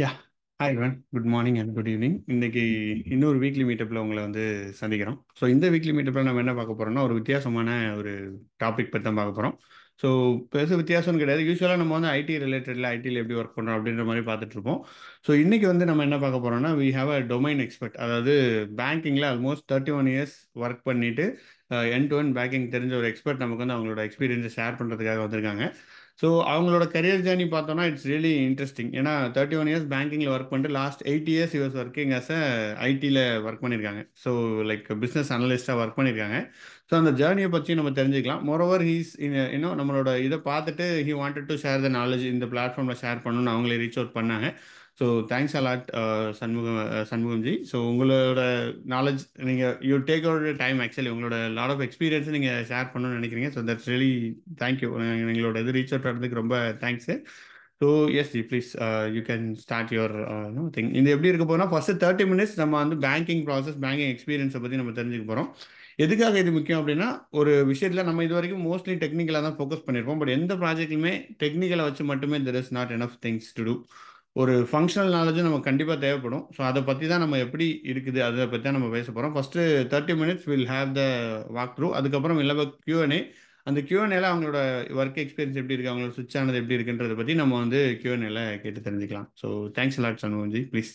Yeah hi ma'am good morning and good evening இன்னைக்கு இன்னொரு weekly மீட்டப்பில் உங்களை வந்து சந்திக்கிறோம் ஸோ இந்த வீக்லி மீட்டப்பில் நம்ம என்ன பார்க்க போகிறோம்னா ஒரு வித்தியாசமான ஒரு டாபிக் பற்றி தான் பார்க்க போகிறோம் ஸோ பெருசு வித்தியாசம்னு கிடையாது யூஸ்வலாக நம்ம வந்து ஐடி ரிலேட்டடில் ஐடியில் எப்படி ஒர்க் பண்ணுறோம் அப்படின்ற மாதிரி பார்த்துட்ருப்போம் ஸோ இன்றைக்கி வந்து நம்ம என்ன பார்க்க போகிறோம்னா we have a domain expert அதாவது பேங்கிங்கில் almost thirty one years work பண்ணிவிட்டு என் டு ஒன் பேங்கிங் தெரிஞ்ச ஒரு எக்ஸ்பர்ட் நமக்கு வந்து அவங்களோட எக்ஸ்பீரியன்ஸை ஷேர் பண்ணுறதுக்காக வந்திருக்காங்க ஸோ அவங்களோட கரியர் ஜேர்னி பார்த்தோம்னா இட்ஸ் ரியலி இன்ட்ரெஸ்டிங் ஏன்னா தேர்ட்டி ஒன் இயர்ஸ் பேங்கிங்கில் ஒர்க் பண்ணிட்டு last eight years years working as ஐடியில் ஒர்க் பண்ணியிருக்காங்க ஸோ லைக் பிஸ்னஸ் அனலிஸ்ட்டாக ஒர்க் பண்ணியிருக்காங்க ஸோ அந்த ஜேர்னியை பற்றி நம்ம தெரிஞ்சுக்கலாம் மொரோவர் ஹீஸ் இன்னும் நம்மளோட இதை பார்த்துட்டு he wanted to share the knowledge இந்த பிளாட்ஃபார்மில் ஷேர் பண்ணணும்னு அவங்களே ரீச் அவுட் பண்ணாங்க so thanks a lot Shanmugam Shanmugam ji so உங்களோட நாலேஜ் நீங்கள் you take out time actually உங்களோட லாட் ஆஃப் எக்ஸ்பீரியன்ஸ் நீங்கள் ஷேர் பண்ணணும்னு நினைக்கிறீங்க ஸோ தட்ஸ் ரியலி தேங்க்யூ எங்களோட இது ரீச் அவுட் ஆகிறதுக்கு ரொம்ப thanks so S ji please you can start your thing இது எப்படி இருக்க போனால் ஃபஸ்ட்டு தேர்ட்டி மினிட்ஸ் நம்ம வந்து பேங்கிங் ப்ராசஸ் பேங்கிங் எக்ஸ்பீரியன்ஸை பற்றி நம்ம தெரிஞ்சுக்க போகிறோம் எதுக்காக இது முக்கியம் அப்படின்னா ஒரு விஷயத்தில் நம்ம இது வரைக்கும் மோஸ்ட்லி டெக்னிக்கலாக தான் ஃபோக்கஸ் பண்ணியிருப்போம் பட் எந்த ப்ராஜெக்ட்லையுமே டெக்னிக்கலை வச்சு மட்டுமே there is not enough things to do ஒரு ஃபங்க்ஷனல் நாலேஜும் நமக்கு கண்டிப்பாக தேவைப்படும் ஸோ அதை பற்றி தான் நம்ம எப்படி இருக்குது அதை பற்றி தான் நம்ம பேச போகிறோம் first thirty minutes will have the walk through அதுக்கப்புறம் இல்லை கியூஎன்ஏ அந்த கியூஎன்ஏல அவங்களோட ஒர்க் எக்ஸ்பீரியன்ஸ் எப்படி இருக்குது அவங்களோட சுவிட்ச் ஆனது எப்படி இருக்குன்றதை பற்றி நம்ம வந்து கியூஎன்ஏல கேட்டு தெரிஞ்சுக்கலாம் so thanks lot Shanmugam ji please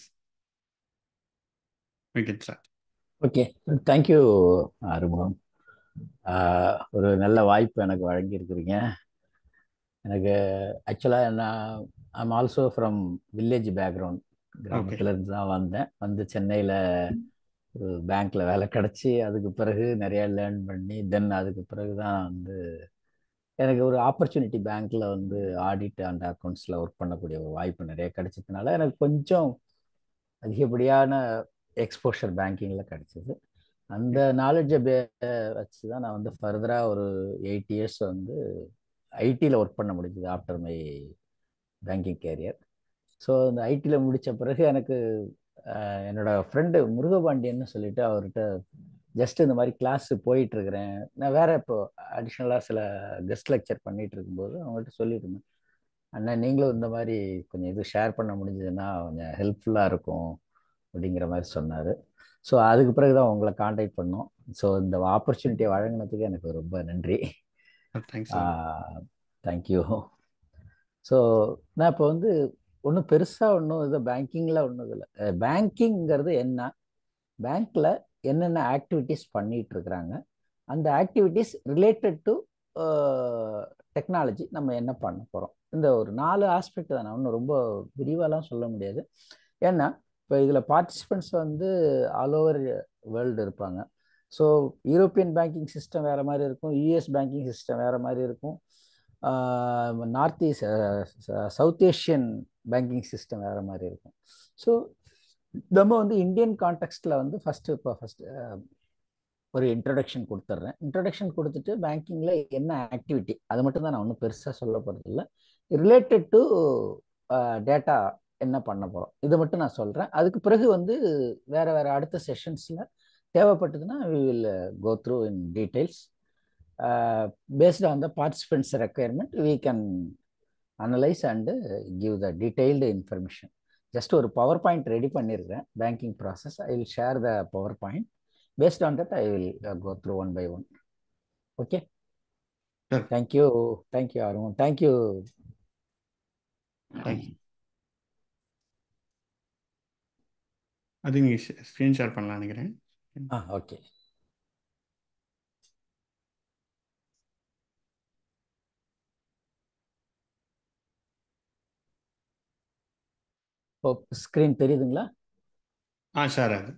okay sir okay thank you Arumugam ஒரு நல்ல வாய்ப்பு எனக்கு வழங்கியிருக்கிறீங்க எனக்கு ஆக்சுவலாக நான் I'm also from village background கிராமத்துலேருந்து இருந்து தான் வந்தேன் வந்து சென்னையில் ஒரு பேங்க்கில் வேலை கிடச்சி அதுக்கு பிறகு நிறையா லேர்ன் பண்ணி தென் அதுக்கு பிறகு தான் வந்து எனக்கு ஒரு ஆப்பர்ச்சுனிட்டி பேங்க்கில் வந்து ஆடிட் அண்ட் அக்கௌண்ட்ஸில் ஒர்க் பண்ணக்கூடிய ஒரு வாய்ப்பு நிறைய கிடச்சதுனால எனக்கு கொஞ்சம் அதிகப்படியான எக்ஸ்போஷர் பேங்கிங்கில் கிடச்சிது அந்த நாலேஜை வச்சு தான் நான் வந்து ஃபர்தராக ஒரு எயிட் இயர்ஸ் வந்து ஐடியில் ஒர்க் பண்ண முடிஞ்சது after my banking career so இந்த ஐடியில் முடித்த பிறகு எனக்கு என்னோட ஃப்ரெண்டு முருகபாண்டியன்னு சொல்லிட்டு அவர்கிட்ட ஜஸ்ட் இந்த மாதிரி கிளாஸ் போயிட்டுருக்கிறேன் நான் வேறு இப்போ அடிஷ்னலாக சில கெஸ்ட் லெக்சர் பண்ணிகிட்டு இருக்கும்போது அவங்கள்ட்ட சொல்லியிருந்தேன் அண்ணா நீங்களும் இந்த மாதிரி கொஞ்சம் இது ஷேர் பண்ண முடிஞ்சதுன்னா கொஞ்சம் ஹெல்ப்ஃபுல்லாக இருக்கும் அப்படிங்கிற மாதிரி சொன்னார் ஸோ அதுக்கு பிறகு தான் உங்களை காண்டாக்ட் பண்ணோம் ஸோ இந்த ஆப்பர்ச்சுனிட்டியை வழங்கினதுக்கு எனக்கு ரொம்ப நன்றி தேங்க்யூ oh, ஸோ நான் இப்போ வந்து ஒன்றும் பெருசாக ஒன்றும் இதை பேங்கிங்கில் ஒன்றும் இல்லை பேங்கிங்கிறது என்ன பேங்க்கில் என்னென்ன ஆக்டிவிட்டீஸ் பண்ணிகிட்டு இருக்கிறாங்க அந்த ஆக்டிவிட்டீஸ் ரிலேட்டட் டு டெக்னாலஜி நம்ம என்ன பண்ண போகிறோம் இந்த ஒரு நாலு ஆஸ்பெக்ட் தானே ஒன்றும் ரொம்ப விரிவாலாம் சொல்ல முடியாது ஏன்னா இப்போ இதில் பார்ட்டிசிபெண்ட்ஸ் வந்து ஆல் ஓவர் வேர்ல்டு இருப்பாங்க ஸோ யூரோப்பியன் பேங்கிங் சிஸ்டம் வேறு மாதிரி இருக்கும் யூஎஸ் பேங்கிங் சிஸ்டம் வேறு மாதிரி இருக்கும் north east south Asian banking system வேறு மாதிரி இருக்கும் ஸோ நம்ம வந்து இந்தியன் கான்டெக்ட்டில் வந்து ஃபஸ்ட்டு இப்போ ஃபஸ்ட்டு ஒரு இன்ட்ரடக்ஷன் கொடுத்துட்றேன் இன்ட்ரடக்ஷன் கொடுத்துட்டு பேங்கிங்கில் என்ன ஆக்டிவிட்டி அது மட்டும் தான் நான் ஒன்றும் பெருசாக சொல்ல போகிறதில்ல ரிலேட்டட் டு டேட்டா என்ன பண்ண போகிறோம் இது மட்டும் நான் சொல்கிறேன் அதுக்கு பிறகு வந்து வேறு வேறு அடுத்த செஷன்ஸில் தேவைப்பட்டதுன்னா we will go through in details based on the participants requirement we can analyse and give the detailed information just ஒரு பவர் பாயிண்ட் ரெடி பண்ணியிருக்கிறேன் banking process I will share the power point based on that I will go through one by one okay thank you thank you Arun thank you அது நீங்கள் screen share பண்ணலாம் நினைக்கிறேன் ஆ ah, okay இப்போ ஸ்க்ரீன் தெரியுதுங்களா ஆ சார் அது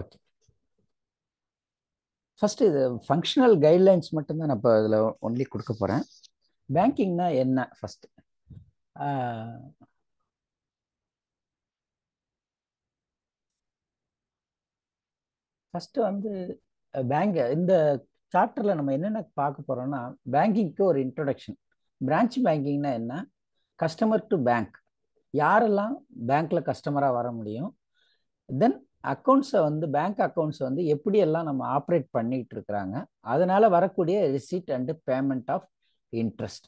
ஓகே ஃபஸ்ட்டு இது ஃபங்க்ஷனல் கைட்லைன்ஸ் மட்டும்தான் நான் இப்போ இதில் ஒன்லி கொடுக்க போகிறேன் பேங்கிங்னா என்ன ஃபஸ்ட்டு ஃபஸ்ட்டு வந்து பேங்க் இந்த சாப்டரில் நம்ம என்னென்ன பார்க்க போகிறோம்னா பேங்கிங்க்கு ஒரு இன்ட்ரொடக்ஷன் பிரான்ச் பேங்கிங்னா என்ன கஸ்டமர் டு பேங்க் யாரெல்லாம் பேங்க்கில் கஸ்டமராக வர முடியும் தென் அக்கௌண்ட்ஸை வந்து பேங்க் அக்கௌண்ட்ஸை வந்து எப்படியெல்லாம் நம்ம ஆப்ரேட் பண்ணிகிட்டு இருக்கிறாங்க அதனால் வரக்கூடிய receipt and payment of interest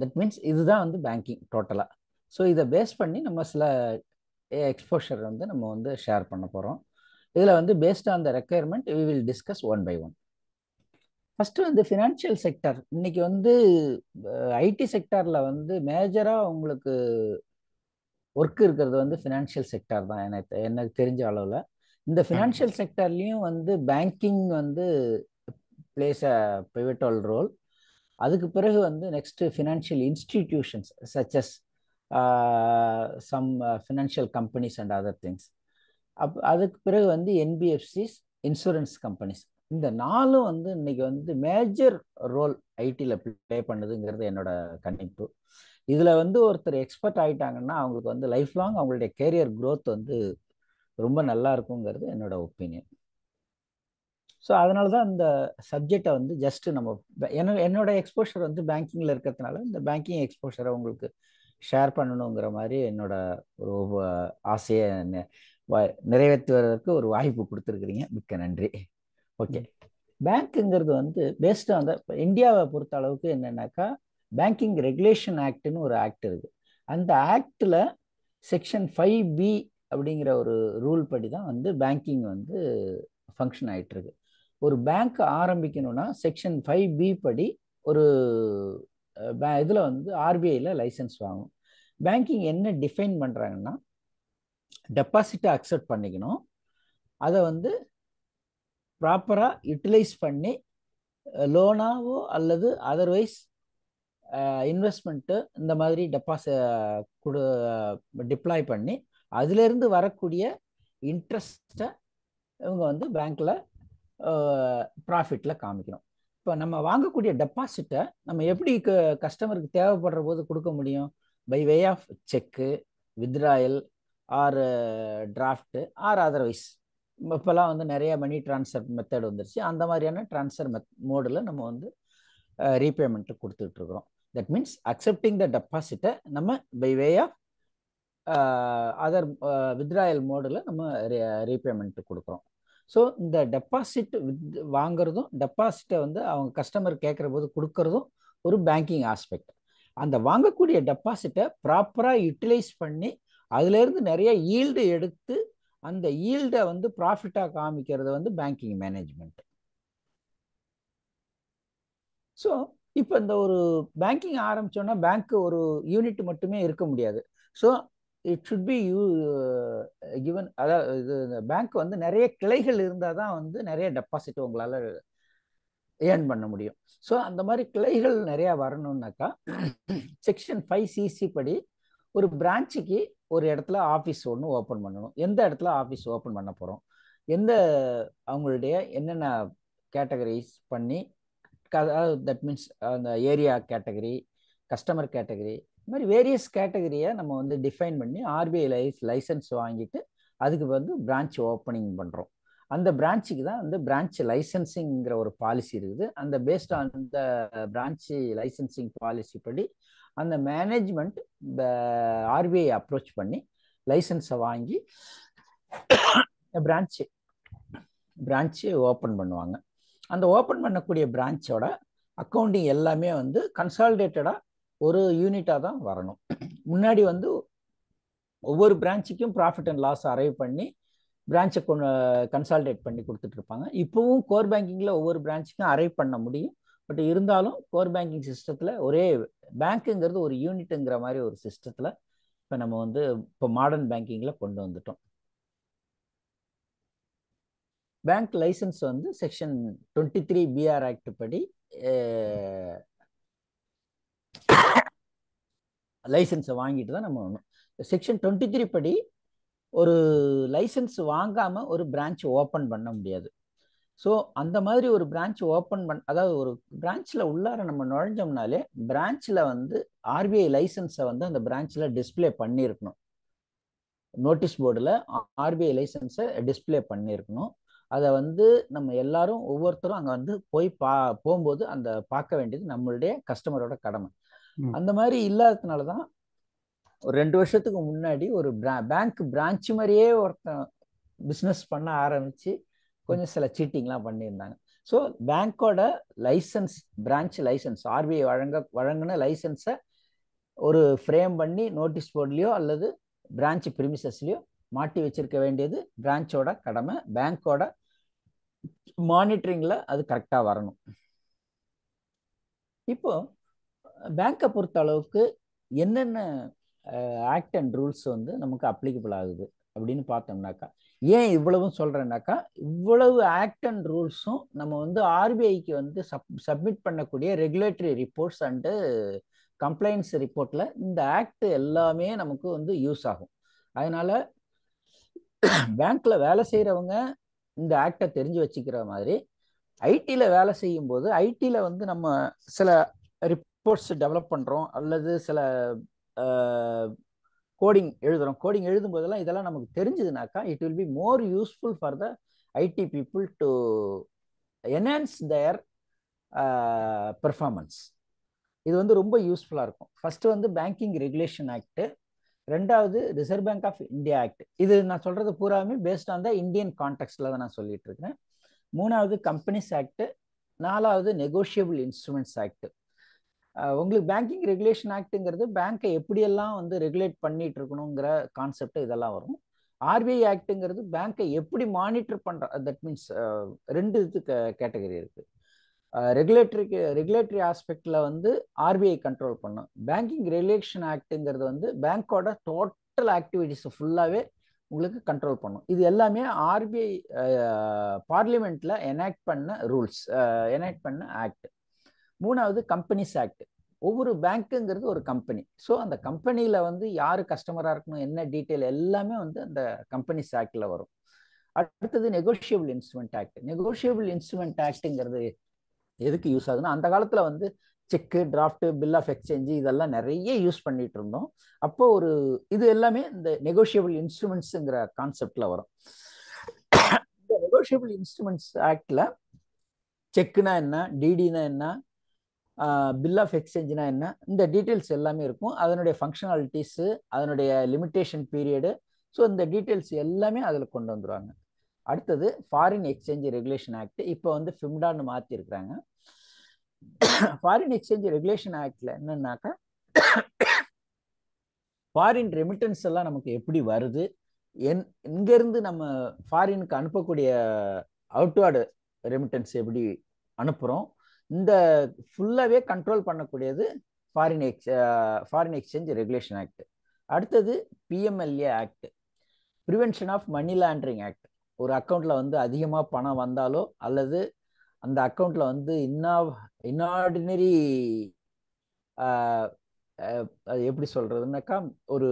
that means இதுதான் வந்து பேங்கிங் டோட்டலாக ஸோ இதை பேஸ் பண்ணி நம்ம சில எக்ஸ்போஷர் வந்து நம்ம வந்து ஷேர் பண்ண போகிறோம் இதில் வந்து based on the requirement we will discuss one by one first வந்து ஃபினான்ஷியல் செக்டர் இன்னைக்கு வந்து ஐடி செக்டரில் வந்து மேஜராக உங்களுக்கு ஒர்க் இருக்கிறது வந்து ஃபினான்ஷியல் செக்டார் தான் எனக்கு எனக்கு தெரிஞ்ச அளவில் இந்த ஃபினான்ஷியல் செக்டர்லேயும் வந்து பேங்கிங் வந்து பிளேஸ் அ பிவிட்டல் ரோல் அதுக்கு பிறகு வந்து next financial institutions such as some financial companies and other things அப் அதுக்கு பிறகு வந்து என்பிஎஃப்சிஸ் இன்சூரன்ஸ் கம்பெனிஸ் இந்த நாலும் வந்து இன்னைக்கு வந்து மேஜர் ரோல் ஐடியில் ப்ளே பண்ணுதுங்கிறது என்னோட கணிப்பு இதில் வந்து ஒருத்தர் எக்ஸ்பர்ட் ஆகிட்டாங்கன்னா அவங்களுக்கு வந்து லைஃப் லாங் அவங்களுடைய கேரியர் க்ரோத் வந்து ரொம்ப நல்லா இருக்குங்கிறது என்னோட ஒப்பீனியன் ஸோ அதனால தான் இந்த சப்ஜெக்டை வந்து ஜஸ்ட்டு நம்ம என்ன என்னோட எக்ஸ்போஷர் வந்து பேங்கிங்கில் இருக்கிறதுனால இந்த பேங்கிங் எக்ஸ்போஷரை உங்களுக்கு ஷேர் பண்ணணுங்கிற மாதிரி என்னோட ஒரு ஆசையை நிறைவேற்றுவதற்கு ஒரு வாய்ப்பு கொடுத்துருக்குறீங்க மிக்க நன்றி ஓகே பேங்க்குங்கிறது வந்து பேஸ்டாக அந்த இந்தியாவை பொறுத்த அளவுக்கு என்னென்னாக்கா பேங்கிங் ரெகுலேஷன் ஆக்ட்னு ஒரு ஆக்ட் இருக்குது அந்த ஆக்டில் செக்ஷன் ஃபைவ் பி அப்படிங்கிற ஒரு ரூல் படி தான் வந்து பேங்கிங் வந்து ஃபங்க்ஷன் ஆகிட்டுருக்கு ஒரு பேங்க் ஆரம்பிக்கணும்னா செக்ஷன் ஃபைவ் பி படி ஒரு பே இதில் வந்து ஆர்பிஐயில் லைசன்ஸ் வாங்கும் பேங்கிங் என்ன டிஃபைன் பண்ணுறாங்கன்னா டெபாசிட்டை அக்செப்ட் பண்ணிக்கணும் அதை வந்து ப்ராப்பராக யூட்டிலைஸ் பண்ணி லோனாவோ அல்லது அதர்வைஸ் இன்வெஸ்ட்மெண்ட்டு இந்த மாதிரி டெபாசி கொடு டிப்ளாய் பண்ணி அதுலேருந்து வரக்கூடிய இன்ட்ரெஸ்ட்டை இவங்க வந்து பேங்க்கில் ப்ராஃபிட்டில் காமிக்கணும் இப்போ நம்ம வாங்கக்கூடிய டெபாசிட்டை நம்ம எப்படி க கஸ்டமருக்கு தேவைப்படுற போது கொடுக்க முடியும் by way of cheque withdrawal or draft or otherwise இப்போல்லாம் வந்து நிறைய மணி டிரான்ஸ்ஃபர் மெத்தட் வந்துருச்சு அந்த மாதிரியான டிரான்ஸ்ஃபர் மெத் மோடில் நம்ம வந்து ரீபேமெண்ட்டு கொடுத்துட்ருக்குறோம் தட் மீன்ஸ் அக்செப்டிங் த டெபாசிட்டை நம்ம by way of other withdrawal மோடில் நம்ம ரீபேமெண்ட் கொடுக்குறோம் ஸோ இந்த டெபாசிட் வித் வாங்குறதும் டெபாசிட்டை வந்து அவங்க கஸ்டமர் கேட்குற போது கொடுக்கறதும் ஒரு பேங்கிங் ஆஸ்பெக்ட் அந்த வாங்கக்கூடிய டெபாசிட்டை ப்ராப்பராக யூட்டிலைஸ் பண்ணி அதுலேருந்து நிறைய ஈல்டு எடுத்து அந்த ஈல்டை வந்து ப்ராஃபிட்டாக காமிக்கிறது வந்து பேங்கிங் மேனேஜ்மெண்ட் ஸோ இப்போ இந்த ஒரு பேங்கிங் ஆரம்பித்தோன்னா பேங்க் ஒரு யூனிட் மட்டுமே இருக்க முடியாது so it should be you given அதாவது இது பேங்க் வந்து நிறைய கிளைகள் இருந்தால் தான் வந்து நிறைய டெபாசிட் உங்களால் ஏர்ன் பண்ண முடியும் ஸோ அந்த மாதிரி கிளைகள் நிறையா வரணுன்னாக்கா செக்ஷன் ஃபைவ் சிசி படி ஒரு பிரான்ச்சுக்கு ஒரு இடத்துல ஆஃபீஸ் ஒன்று ஓப்பன் பண்ணணும் எந்த இடத்துல ஆஃபீஸ் ஓப்பன் பண்ண போகிறோம் எந்த அவங்களுடைய என்னென்ன கேட்டகரிஸ் பண்ணி தட் மீன்ஸ் அந்த ஏரியா கேட்டகரி கஸ்டமர் கேட்டகரி இது மாதிரி வேரியஸ் கேட்டகரியை நம்ம வந்து டிஃபைன் பண்ணி ஆர்பிஐ லைஸ் லைசன்ஸ் வாங்கிட்டு அதுக்கு வந்து பிரான்ச் ஓப்பனிங் பண்ணுறோம் அந்த பிரான்ச்சுக்கு தான் வந்து பிரான்ச் லைசன்சிங்கிற ஒரு பாலிசி இருக்குது அந்த based on the branch licensing policy படி அந்த மேனேஜ்மெண்ட் இந்த ஆர்பிஐ அப்ரோச் பண்ணி லைசன்ஸை வாங்கி பிரான்ச்சு பிரான்ச்சு ஓப்பன் பண்ணுவாங்க அந்த ஓப்பன் பண்ணக்கூடிய பிரான்ச்சோட அக்கௌண்டிங் எல்லாமே வந்து கன்சால்டேட்டடாக ஒரு யூனிட்டாக தான் வரணும் முன்னாடி வந்து ஒவ்வொரு பிரான்ச்சுக்கும் ப்ராஃபிட் அண்ட் லாஸ் அரைவ் பண்ணி பிரான்ச்சை கன்சால்டேட் பண்ணி கொடுத்துட்டு இருப்பாங்க இப்போவும் கோர் பேங்கிங்கில் ஒவ்வொரு பிரான்ச்சுக்கும் அரைவ் பண்ண முடியும் பட் இருந்தாலும் கோர் பேங்கிங் சிஸ்டத்தில் ஒரே பேங்க்குங்கிறது ஒரு யூனிட்டுங்கிற மாதிரி ஒரு சிஸ்டத்தில் இப்போ நம்ம வந்து இப்போ மாடர்ன் பேங்கிங்கில் கொண்டு வந்துட்டோம் பேங்க் லைசன்ஸ் வந்து செக்ஷன் டுவெண்ட்டி த்ரீ பிஆர் ஆக்ட் படி லைசன்ஸை வாங்கிட்டு தான் நம்ம வரணும் செக்ஷன் டுவெண்ட்டி த்ரீ படி ஒரு லைசன்ஸ் வாங்காமல் ஒரு பிரான்ச் ஓப்பன் பண்ண முடியாது ஸோ அந்த மாதிரி ஒரு பிரான்ச் ஓப்பன் பண் அதாவது ஒரு பிரான்ச்சில் உள்ளார நம்ம நுழைஞ்சோம்னாலே பிரான்ச்சில் வந்து ஆர்பிஐ லைசன்ஸை வந்து அந்த பிரான்ச்சில் டிஸ்பிளே பண்ணியிருக்கணும் நோட்டீஸ் போர்டில் ஆர்பிஐ லைசன்ஸை டிஸ்பிளே பண்ணியிருக்கணும் அதை வந்து நம்ம எல்லாரும் ஒவ்வொருத்தரும் அங்கே வந்து போய் பா போகும்போது அந்த பார்க்க வேண்டியது நம்மளுடைய கஸ்டமரோட கடமை அந்த மாதிரி இல்லாததுனால தான் ஒரு ரெண்டு வருஷத்துக்கு முன்னாடி ஒரு பேங்க் பிரான்ச் மாதிரியே ஒருத்தன் பிஸ்னஸ் பண்ண ஆரம்பித்து கொஞ்சம் சில சீட்டிங்லாம் பண்ணியிருந்தாங்க ஸோ பேங்க்கோட லைசன்ஸ் பிரான்ச் லைசன்ஸ் ஆர்பிஐ வழங்க வழங்கின லைசன்ஸை ஒரு ஃப்ரேம் பண்ணி நோட்டீஸ் போர்ட்லேயோ அல்லது பிரான்ச் பிரிமிசஸ்லேயோ மாட்டி வச்சிருக்க வேண்டியது பிரான்ச்சோட கடமை பேங்கோட மானிட்டரிங்கில் அது கரெக்டாக வரணும் இப்போ பேங்கை பொறுத்த அளவுக்கு என்னென்ன ஆக்ட் அண்ட் ரூல்ஸ் வந்து நமக்கு அப்ளிகபிள் ஆகுது அப்படின்னு பார்த்தோம்னாக்கா ஏன் இவ்வளவும் சொல்கிறேன்னாக்கா இவ்வளவு ஆக்ட் அண்ட் ரூல்ஸும் நம்ம வந்து ஆர்பிஐக்கு வந்து சப் சப்மிட் பண்ணக்கூடிய ரெகுலேட்டரி ரிப்போர்ட்ஸ் அண்டு கம்ப்ளைண்ட்ஸ் ரிப்போர்ட்டில் இந்த ஆக்ட் எல்லாமே நமக்கு வந்து யூஸ் ஆகும் அதனால் பேங்க்ல வேலை செய்யறவங்க இந்த ஆக்டை தெரிஞ்சு வச்சுக்கிற மாதிரி ஐடியில வேலை செய்யும் போது ஐடியில வந்து நம்ம சில ரிப்போர்ட்ஸ் டெவலப் பண்றோம் அல்லது சில கோடிங் எழுதுறோம் கோடிங் எழுதும் போதெல்லாம் இதெல்லாம் நமக்கு தெரிஞ்சதுனாக்கா it will be more useful for the IT people to enhance their performance இது வந்து ரொம்ப யூஸ்ஃபுல்லாக இருக்கும் ஃபர்ஸ்ட் வந்து பேங்கிங் ரெகுலேஷன் ஆக்ட் ரெண்டாவது reserve bank of India act இது நான் சொல்றது பூராவுமே பேஸ்ட் ஆன் த இந்தியன் கான்டெக்ட்ல தான் நான் சொல்லிட்டு இருக்கேன் மூணாவது கம்பெனிஸ் ஆக்ட் நாலாவது நெகோஷியபிள் இன்ஸ்ட்ருமெண்ட்ஸ் ஆக்ட் உங்களுக்கு பேங்கிங் ரெகுலேஷன் ஆக்டுங்கிறது பேங்கை எப்படியெல்லாம் வந்து ரெகுலேட் பண்ணிட்டு இருக்கணுங்கிற கான்செப்ட் இதெல்லாம் வரும் ஆர்பிஐ ஆக்டுங்கிறது பேங்கை எப்படி மானிட்டர் பண்ற தட் மீன்ஸ் ரெண்டு இதுக்கு கேட்டகரி இருக்குது ரெகுலேட்டரிக்கு ரெகுலேட்டரி ஆஸ்பெக்டில் வந்து ஆர்பிஐ கண்ட்ரோல் பண்ணும் பேங்கிங் ரெகுலேஷன் ஆக்டுங்கிறது வந்து பேங்க்கோட டோட்டல் ஆக்டிவிட்டிஸை ஃபுல்லாகவே உங்களுக்கு கண்ட்ரோல் பண்ணும் இது எல்லாமே ஆர்பிஐ பார்லிமெண்ட்டில் எனாக்ட் பண்ண ரூல்ஸ் எனாக்ட் பண்ண ஆக்ட் மூணாவது கம்பெனிஸ் ஆக்ட் ஒவ்வொரு பேங்க்குங்கிறது ஒரு கம்பெனி ஸோ அந்த கம்பெனியில் வந்து யார் கஸ்டமராக இருக்கணும் என்ன டீட்டெயில் எல்லாமே வந்து அந்த கம்பெனிஸ் ஆக்டில் வரும் அடுத்தது negotiable instrument act negotiable instrument ஆக்டுங்கிறது எதுக்கு யூஸ் ஆகுதுன்னா அந்த காலத்தில் வந்து cheque draft bill of exchange இதெல்லாம் நிறைய யூஸ் பண்ணிட்டு இருந்தோம் அப்போ ஒரு இது எல்லாமே இந்த நெகோஷியபிள் இன்ஸ்ட்ருமெண்ட்ஸுங்கிற கான்செப்டில் வரும் இந்த நெகோஷியபிள் இன்ஸ்ட்ருமெண்ட்ஸ் ஆக்டில் செக்குனா என்ன டிடினா என்ன பில் ஆஃப் எக்ஸ்சேஞ்சுனா என்ன இந்த டீட்டெயில்ஸ் எல்லாமே இருக்கும் அதனுடைய ஃபங்க்ஷனாலிட்டிஸு அதனுடைய லிமிட்டேஷன் பீரியடு ஸோ இந்த டீட்டெயில்ஸ் எல்லாமே அதில் கொண்டு வந்துடுவாங்க அடுத்தது ஃபாரின் எக்ஸ்சேஞ்ச் ரெகுலேஷன் ஆக்ட் இப்போ வந்து ஃபிம்டான்னு மாற்றிருக்கிறாங்க ஃபாரின் எக்ஸ்சேஞ்ச் ரெகுலேஷன் ஆக்டில் என்னன்னாக்கா ஃபாரின் ரெமிட்டன்ஸ் எல்லாம் நமக்கு எப்படி வருது என் இங்கேருந்து நம்ம ஃபாரினுக்கு அனுப்பக்கூடிய அவுட்வார்டு ரெமிட்டன்ஸ் எப்படி அனுப்புகிறோம் இந்த ஃபுல்லாகவே கண்ட்ரோல் பண்ணக்கூடியது foreign ex foreign exchange regulation act அடுத்தது PMLA act prevention of money laundering act ஒரு அக்கௌண்ட்டில் வந்து அதிகமாக பணம் வந்தாலோ அல்லது அந்த அக்கௌண்ட்டில் வந்து இன்னா இன்னார்டினரி அது எப்படி சொல்கிறதுனாக்கா ஒரு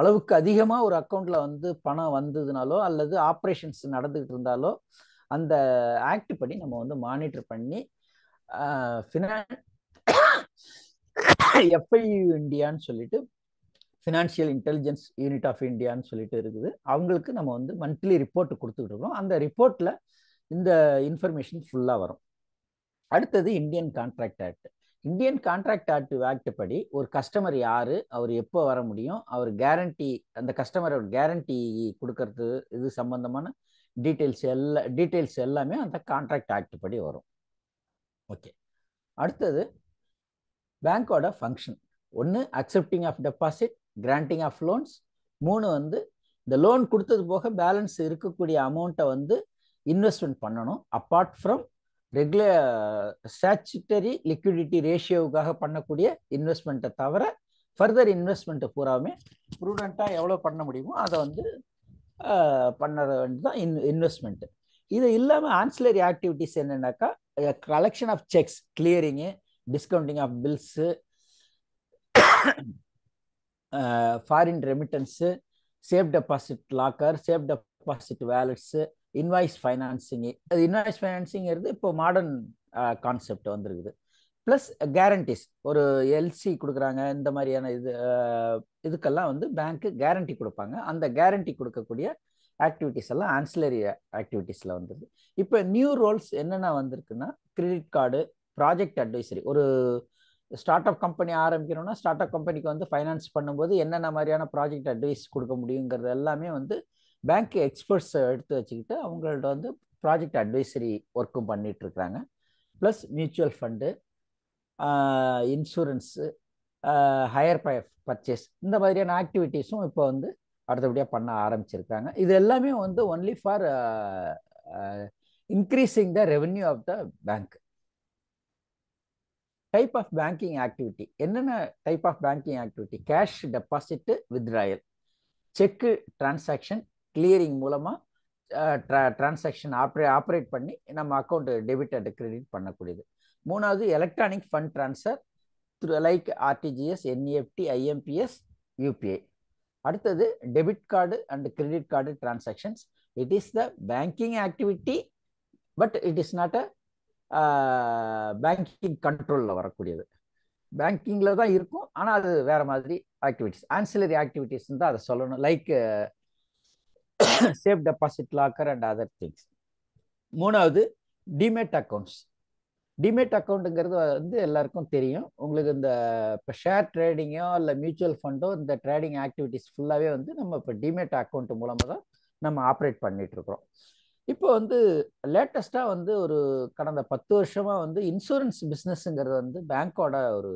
அளவுக்கு அதிகமாக ஒரு அக்கௌண்ட்டில் வந்து பணம் வந்ததுனாலோ அல்லது ஆப்ரேஷன்ஸ் நடந்துகிட்டு இருந்தாலோ அந்த ஆக்ட் படி நம்ம வந்து மானிட்டர் பண்ணி ஃபினான் எஃப்ஐயு இண்டியான்னு சொல்லிட்டு ஃபினான்ஷியல் இன்டெலிஜென்ஸ் யூனிட் ஆஃப் இந்தியான்னு சொல்லிட்டு இருக்குது அவங்களுக்கு நம்ம வந்து மந்த்லி ரிப்போர்ட் கொடுத்துக்கிட்டு இருக்கோம் அந்த ரிப்போர்ட்டில் இந்த இன்ஃபர்மேஷன் ஃபுல்லாக வரும் அடுத்தது Indian contract act Indian contract act act படி ஒரு கஸ்டமர் யார் அவர் எப்போ வர முடியும் அவர் கேரண்டி அந்த கஸ்டமரோட கேரண்டி கொடுக்கறது இது சம்பந்தமான டீட்டெயில்ஸ் எல்லா டீட்டெயில்ஸ் எல்லாமே அந்த கான்ட்ராக்ட் ஆக்ட் படி வரும் ஓகே அடுத்தது பேங்க்கோட ஃபங்க்ஷன் ஒன்று accepting of deposit granting of loans மூணு வந்து இந்த லோன் கொடுத்தது போக பேலன்ஸ் இருக்கக்கூடிய அமௌண்ட்டை வந்து இன்வெஸ்ட்மெண்ட் பண்ணணும் apart from regular statutory liquidity ரேஷியோவுக்காக பண்ணக்கூடிய இன்வெஸ்ட்மெண்ட்டை தவிர ஃபர்தர் இன்வெஸ்ட்மெண்ட்டு பூராவுமே ப்ரூடெண்ட்டாக எவ்வளோ பண்ண முடியுமோ அதை வந்து பண்ணுற வேண்டி தான் இன் இன்வெஸ்ட்மெண்ட்டு இது இல்லாமல் ஆன்சிலரி ஆக்டிவிட்டிஸ் என்னென்னாக்கா collection of cheques clearing discounting of bills foreign remittance safe deposit locker safe deposit vaults invoice financing அது இன்வாய்ஸ் ஃபைனான்சிங்கிறது இப்போ மாடர்ன் கான்செப்ட் uh, வந்துருக்குது ப்ளஸ் கேரண்டிஸ் ஒரு எல்சி கொடுக்குறாங்க இந்த மாதிரியான இது uh, இதுக்கெல்லாம் வந்து பேங்க்கு கேரண்டி கொடுப்பாங்க அந்த கேரண்டி கொடுக்கக்கூடிய ஆக்டிவிட்டிஸ் எல்லாம் ஆன்சிலரி ஆக்டிவிட்டீஸில் வந்துருது இப்போ நியூ ரோல்ஸ் என்னென்ன வந்திருக்குன்னா கிரெடிட் கார்டு ப்ராஜெக்ட் அட்வைசரி ஒரு ஸ்டார்ட் அப் கம்பெனி ஆரம்பிக்கணும்னா ஸ்டார்ட் அப் கம்பெனிக்கு வந்து ஃபைனான்ஸ் பண்ணும்போது என்னென்ன மாதிரியான ப்ராஜெக்ட் அட்வைஸ் கொடுக்க முடியுங்கிறது எல்லாமே வந்து பேங்க் எக்ஸ்பர்ட்ஸ் எடுத்து வச்சுக்கிட்டு அவங்கள்ட்ட வந்து ப்ராஜெக்ட் அட்வைசரி ஒர்க்கும் பண்ணிட்டு இருக்கிறாங்க plus mutual fund insurance hire purchase இந்த மாதிரியான ஆக்டிவிட்டீஸும் இப்போ வந்து அடுத்தபடியாக பண்ண ஆரம்பிச்சிருக்காங்க இது எல்லாமே வந்து only for increasing the revenue of the bank type of banking activity என்னென்ன type of banking activity cash deposit withdrawal cheque transaction clearing மூலமாக டிரான்சாக்ஷன் ஆப்ரே ஆப்ரேட் பண்ணி நம்ம அக்கௌண்ட்டு டெபிட் அண்ட் கிரெடிட் பண்ணக்கூடியது மூணாவது electronic fund transfer through like RTGS NEFT IMPS UPI அடுத்தது debit card and credit card transactions it is the banking activity but it is not a banking கண்ட்ரோலில் வரக்கூடியது பேங்கிங்கில் தான் இருக்கும் ஆனால் அது வேறு மாதிரி ஆக்டிவிட்டிஸ் ஆன்சிலரி ஆக்டிவிட்டிஸ்ன்னு தான் அதை சொல்லணும் like safe deposit locker and other things மூணாவது டிமேட் அக்கௌண்ட்ஸ் டிமேட் அக்கௌண்ட்டுங்கிறது வந்து எல்லாருக்கும் தெரியும் உங்களுக்கு இந்த இப்போ ஷேர் ட்ரேடிங்கோ இல்லை மியூச்சுவல் ஃபண்டோ இந்த ட்ரேடிங் ஆக்டிவிட்டிஸ் ஃபுல்லாகவே வந்து நம்ம இப்போ டிமேட் அக்கௌண்ட் மூலமாக தான் நம்ம ஆப்ரேட் பண்ணிகிட்ருக்குறோம் இப்போ வந்து லேட்டஸ்டாக வந்து ஒரு கடந்த பத்து வருஷமாக வந்து இன்சூரன்ஸ் பிஸ்னஸ்ங்கிறது வந்து பேங்கோட ஒரு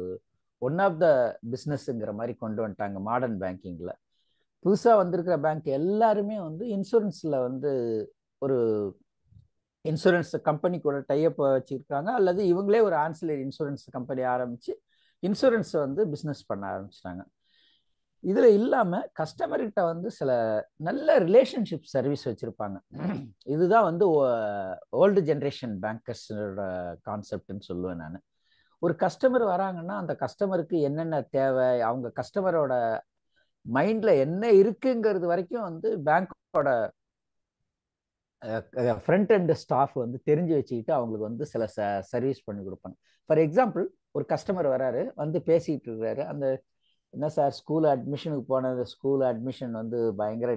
ஒன் ஆஃப் த பிஸ்னஸ்ங்கிற மாதிரி கொண்டு வந்துட்டாங்க மாடர்ன் பேங்கிங்கில் புதுசாக வந்திருக்கிற பேங்க் எல்லாருமே வந்து இன்சூரன்ஸில் வந்து ஒரு இன்சூரன்ஸ் கம்பெனி கூட டைப் வச்சுருக்காங்க அல்லது இவங்களே ஒரு ஆன்சிலரி இன்சூரன்ஸ் கம்பெனி ஆரம்பித்து இன்சூரன்ஸை வந்து பிஸ்னஸ் பண்ண ஆரம்பிச்சிட்டாங்க இதில் இல்லாமல் கஸ்டமர்கிட்ட வந்து சில நல்ல ரிலேஷன்ஷிப் சர்வீஸ் வச்சுருப்பாங்க இதுதான் வந்து ஓல்டு ஜென்ரேஷன் பேங்கர்ஸோட கான்செப்ட்னு சொல்லுவேன் நான் ஒரு கஸ்டமர் வராங்கன்னா அந்த கஸ்டமருக்கு என்னென்ன தேவை அவங்க கஸ்டமரோட மைண்டில் என்ன இருக்குங்கிறது வரைக்கும் வந்து பேங்க்கோட ஃப்ரண்ட் அண்ட் ஸ்டாஃப் வந்து தெரிஞ்சு வச்சுக்கிட்டு அவங்களுக்கு வந்து சில ச சர்வீஸ் பண்ணி கொடுப்பாங்க ஃபார் எக்ஸாம்பிள் ஒரு கஸ்டமர் வராரு வந்து பேசிகிட்டு இருக்கிறாரு அந்த என்ன சார் ஸ்கூல் அட்மிஷனுக்கு போனது ஸ்கூல் அட்மிஷன் வந்து பயங்கர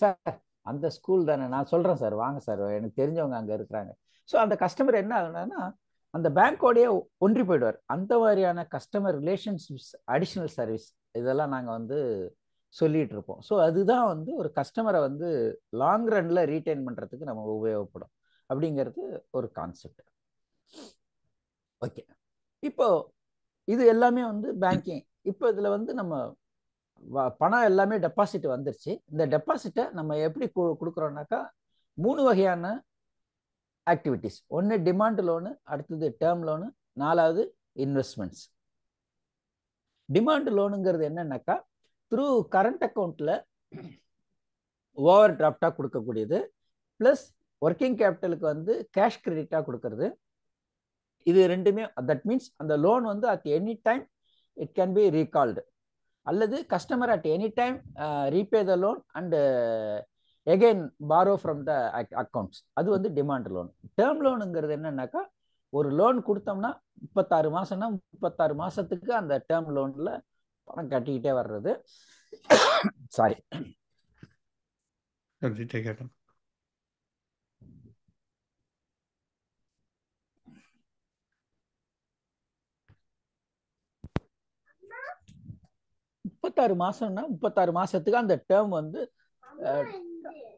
சார் அந்த ஸ்கூல் தானே நான் சொல்கிறேன் சார் வாங்க சார் எனக்கு தெரிஞ்சவங்க அங்கே இருக்கிறாங்க ஸோ அந்த கஸ்டமர் என்ன ஆகுனா அந்த பேங்கோடைய ஒன்றி போயிடுவார் அந்த மாதிரியான கஸ்டமர் ரிலேஷன்ஷிப்ஸ் அடிஷ்னல் சர்வீஸ் இதெல்லாம் நாங்கள் வந்து சொல்லிட்டு இருப்போம் ஸோ அதுதான் வந்து ஒரு கஸ்டமரை வந்து லாங் ரன்ல ரீட்டைன் பண்ணுறதுக்கு நம்ம உபயோகப்படும் அப்படிங்கிறது ஒரு கான்செப்ட் ஓகே இப்போ இது எல்லாமே வந்து பேங்கிங் இப்போ இதில் வந்து நம்ம பணம் எல்லாமே டெபாசிட் வந்துருச்சு இந்த டெபாசிட்டை நம்ம எப்படி கொடுக்குறோம்னாக்கா மூணு வகையான ஆக்டிவிட்டீஸ் ஒன்று டிமாண்ட் லோனு அடுத்தது டேர்ம் லோனு நாலாவது இன்வெஸ்ட்மெண்ட்ஸ் டிமாண்ட் லோனுங்கிறது என்னன்னாக்கா த்ரூ கரண்ட் அக்கௌண்ட்டில் ஓவர் டிராஃப்டாக கொடுக்கக்கூடியது ப்ளஸ் ஒர்க்கிங் கேபிட்டலுக்கு வந்து கேஷ் கிரெடிட்டாக கொடுக்கறது இது ரெண்டுமே தட் மீன்ஸ் அந்த லோன் வந்து at any time it can be recalled அல்லது customer at any time repay the loan and again borrow from the accounts அது வந்து டிமாண்ட் லோன் டேர்ம் லோனுங்கிறது என்னன்னாக்கா ஒரு லோன் கொடுத்தோம்னா முப்பத்தாறு மாதம்னா முப்பத்தாறு மாதத்துக்கு அந்த டேர்ம் லோனில் பணம் கட்டிக்கிட்டே வர்றது சாரி முப்பத்தாறு மாசம்னா முப்பத்தாறு மாசத்துக்கு அந்த டேர்ம் வந்து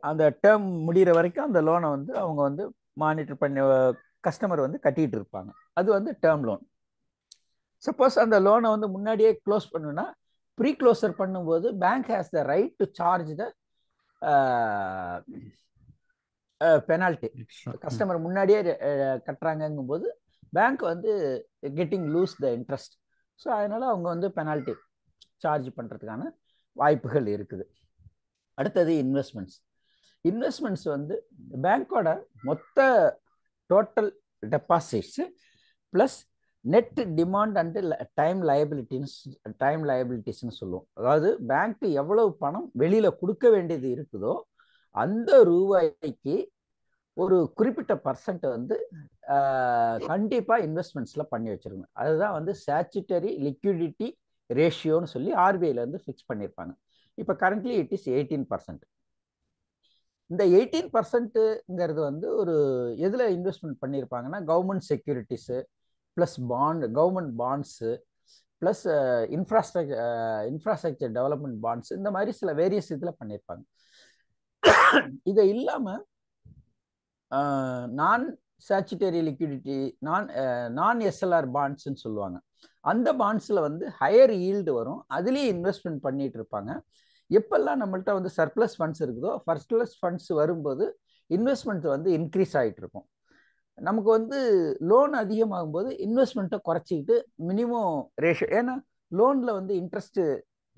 அந்த டேர்ம் முடிகிற வரைக்கும் அந்த லோனை வந்து அவங்க வந்து மானிட்டர் பண்ணி கஸ்டமர் வந்து கட்டிட்டு இருப்பாங்க அது வந்து டேர்ம் லோன் சப்போஸ் அந்த லோனை வந்து முன்னாடியே க்ளோஸ் பண்ணுனா ப்ரீ க்ளோசர் பண்ணும்போது bank has the right to charge the penalty customer முன்னாடியே கட்டுறாங்கங்கும்போது பேங்க் வந்து getting lose the interest so அதனால அவங்க வந்து பெனால்ட்டி சார்ஜ் பண்ணுறதுக்கான வாய்ப்புகள் இருக்குது அடுத்தது இன்வெஸ்ட்மெண்ட்ஸ் இன்வெஸ்ட்மெண்ட்ஸ் வந்து பேங்க்கோட மொத்த total deposits plus net demand and time லயபிலிட்டின்னு டைம் லயபிலிட்டிஸ்ன்னு சொல்லுவோம் அதாவது பேங்க்கு எவ்வளவு பணம் வெளியில் கொடுக்க வேண்டியது இருக்குதோ அந்த ரூபாய்க்கு ஒரு குறிப்பிட்ட பர்சன்ட் வந்து கண்டிப்பாக இன்வெஸ்ட்மெண்ட்ஸில் பண்ணி வச்சுருங்க அதுதான் வந்து சேச்சுட்டரி லிக்விடிட்டி ரேஷியோன்னு சொல்லி ஆர்பிஐலேருந்து ஃபிக்ஸ் பண்ணியிருப்பாங்க இப்போ currently it is eighteen percent இந்த எயிட்டீன் பர்சன்ட்டுங்கிறது வந்து ஒரு எதில் இன்வெஸ்ட்மெண்ட் பண்ணியிருப்பாங்கன்னா government securities plus bond government bonds plus infrastructure infrastructure development bonds இந்த மாதிரி சில வேரியஸ் இதில் பண்ணியிருப்பாங்க இதை இல்லாமல் நான் சாச்சுட்டரி லிக்விடிட்டி நான் நான் எஸ்எல்ஆர் பாண்ட்ஸ்ன்னு சொல்லுவாங்க அந்த பாண்ட்ஸில் வந்து ஹையர் ஈல்டு வரும் அதுலேயே இன்வெஸ்ட்மெண்ட் பண்ணிட்டு இருப்பாங்க எப்பெல்லாம் நம்மள்கிட்ட வந்து சர்ப்ளஸ் ஃபண்ட்ஸ் இருக்குதோ ஃபர்ஸ்ட்லஸ் ஃபண்ட்ஸ் வரும்போது இன்வெஸ்ட்மெண்ட் வந்து இன்க்ரீஸ் ஆகிட்டு இருக்கும் நமக்கு வந்து லோன் அதிகமாகும் போது இன்வெஸ்ட்மெண்ட்டை குறைச்சிக்கிட்டு மினிமம் ரேஷியோ ஏன்னா லோனில் வந்து இன்ட்ரெஸ்ட்டு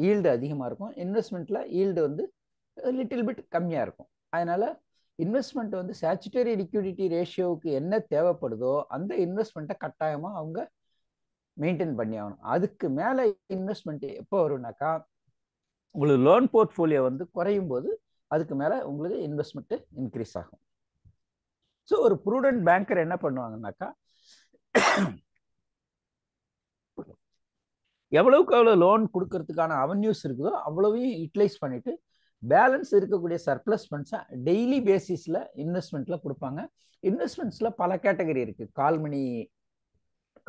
ஈல்டு அதிகமாக இருக்கும் இன்வெஸ்ட்மெண்ட்டில் ஈல்டு வந்து லிட்டில் பிட் கம்மியாக இருக்கும் அதனால் இன்வெஸ்ட்மெண்ட் வந்து சேச்சுட்டரி லிக்யூடிட்டி ரேஷியோவுக்கு என்ன தேவைப்படுதோ அந்த இன்வெஸ்ட்மெண்ட்டை கட்டாயமாக அவங்க மெயின்டைன் பண்ணி ஆகணும் அதுக்கு மேலே இன்வெஸ்ட்மெண்ட் எப்போ வரும்னாக்கா உங்களுக்கு லோன் போர்ட்ஃபோலியோ வந்து குறையும் போது அதுக்கு மேலே உங்களுக்கு இன்வெஸ்ட்மெண்ட்டு இன்க்ரீஸ் ஆகும் ஸோ ஒரு ப்ரூடென்ட் பேங்கர் என்ன பண்ணுவாங்கனாக்கா எவ்வளவுக்கு எவ்வளோ லோன் கொடுக்கறதுக்கான அவென்யூஸ் இருக்குதோ அவ்வளவையும் யூட்டிலைஸ் பண்ணிட்டு பேலன்ஸ் இருக்கக்கூடிய சர்ப்ளஸ் ஃபண்ட்ஸை டெய்லி பேசிஸில் இன்வெஸ்ட்மெண்ட்டில் கொடுப்பாங்க இன்வெஸ்ட்மெண்ட்ஸில் பல கேட்டகரி இருக்குது கால் மணி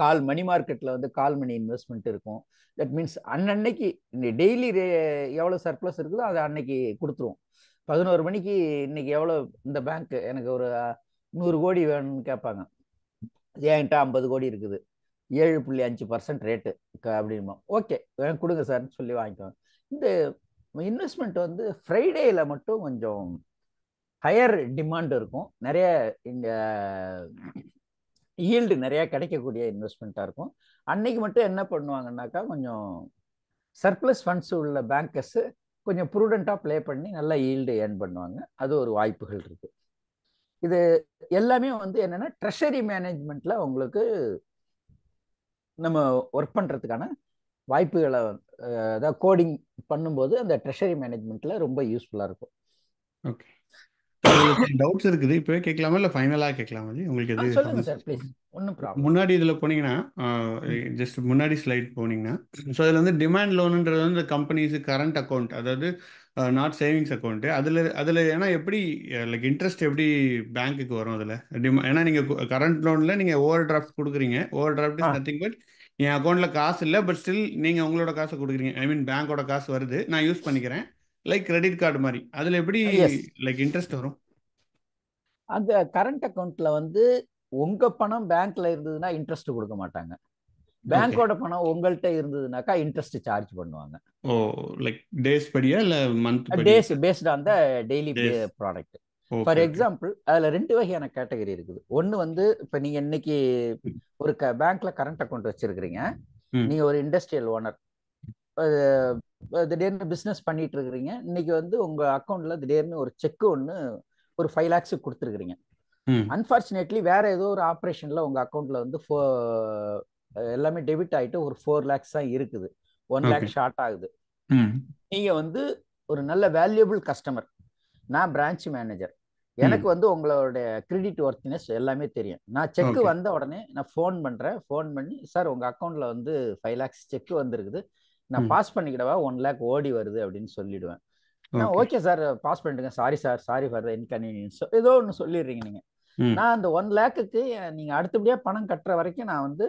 கால் மணி மார்க்கெட்டில் வந்து கால் மணி இன்வெஸ்ட்மெண்ட் இருக்கும் தட் மீன்ஸ் அன்னன்னைக்கு டெய்லி ரே எவ்வளோ சர்ப்ளஸ் இருக்குதோ அதை அன்னைக்கு கொடுத்துருவோம் பதினோரு மணிக்கு இன்னைக்கு எவ்வளோ இந்த பேங்க் எனக்கு ஒரு நூறு கோடி வேணும்னு கேட்பாங்க ஏன்ட்ட ஐம்பது கோடி இருக்குது ஏழு புள்ளி அஞ்சு பர்சன்ட் ரேட்டு அப்படின்மா ஓகே கொடுங்க சார்னு சொல்லி வாங்கிக்குவாங்க இந்த இன்வெஸ்ட்மெண்ட் வந்து ஃப்ரைடேயில் மட்டும் கொஞ்சம் ஹையர் டிமாண்ட் இருக்கும் நிறைய இங்கே ஈல்டு நிறையா கிடைக்கக்கூடிய இன்வெஸ்ட்மெண்ட்டாக இருக்கும் அன்னைக்கு மட்டும் என்ன பண்ணுவாங்கன்னாக்கா கொஞ்சம் சர்ப்ளஸ் ஃபண்ட்ஸ் உள்ள பேங்கர்ஸு கொஞ்சம் ப்ரூடெண்ட்டாக ப்ளே பண்ணி நல்லா ஈல்டு ஏர்ன் பண்ணுவாங்க அது ஒரு வாய்ப்புகள் இருக்குது இது எல்லாமே வந்து என்னென்னா ட்ரெஷரி மேனேஜ்மெண்ட்டில் உங்களுக்கு நம்ம ஒர்க் பண்ணுறதுக்கான வாய்ப்புகளை அதாவது கோடிங் பண்ணும்போது அந்த ட்ரெஷரி மேனேஜ்மெண்ட்ல ரொம்ப யூஸ்ஃபுல்லாக இருக்கும் ஓகே டவுட்ஸ் இருக்குது இப்போ கேட்கலாமா இல்லை ஃபைனலாக கேட்கலாமா ஜி உங்களுக்கு எது முன்னாடி இதில் போனீங்கன்னா ஜஸ்ட் முன்னாடி ஸ்லைட் போனீங்கன்னா ஸோ அதில் வந்து டிமாண்ட் லோனுன்றது வந்து கம்பெனிஸ் கரண்ட் அக்கௌண்ட் அதாவது நாட் சேவிங்ஸ் அக்கௌண்ட்டு அதில் அதில் ஏன்னா எப்படி லைக் இன்ட்ரெஸ்ட் எப்படி பேங்க்குக்கு வரும் அதில் டிமா ஏன்னா நீங்கள் கரண்ட் லோனில் நீங்கள் ஓவர் டிராஃப்ட் கொடுக்குறீங்க overdraft is nothing but என் அக்கௌண்ட்டில் காசு இல்லை பட் ஸ்டில் நீங்கள் உங்களோட காசை கொடுக்குறீங்க ஐ மீன் பேங்க்கோட காசு வருது நான் யூஸ் பண்ணிக்கிறேன் லைக் கிரெடிட் கார்டு மாதிரி அதில் எப்படி லைக் இன்ட்ரெஸ்ட் வரும் அந்த கரண்ட் அக்கௌண்ட்ல வந்து உங்க பணம் பேங்க்ல இருந்ததுன்னா இன்ட்ரெஸ்ட் கொடுக்க மாட்டாங்க பேங்கோட பணம் உங்கள்கிட்ட இருந்ததுனாக்கா இன்ட்ரெஸ்ட் சார்ஜ் பண்ணுவாங்க ஓ லைக் டேஸ் படியா இல்ல month days based on the daily product for example அதுல ரெண்டு வகையான கேட்டகரி இருக்குது ஒன்னு வந்து இப்ப நீங்க இன்னைக்கு ஒரு பேங்க்ல கரண்ட் அக்கௌண்ட் வச்சிருக்கிறீங்க நீங்க ஒரு இண்டஸ்ட்ரியல் ஓனர் திடீர்னு பிஸ்னஸ் பண்ணிட்டு இருக்கிறீங்க இன்னைக்கு வந்து உங்க அக்கௌண்ட்ல திடீர்னு ஒரு செக் ஒன்று ஒரு ஃபைவ் லேக்ஸ் கொடுத்துருக்குறீங்க அன்பார்ச்சுனேட்லி வேற ஏதோ ஒரு ஆப்ரேஷன்ல உங்க அக்கௌண்ட்ல வந்து எல்லாமே டெபிட் ஆயிட்டு ஒரு ஃபோர் லேக்ஸ் தான் இருக்குது ஒன் லேக் ஷார்ட் ஆகுது நீங்க வந்து ஒரு நல்ல வேல்யூபிள் கஸ்டமர் நான் பிரான்ச் மேனேஜர் எனக்கு வந்து உங்களோட கிரெடிட் ஒர்த்தினஸ் எல்லாமே தெரியும் நான் செக் வந்த உடனே நான் ஃபோன் பண்றேன் ஃபோன் பண்ணி சார் உங்க அக்கௌண்ட்ல வந்து ஃபைவ் லேக்ஸ் செக் வந்திருக்குது நான் பாஸ் பண்ணிக்கிடவா ஒன் லேக் ஓடி வருது அப்படின்னு சொல்லிடுவேன் ஓகே சார் பாஸ் பண்ணிட்டுங்க sorry sir sorry for the inconvenience ஏதோ ஒன்று சொல்லிடுறீங்க நீங்க நான் அந்த ஒன் லேக்குக்கு நீங்க அடுத்தபடியா பணம் கட்டுற வரைக்கும் நான் வந்து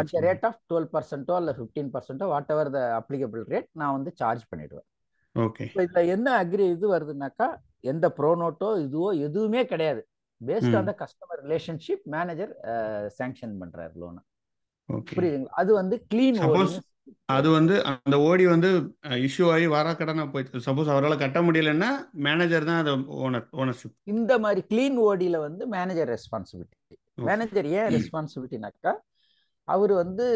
அட் ரேட் ஆஃப் டுவெல் பர்சன்டோ இல்லை ஃபிஃப்டீன் பர்சன்டோ whatever the applicable rate நான் வந்து சார்ஜ் பண்ணிடுவேன் இப்போ இதுல என்ன அக்ரி இது வருதுனாக்கா எந்த ப்ரோனோட்டோ இதுவோ எதுவுமே கிடையாது based on the customer relationship manager sanction பண்றாரு லோனை புரியுதுங்களா அது வந்து கிளீன் அது வந்து அந்த ஓடி வந்து இஷ்யூ ஆகி வாராக்கடனை போயிடுச்சு சப்போஸ் அவரால் கட்ட முடியலன்னா மேனேஜர் தான் அது ஓனர் ஓனர்ஷிப் இந்த மாதிரி கிளீன் ஓடியில் வந்து மேனேஜர் ரெஸ்பான்சிபிலிட்டி மேனேஜர் ஏன் ரெஸ்பான்சிபிலிட்டினாக்கா அவர் வந்து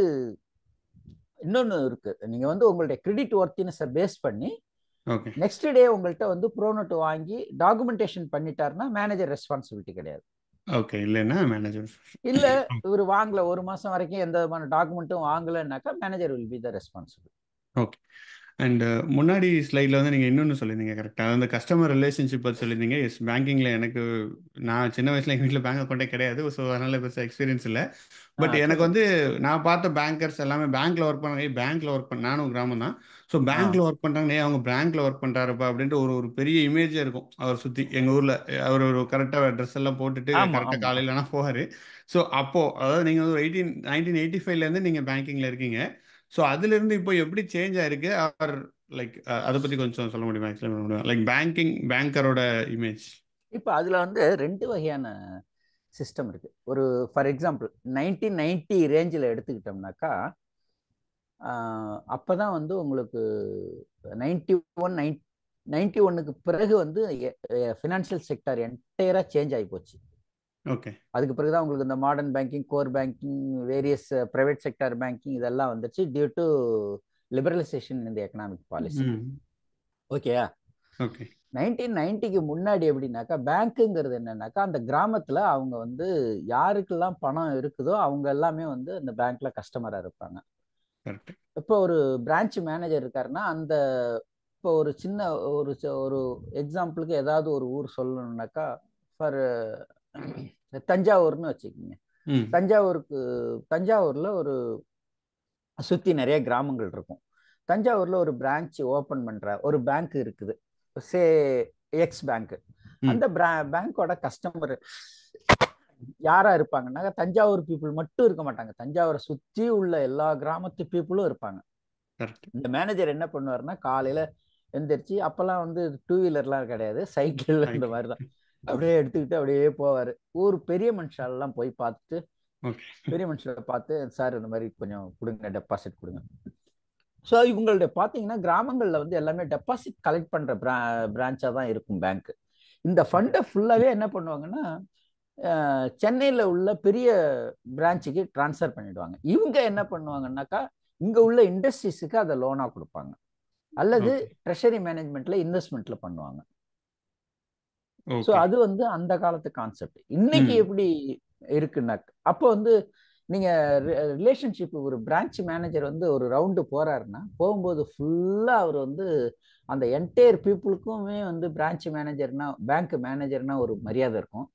இன்னொன்று இருக்கு நீங்கள் வந்து உங்களுடைய கிரெடிட் ஒர்த்தினஸை பேஸ் பண்ணி நெக்ஸ்ட் டே உங்கள்கிட்ட வந்து ப்ரோனோட் வாங்கி டாக்குமெண்டேஷன் பண்ணிட்டாருன்னா மேனேஜர் ரெஸ்பான்சிபிலிட்டி கிடையாது ஓகே இல்லைன்னா மேனேஜர் இல்ல இவர் வாங்கல ஒரு மாசம் வரைக்கும் எந்த விதமான டாக்குமெண்ட்டும் வாங்கலன்னாக்கா manager will be the responsible okay and முன்னாடி ஸ்லைட்ல வந்து நீங்க இன்னொன்னு சொல்லியிருந்தீங்க கரெக்டாக அந்த கஸ்டமர் ரிலேஷன்ஷிப் பற்றி சொல்லியிருந்தீங்க எஸ் பேங்கிங்ல எனக்கு நான் சின்ன வயசுல எங்கள் வீட்டுல பேங்க் அக்கௌண்டே கிடையாது ஸோ அதனால பெருசாக எக்ஸ்பீரியன்ஸ் இல்ல பட் எனக்கு வந்து நான் பார்த்த பேங்கர்ஸ் எல்லாமே பேங்க்ல ஒர்க் பண்ணி பேங்க்ல ஒர்க் பண்ண நானும் கிராமம் தான் ஸோ பேங்க்ல ஒர்க் பண்றாங்க அவங்க பேங்க்ல ஒர்க் பண்றாருப்பா அப்படின்ட்டு ஒரு ஒரு பெரிய இமேஜே இருக்கும் அவர் சுத்தி எங்க ஊர்ல அவர் ஒரு கரெக்டா ட்ரெஸ் எல்லாம் போட்டுட்டு கரெக்டா எல்லாம் போவாரு ஸோ அப்போ அதாவது நீங்க ஒரு எயிட்டீன் நைன்டீன் எயிட்டி ஃபைவ்ல இருந்து நீங்க பேங்கிங்ல இருக்கீங்க ஸோ அதுல இருந்து இப்போ எப்படி சேஞ்ச் ஆயிருக்கு அவர் லைக் அதை பத்தி கொஞ்சம் சொல்ல முடியுமா எக்ஸ்பிளைன் பண்ண முடியுமா லைக் பேங்கிங் பேங்கரோட இமேஜ் இப்போ அதுல வந்து ரெண்டு வகையான சிஸ்டம் இருக்கு ஒரு ஃபார் எக்ஸாம்பிள் நைன்டீன் நைன்டி ரேஞ்சில் எடுத்துக்கிட்டோம்னாக்கா அப்போ தான் வந்து உங்களுக்கு நைன்டி ஒன் நைன் நைன்டி ஒன்னுக்கு பிறகு வந்து ஃபினான்ஷியல் செக்டர் என்டையராக சேஞ்ச் ஆகி போச்சு ஓகே அதுக்கு பிறகு தான் உங்களுக்கு இந்த modern banking core banking various private sector banking இதெல்லாம் வந்துச்சு டியூ டு லிபரலைசேஷன் இந்த எக்கனாமிக் பாலிசி ஓகேயா ஓகே நைன்டீன் நைன்டிக்கு முன்னாடி எப்படின்னாக்கா பேங்க்குங்கிறது என்னன்னாக்கா அந்த கிராமத்தில் அவங்க வந்து யாருக்கெல்லாம் பணம் இருக்குதோ அவங்க எல்லாமே வந்து அந்த பேங்க்ல கஸ்டமராக இருப்பாங்க இப்போ ஒரு பிரான்ச் மேனேஜர் இருக்காருன்னா அந்த இப்போ ஒரு சின்ன ஒரு ஒரு எக்ஸாம்பிளுக்கு ஏதாவது ஒரு ஊர் சொல்லணும்னாக்கா ஃபார் தஞ்சாவூர்னு வச்சுக்கோங்க தஞ்சாவூருக்கு தஞ்சாவூர்ல ஒரு சுத்தி நிறைய கிராமங்கள் இருக்கும் தஞ்சாவூர்ல ஒரு பிரான்ச் ஓபன் பண்ற ஒரு பேங்க் இருக்குது சே எக்ஸ் பேங்க் அந்த பேங்கோட கஸ்டமர் யாரா இருப்பாங்கன்னாக்கா தஞ்சாவூர் பீப்புள் மட்டும் இருக்க மாட்டாங்க தஞ்சாவூரை சுற்றி உள்ள எல்லா கிராமத்து பீப்புளும் இருப்பாங்க இந்த மேனேஜர் என்ன பண்ணுவாருன்னா காலையில எந்திரிச்சு அப்பெல்லாம் வந்து டூ வீலர்லாம் கிடையாது சைக்கிள் அந்த மாதிரி தான் அப்படியே எடுத்துக்கிட்டு அப்படியே போவாரு ஊர் பெரிய மனுஷாலெல்லாம் போய் பார்த்துட்டு பெரிய மனுஷால பார்த்து சார் இந்த மாதிரி கொஞ்சம் கொடுங்க டெபாசிட் கொடுங்க ஸோ இவங்களுடைய பார்த்தீங்கன்னா கிராமங்களில் வந்து எல்லாமே டெபாசிட் கலெக்ட் பண்ணுற பிரா பிரான்ச்சாக தான் இருக்கும் பேங்க் இந்த ஃபண்டை ஃபுல்லாகவே என்ன பண்ணுவாங்கன்னா சென்னையில் உள்ள பெரிய பிரான்ச்சுக்கு டிரான்ஸ்ஃபர் பண்ணிடுவாங்க இவங்க என்ன பண்ணுவாங்கன்னாக்கா இங்கே உள்ள இண்டஸ்ட்ரீஸுக்கு அதை லோனாக கொடுப்பாங்க அல்லது ட்ரெஷரி மேனேஜ்மெண்ட்ல இன்வெஸ்ட்மெண்ட்ல பண்ணுவாங்க ஸோ அது வந்து அந்த காலத்து கான்செப்ட் இன்னைக்கு எப்படி இருக்குன்னா அப்போ வந்து நீங்க ரிலேஷன்ஷிப் ஒரு பிரான்ச் மேனேஜர் வந்து ஒரு ரவுண்டு போறாருன்னா போகும்போது ஃபுல்லா அவர் வந்து அந்த என்டையர் பீப்புளுக்குமே வந்து பிரான்ச் மேனேஜர்னா பேங்க் மேனேஜர்னா ஒரு மரியாதை இருக்கும்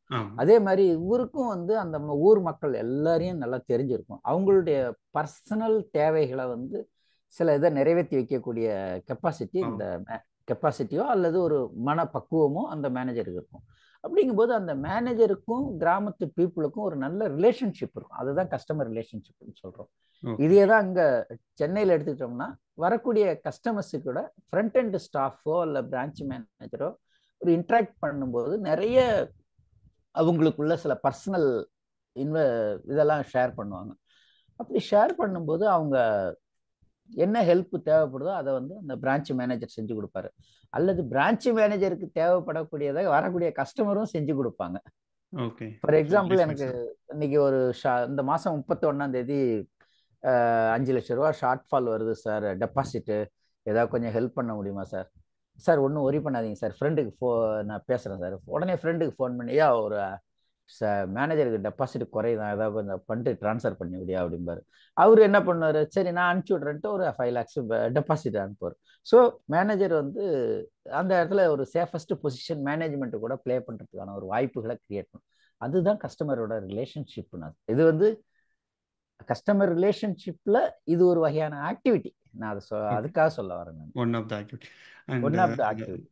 அதே மாதிரி இவருக்கும் வந்து அந்த ஊர் மக்கள் எல்லாரையும் நல்லா தெரிஞ்சிருக்கும் அவங்களுடைய பர்சனல் தேவைகளை வந்து சில இதை நிறைவேற்றி வைக்கக்கூடிய கெப்பாசிட்டி இந்த கெப்பாசிட்டியோ அல்லது ஒரு மன பக்குவமோ அந்த மேனேஜருக்கு இருக்கும் அப்படிங்கும்போது அந்த மேனேஜருக்கும் கிராமத்து பீப்புளுக்கும் ஒரு நல்ல ரிலேஷன்ஷிப் இருக்கும் அதுதான் கஸ்டமர் ரிலேஷன்ஷிப்னு சொல்றோம் இதையே தான் அங்க சென்னையில் எடுத்துக்கிட்டோம்னா வரக்கூடிய கஸ்டமர்ஸு கூட ஃப்ரண்ட் அண்ட் ஸ்டாஃபோ இல்லை பிரான்ச் மேனேஜரோ ஒரு இன்ட்ராக்ட் பண்ணும்போது நிறைய அவங்களுக்குள்ள சில பர்சனல் இன்வ இதெல்லாம் ஷேர் பண்ணுவாங்க அப்படி ஷேர் பண்ணும்போது அவங்க என்ன ஹெல்ப் தேவைப்படுதோ அதை வந்து அந்த பிரான்ச் மேனேஜர் செஞ்சு கொடுப்பாரு அல்லது பிரான்ச் மேனேஜருக்கு தேவைப்படக்கூடியதை வரக்கூடிய கஸ்டமரும் செஞ்சு கொடுப்பாங்க ஃபார் எக்ஸாம்பிள் எனக்கு இன்னைக்கு ஒரு ஷா இந்த மாசம் முப்பத்தி ஒன்னாம் தேதி அஞ்சு லட்ச ரூபா ஷார்ட் ஃபால் வருது சார் டெபாசிட்டு ஏதாவது கொஞ்சம் ஹெல்ப் பண்ண முடியுமா சார் சார் ஒன்றும் ஒரி பண்ணாதீங்க சார் ஃப்ரெண்டுக்கு ஃபோ நான் பேசுகிறேன் சார் உடனே ஃப்ரெண்டுக்கு ஃபோன் பண்ணியா ஒரு ச மேனேஜருக்கு டெபாசிட் குறையுதான் ஏதாவது கொஞ்சம் பண்ணிட்டு ட்ரான்ஸ்ஃபர் பண்ணி விடியா அப்படிம்பாரு அவர் என்ன பண்ணுவார் சரி நான் அனுப்பிச்சி விட்றேன்ட்டு ஒரு ஃபைவ் லேக்ஸ் டெபாசிட் அனுப்புவார் ஸோ மேனேஜர் வந்து அந்த இடத்துல ஒரு சேஃபஸ்ட் பொசிஷன் மேனேஜ்மெண்ட்டு கூட ப்ளே பண்ணுறதுக்கான ஒரு வாய்ப்புகளை கிரியேட் பண்ணும் அதுதான் கஸ்டமரோட ரிலேஷன்ஷிப்னு இது வந்து கஸ்டமர் ரிலேஷன்ஷிப்ல இது ஒரு வகையான ஆக்டிவிட்டி நான் அதை அதுக்காக சொல்ல வரேன் one of the activity one of the activity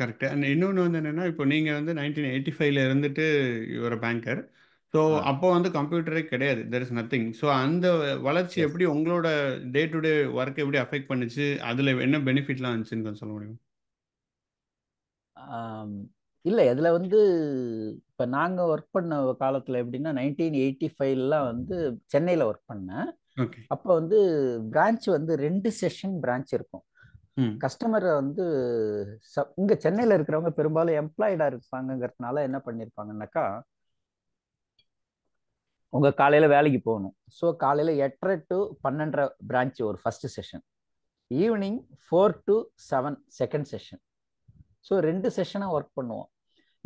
correct and இன்னொன்று வந்து என்னென்னா இப்போ நீங்கள் வந்து நைன்டீன் எயிட்டி ஃபைவ்ல இருந்துட்டு ஒரு பேங்கர் ஸோ அப்போ வந்து கம்ப்யூட்டரே கிடையாது தெர் இஸ் நத்திங் ஸோ அந்த வளர்ச்சி எப்படி உங்களோட டே டு டே ஒர்க் எப்படி அஃபெக்ட் பண்ணுச்சு அதில் என்ன பெனிஃபிட்லாம் இருந்துச்சுன்னு சொல்ல முடியும் இல்லை அதில் வந்து இப்போ நாங்கள் ஒர்க் பண்ண காலத்தில் எப்படின்னா நைன்டீன் எயிட்டி ஃபைவ்லாம் வந்து சென்னையில் ஒர்க் பண்ணேன் அப்போ வந்து பிரான்ச் வந்து ரெண்டு செஷன் பிரான்ச் இருக்கும் கஸ்டமரை வந்து இங்கே சென்னையில் இருக்கிறவங்க பெரும்பாலும் எம்ப்ளாய்டாக இருப்பாங்கிறதுனால என்ன பண்ணியிருப்பாங்கன்னாக்கா உங்கள் காலையில் வேலைக்கு போகணும் ஸோ காலையில் எட்டரை டு பன்னெண்டரை பிரான்ச் ஒரு first session evening four to seven second session so ரெண்டு செஷனாக ஒர்க் பண்ணுவோம்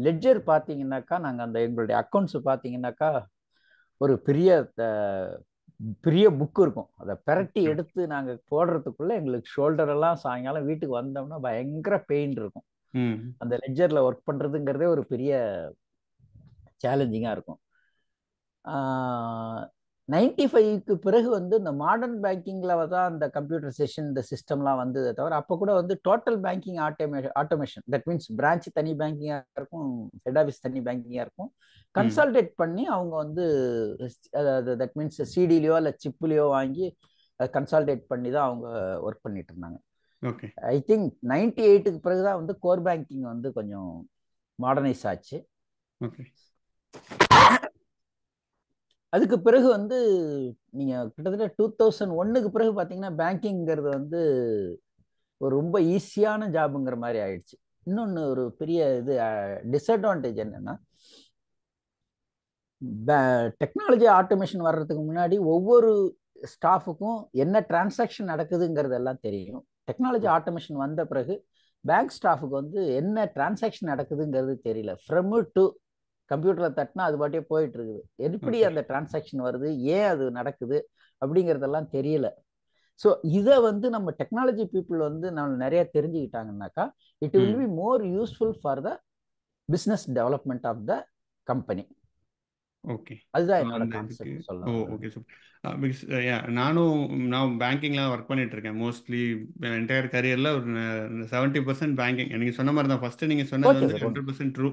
லெட்ஜர் பார்த்தீங்கன்னாக்கா நாங்கள் அந்த எங்களுடைய அக்கௌண்ட்ஸு பார்த்தீங்கன்னாக்கா ஒரு பெரிய பெரிய புக்கு இருக்கும் அதை பெரட்டி எடுத்து நாங்கள் போடுறதுக்குள்ளே எங்களுக்கு ஷோல்டரெல்லாம் சாயங்காலம் வீட்டுக்கு வந்தோம்னா பயங்கர பெயின் இருக்கும் அந்த லெட்ஜரில் ஒர்க் பண்ணுறதுங்கிறதே ஒரு பெரிய சேலஞ்சிங்காக இருக்கும் நைன்டி ஃபைவ்க்கு பிறகு வந்து இந்த மாடர்ன் பேங்கிங்கில் தான் அந்த கம்ப்யூட்டர் செஷன் இந்த சிஸ்டம்லாம் வந்ததை தவிர அப்போ கூட வந்து டோட்டல் பேங்கிங் ஆட்டோமே ஆட்டோமேஷன் தட் மீன்ஸ் பிரான்ச் தனி பேங்கிங்காக இருக்கும் ஹெட் ஆஃபீஸ் தனி பேங்கிங்காக இருக்கும் கன்சல்டேட் பண்ணி அவங்க வந்து தட் மீன்ஸ் சிடிலையோ இல்லை சிப்புலையோ வாங்கி கன்சால்டேட் பண்ணி தான் அவங்க ஒர்க் பண்ணிட்டு இருந்தாங்க ஓகே ஐ திங்க் நைன்டி எயிட்டுக்கு பிறகு தான் வந்து கோர் பேங்கிங் வந்து கொஞ்சம் மாடர்னைஸ் ஆச்சு ஓகே அதுக்கு பிறகு வந்து நீங்கள் கிட்டத்தட்ட டூ தௌசண்ட் ஒன்றுக்கு பிறகு பார்த்தீங்கன்னா பேங்கிங்கிறது வந்து ஒரு ரொம்ப ஈஸியான ஜாபுங்கிற மாதிரி ஆயிடுச்சு இன்னொன்று ஒரு பெரிய இது டிஸ்அட்வான்டேஜ் என்னென்னா டெக்னாலஜி ஆட்டோமேஷன் வர்றதுக்கு முன்னாடி ஒவ்வொரு ஸ்டாஃபுக்கும் என்ன டிரான்சாக்ஷன் நடக்குதுங்கிறதெல்லாம் தெரியும் டெக்னாலஜி ஆட்டோமேஷன் வந்த பிறகு பேங்க் ஸ்டாஃபுக்கு வந்து என்ன டிரான்சாக்ஷன் நடக்குதுங்கிறது தெரியல ஃப்ரம் டு கம்ப்யூட்டரில் தட்டினா அது பாட்டியே போயிட்டு இருக்குது எப்படி அந்த டிரான்சாக்ஷன் வருது ஏன் அது நடக்குது அப்படிங்கிறதெல்லாம் தெரியல ஸோ இதை வந்து நம்ம டெக்னாலஜி பீப்புள் வந்து நம்ம நிறைய தெரிஞ்சுக்கிட்டாங்கன்னாக்கா it will be more useful for the business development of the company okay நானும் நான் பேங்கிங்லாம் ஒர்க் பண்ணிட்டு இருக்கேன் மோஸ்ட்லி என்டையர் கரியர்ல ஒரு செவன்டி பர்சன்ட் பேங்கிங் நீங்க சொன்ன மாதிரி தான் ஃபர்ஸ்ட் நீங்க சொன்னது வந்து ஹண்ட்ரட் பர்சன்ட் ட்ரூ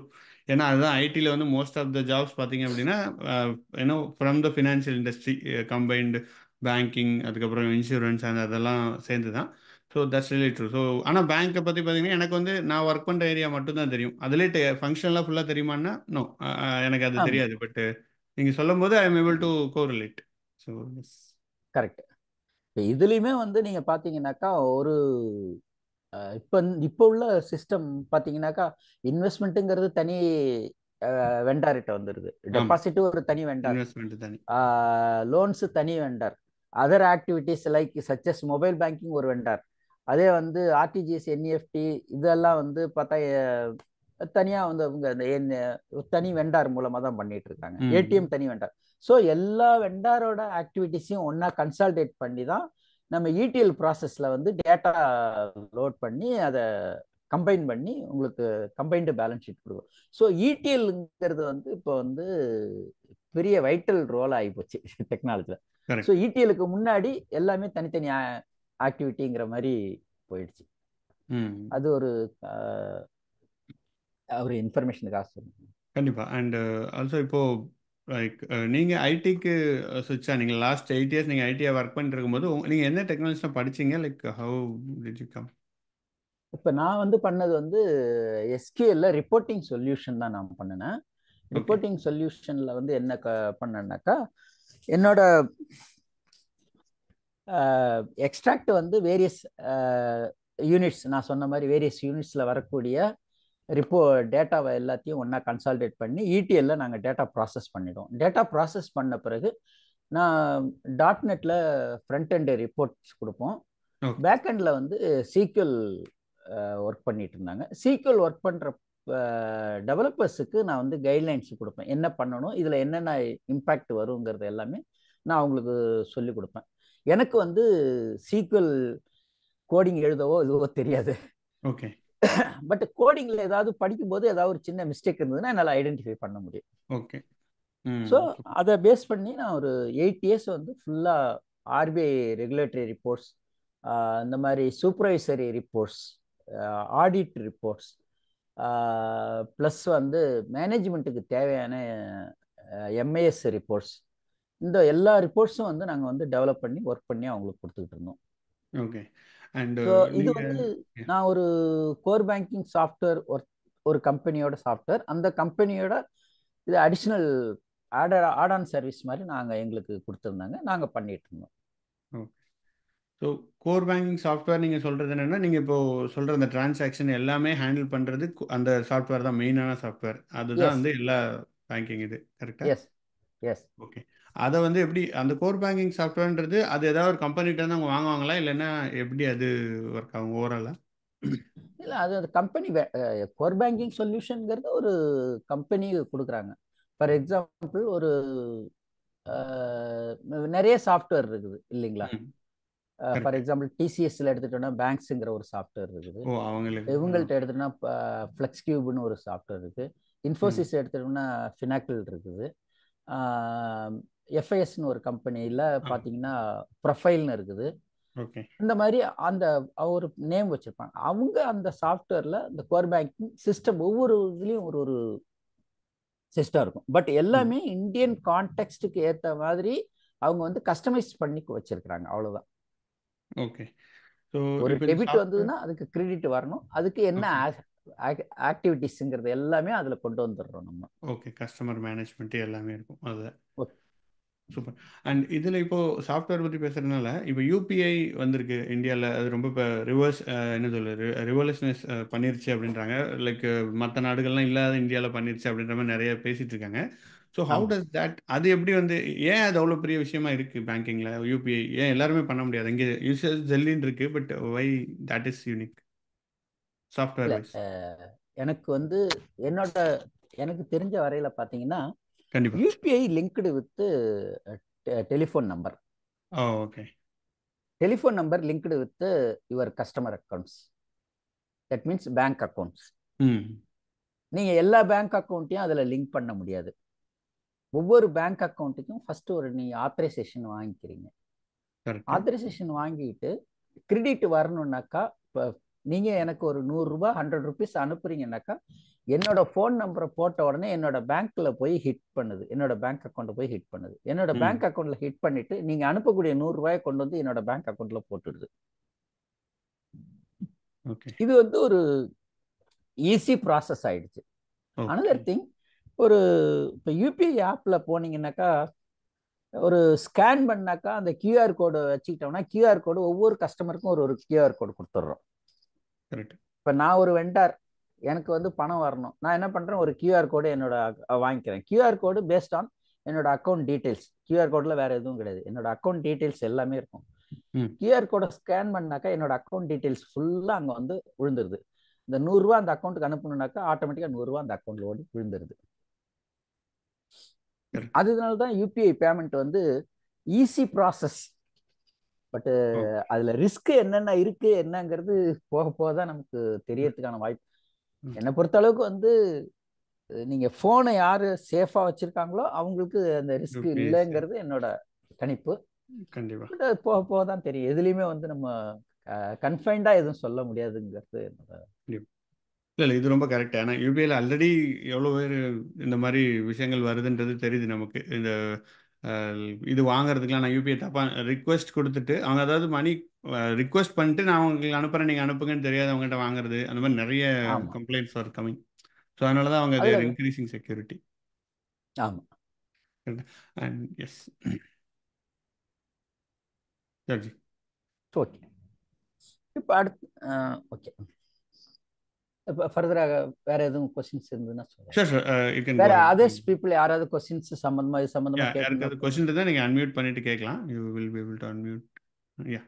ஏன்னா அதுதான் ஐடியில் வந்து மோஸ்ட் ஆஃப் த ஜாப்ஸ் பார்த்தீங்க அப்படின்னா ஏன்னா from the financial industry combined banking அதுக்கப்புறம் இன்சூரன்ஸ் அந்த அதெல்லாம் சேர்ந்து தான் ஸோ தட்ஸ் ரிலேட் ஸோ ஆனால் பேங்க்கை பற்றி பார்த்தீங்கன்னா எனக்கு வந்து நான் ஒர்க் பண்ணுற ஏரியா மட்டும்தான் தெரியும் அதிலே ஃபங்க்ஷன்லாம் ஃபுல்லாக தெரியுமான்னா நோ எனக்கு அது தெரியாது பட் நீங்கள் சொல்லும் போது I am able to relate so correct இப்போ இதுலேயுமே வந்து நீங்கள் பார்த்தீங்கன்னாக்கா ஒரு இப்போ இப்போ உள்ள சிஸ்டம் பார்த்தீங்கன்னாக்கா இன்வெஸ்ட்மெண்ட்டுங்கிறது தனி வெண்டார்கிட்ட வந்துடுது டெபாசிட்டும் ஒரு தனி வெண்டார் லோன்ஸு தனி vendor other activities like such as mobile banking ஒரு வெண்டார் அதே வந்து ஆர்டிஜிஎஸ் என்இஎஃப்டி e இதெல்லாம் வந்து பார்த்தா தனியாக வந்து அவங்க தனி வெண்டார் மூலமாக தான் பண்ணிட்டு இருக்காங்க ஏடிஎம் தனி வெண்டார் ஸோ எல்லா வெண்டாரோட ஆக்டிவிட்டிஸையும் ஒன்னா கன்சால்டேட் பண்ணி தான் நம்ம இடிஎல் e ப்ராசஸில் வந்து டேட்டா லோட் பண்ணி அதை கம்பைன் பண்ணி உங்களுக்கு கம்பைன்டு பேலன்ஸ் ஷீட் கொடுக்கும் ஸோ இடிஎல்ங்கிறது e வந்து இப்போ வந்து பெரிய வைட்டல் ரோல் ஆகி போச்சு டெக்னாலஜியில் ஸோ இடிஎலுக்கு முன்னாடி எல்லாமே தனித்தனி ஆக்டிவிட்டிங்கிற மாதிரி போயிடுச்சு அது ஒரு ஒரு இன்ஃபர்மேஷனுக்காக சொல்லுங்க கண்டிப்பாக அண்ட் ஆல்சோ இப்போது லைக் நீங்கள் ஐடிக்கு சுவிட்ச் நீங்க லாஸ்ட் எயிட் இயர்ஸ் நீங்கள் ஐடியா ஒர்க் பண்ணிட்டு இருக்கும்போது நீங்கள் என்ன டெக்னாலஜி படிச்சீங்க லைக் ஹவு கம் இப்போ நான் வந்து பண்ணது வந்து எஸ்கியூஎல்ல ரிப்போர்ட்டிங் சொல்யூஷன் தான் நான் பண்ணினேன் ரிப்போர்ட்டிங் சொல்யூஷனில் வந்து என்ன க பண்ணேன்னாக்கா என்னோட எக்ஸ்ட்ராக்ட் வந்து வேரியஸ் யூனிட்ஸ் நான் சொன்ன மாதிரி வேரியஸ் யூனிட்ஸில் வரக்கூடிய ரிப்போ டேட்டாவை எல்லாத்தையும் ஒன்றா கன்சால்டேட் பண்ணி இடிஎல்ல நாங்கள் டேட்டா ப்ராசஸ் பண்ணிடுவோம் டேட்டா ப்ராசஸ் பண்ண பிறகு நான் டாட் நெட்டில் ஃப்ரண்ட் எண்டு ரிப்போர்ட்ஸ் கொடுப்போம் பேக் எண்டில் வந்து சீக்வல் ஒர்க் பண்ணிட்டு இருந்தாங்க சீக்வல் ஒர்க் பண்ணுற டெவலப்பர்ஸுக்கு நான் வந்து கைட்லைன்ஸ் கொடுப்பேன் என்ன பண்ணணும் இதில் என்னென்ன இம்பேக்ட் வருங்கிறது எல்லாமே நான் அவங்களுக்கு சொல்லி கொடுப்பேன் எனக்கு வந்து சீக்வல் கோடிங் எழுதவோ இதுவோ தெரியாது ஓகே பட் கோடிங்ல ஏதாவது படிக்கும்போது ஏதாவது ஒரு சின்ன மிஸ்டேக் இருந்ததுன்னா என்னால் ஐடென்டிஃபை பண்ண முடியும் ஓகே ஸோ அதை பேஸ் பண்ணி நான் ஒரு எயிட் இயர்ஸ் வந்து ஃபுல்லாக ஆர்பிஐ ரெகுலேட்டரி ரிப்போர்ட்ஸ் இந்த மாதிரி supervisory reports audit reports plus வந்து மேனேஜ்மெண்ட்டுக்கு தேவையான எம்ஐஎஸ் ரிப்போர்ட்ஸ் இந்த எல்லா ரிப்போர்ட்ஸும் வந்து நாங்கள் வந்து டெவலப் பண்ணி ஒர்க் பண்ணி அவங்களுக்கு கொடுத்துக்கிட்டு இருந்தோம் ஓகே அண்ட் uh, இது வந்து நான் ஒரு கோர் பேங்கிங் சாஃப்ட்வேர் ஒரு கம்பெனியோட சாஃப்ட்வேர் அந்த கம்பெனியோட இது additional add add on service மாதிரி நாங்கள் எங்களுக்கு கொடுத்துருந்தாங்க நாங்கள் பண்ணிட்டு இருந்தோம் ஸோ கோர் பேங்கிங் சாஃப்ட்வேர் நீங்கள் சொல்கிறது என்னென்னா நீங்கள் இப்போது சொல்கிற அந்த டிரான்சாக்ஷன் எல்லாமே ஹேண்டில் பண்ணுறது அந்த சாஃப்ட்வேர் தான் மெயினான சாஃப்ட்வேர் அதுதான் வந்து எல்லா பேங்கிங் இது கரெக்டாக எஸ் எஸ் ஓகே அதை வந்து எப்படி அந்த கோர் பேங்கிங் சாஃப்ட்வேர்ன்றது அது ஏதாவது ஒரு கம்பெனிகிட்ட இருந்து அவங்க வாங்குவாங்களா இல்லைன்னா எப்படி அது ஒர்க் ஆகும் ஓவராலாக இல்லை அது அந்த கம்பெனி கோர் பேங்கிங் சொல்யூஷனுங்கிறது ஒரு கம்பெனி கொடுக்குறாங்க ஃபார் எக்ஸாம்பிள் ஒரு நிறைய சாஃப்ட்வேர் இருக்குது இல்லைங்களா ஃபார் எக்ஸாம்பிள் டிசிஎஸ்ல எடுத்துட்டோம்னா பேங்க்ஸுங்கிற ஒரு சாஃப்ட்வேர் இருக்குது இவங்கள்ட்ட எடுத்துட்டோம்னா ஃப்ளெக்ஸ் கியூப்னு ஒரு சாஃப்ட்வேர் இருக்கு இன்ஃபோசிஸ் எடுத்துட்டோம்னா ஃபினாக்கிள் இருக்குது எஃப்ஐஎஸ்னு ஒரு கம்பெனியில் பார்த்தீங்கன்னா ப்ரொஃபைல்னு இருக்குது இந்த மாதிரி அந்த ஒரு நேம் வச்சிருப்பாங்க அவங்க அந்த சாஃப்ட்வேர்ல இந்த கோர் பேங்கிங் சிஸ்டம் ஒவ்வொரு இதுலயும் ஒரு ஒரு சிஸ்டம் இருக்கும் பட் எல்லாமே இந்தியன் கான்டெக்ட்டுக்கு ஏற்ற மாதிரி அவங்க வந்து கஸ்டமைஸ் பண்ணி வச்சிருக்கிறாங்க அவ்வளவுதான் ஓகே ஒரு டெபிட் வந்ததுன்னா அதுக்கு கிரெடிட் வரணும் அதுக்கு என்ன ஆக்டிவிட்டிஸ்ங்கிறது எல்லாமே அதுல கொண்டு வந்துடுறோம் நம்ம ஓகே கஸ்டமர் மேனேஜ்மெண்ட் எல்லாமே இருக்கும் அது சூப்பர் அண்ட் இதில் இப்போது சாஃப்ட்வேர் பற்றி பேசுகிறதுனால இப்போ யூபிஐ வந்திருக்கு இந்தியாவில் அது ரொம்ப இப்போ ரிவர்ஸ் என்ன சொல்லுது ரிவல்யூஷனஸ் பண்ணிருச்சு அப்படின்றாங்க லைக் மற்ற நாடுகள்லாம் இல்லாத இந்தியாவில் பண்ணிருச்சு அப்படின்ற மாதிரி நிறைய பேசிட்டு இருக்காங்க ஸோ ஹவு டஸ் தட் அது எப்படி வந்து ஏன் அது அவ்வளோ பெரிய விஷயமா இருக்குது பேங்கிங்கில் யூபிஐ ஏன் எல்லாருமே பண்ண முடியாது இங்கே யூஸ் ஜெல்லின்னு இருக்கு but why that is unique software எனக்கு வந்து என்னோட எனக்கு தெரிஞ்ச வரையில் பார்த்தீங்கன்னா கண்டிப்பா UPI linked with telephone number okay telephone number linked with your customer accounts that means bank accounts நீங்கள் எல்லா பேங்க் அக்கௌண்ட்டையும் அதில் லிங்க் பண்ண முடியாது ஒவ்வொரு பேங்க் அக்கௌண்ட்டுக்கும் ஃபர்ஸ்ட் ஒரு நீங்கள் ஆத்தரைசேஷன் வாங்கிக்கிறீங்க ஆத்தரைசேஷன் வாங்கிட்டு கிரெடிட் வரணுன்னாக்கா இப்போ நீங்கள் எனக்கு ஒரு நூறுரூபா ஹண்ட்ரட் ருபீஸ் அனுப்புறீங்கன்னாக்கா என்னோட ஃபோன் நம்பரை போட்ட உடனே என்னோட பேங்க்கில் போய் ஹிட் பண்ணுது என்னோட பேங்க் அக்கௌண்ட்டை போய் ஹிட் பண்ணுது என்னோட பேங்க் அக்கௌண்ட்டில் ஹிட் பண்ணிவிட்டு நீங்கள் அனுப்பக்கூடிய நூறுரூவாயை கொண்டு வந்து என்னோட பேங்க் அக்கௌண்ட்டில் போட்டுடுது இது வந்து ஒரு ஈஸி ப்ராசஸ் ஆயிடுச்சு அனதர் திங் ஒரு இப்போ யூபிஐ ஆப்பில் போனீங்கன்னாக்கா ஒரு ஸ்கேன் பண்ணாக்கா அந்த கியூஆர் கோடு வச்சுக்கிட்டோம்னா கியூஆர் கோடு ஒவ்வொரு கஸ்டமருக்கும் ஒரு ஒரு கியூஆர் கோடு கொடுத்துட்றோம் இப்போ நான் ஒரு வெண்டார் எனக்கு வந்து பணம் வரணும் நான் என்ன பண்ணுறேன் ஒரு கியூஆர் கோடு என்னோட வாங்கிக்கிறேன் கியூஆர் கோடு பேஸ்ட் ஆன் என்னோட அக்கௌண்ட் டீட்டெயில்ஸ் கியூஆர் கோடில் வேறு எதுவும் கிடையாது என்னோட அக்கௌண்ட் டீட்டெயில்ஸ் எல்லாமே இருக்கும் கியூஆர் கோடை ஸ்கேன் பண்ணாக்கா என்னோட அக்கௌண்ட் டீட்டெயில்ஸ் ஃபுல்லாக அங்கே வந்து விழுந்துருது இந்த நூறுரூவா அந்த அக்கௌண்ட்டுக்கு அனுப்பணும்னாக்கா ஆட்டோமேட்டிக்காக நூறுரூவா அந்த அக்கௌண்ட்ல ஓடி விழுந்துருது அதனால தான் யூபிஐ பேமெண்ட் வந்து ஈஸி ப்ராசஸ் பட்டு அதில் ரிஸ்க் என்னென்ன இருக்கு என்னங்கிறது போக போக தான் நமக்கு தெரியறதுக்கான வாய்ப்பு என்னை பொறுத்த அளவுக்கு வந்து நீங்க போனை யாரு சேஃபா வச்சிருக்காங்களோ அவங்களுக்கு அந்த ரிஸ்க் இல்லைங்கிறது என்னோட கணிப்பு கண்டிப்பா போக போக தான் தெரியும் எதுலயுமே வந்து நம்ம கன்ஃபைன்டா எதுவும் சொல்ல முடியாதுங்கிறது என்னோட இல்ல இது ரொம்ப கரெக்ட் ஏன்னா யூபிஐல ஆல்ரெடி எவ்வளவு பேர் இந்த மாதிரி விஷயங்கள் வருதுன்றது தெரியுது நமக்கு இந்த இது வாங்குறதுக்குலாம் நான் யூபிஐ தப்பா ரிக்வெஸ்ட் கொடுத்துட்டு அவங்க அதாவது மணி ரிக்வெஸ்ட் பண்ணிட்டு நான் அவங்களுக்கு அனுப்புகிறேன் நீங்கள் அனுப்புங்கன்னு தெரியாது அவங்ககிட்ட வாங்குறது அந்த மாதிரி நிறைய கம்ப்ளைண்ட்ஸ் ஆர் கமிங் ஸோ அதனால தான் அவங்க தேர் இன்க்ரீசிங் செக்யூரிட்டி ஆமாம் அண்ட் எஸ் ஜி ஓகே இப்போ அடுத்து ஓகே ஃபர்தராக வேற எதுவும் கொஸ்டின்ஸ் இருந்ததுன்னா சொல்லுங்க வேற அதர்ஸ் பீப்புள் யாராவது கொஸ்டின்ஸ் சம்பந்தமா இது சம்பந்தமா கேட்கறது கொஸ்டின் தான் நீங்க அன்மியூட் பண்ணிட்டு கேட்கலாம் you will be able to unmute yeah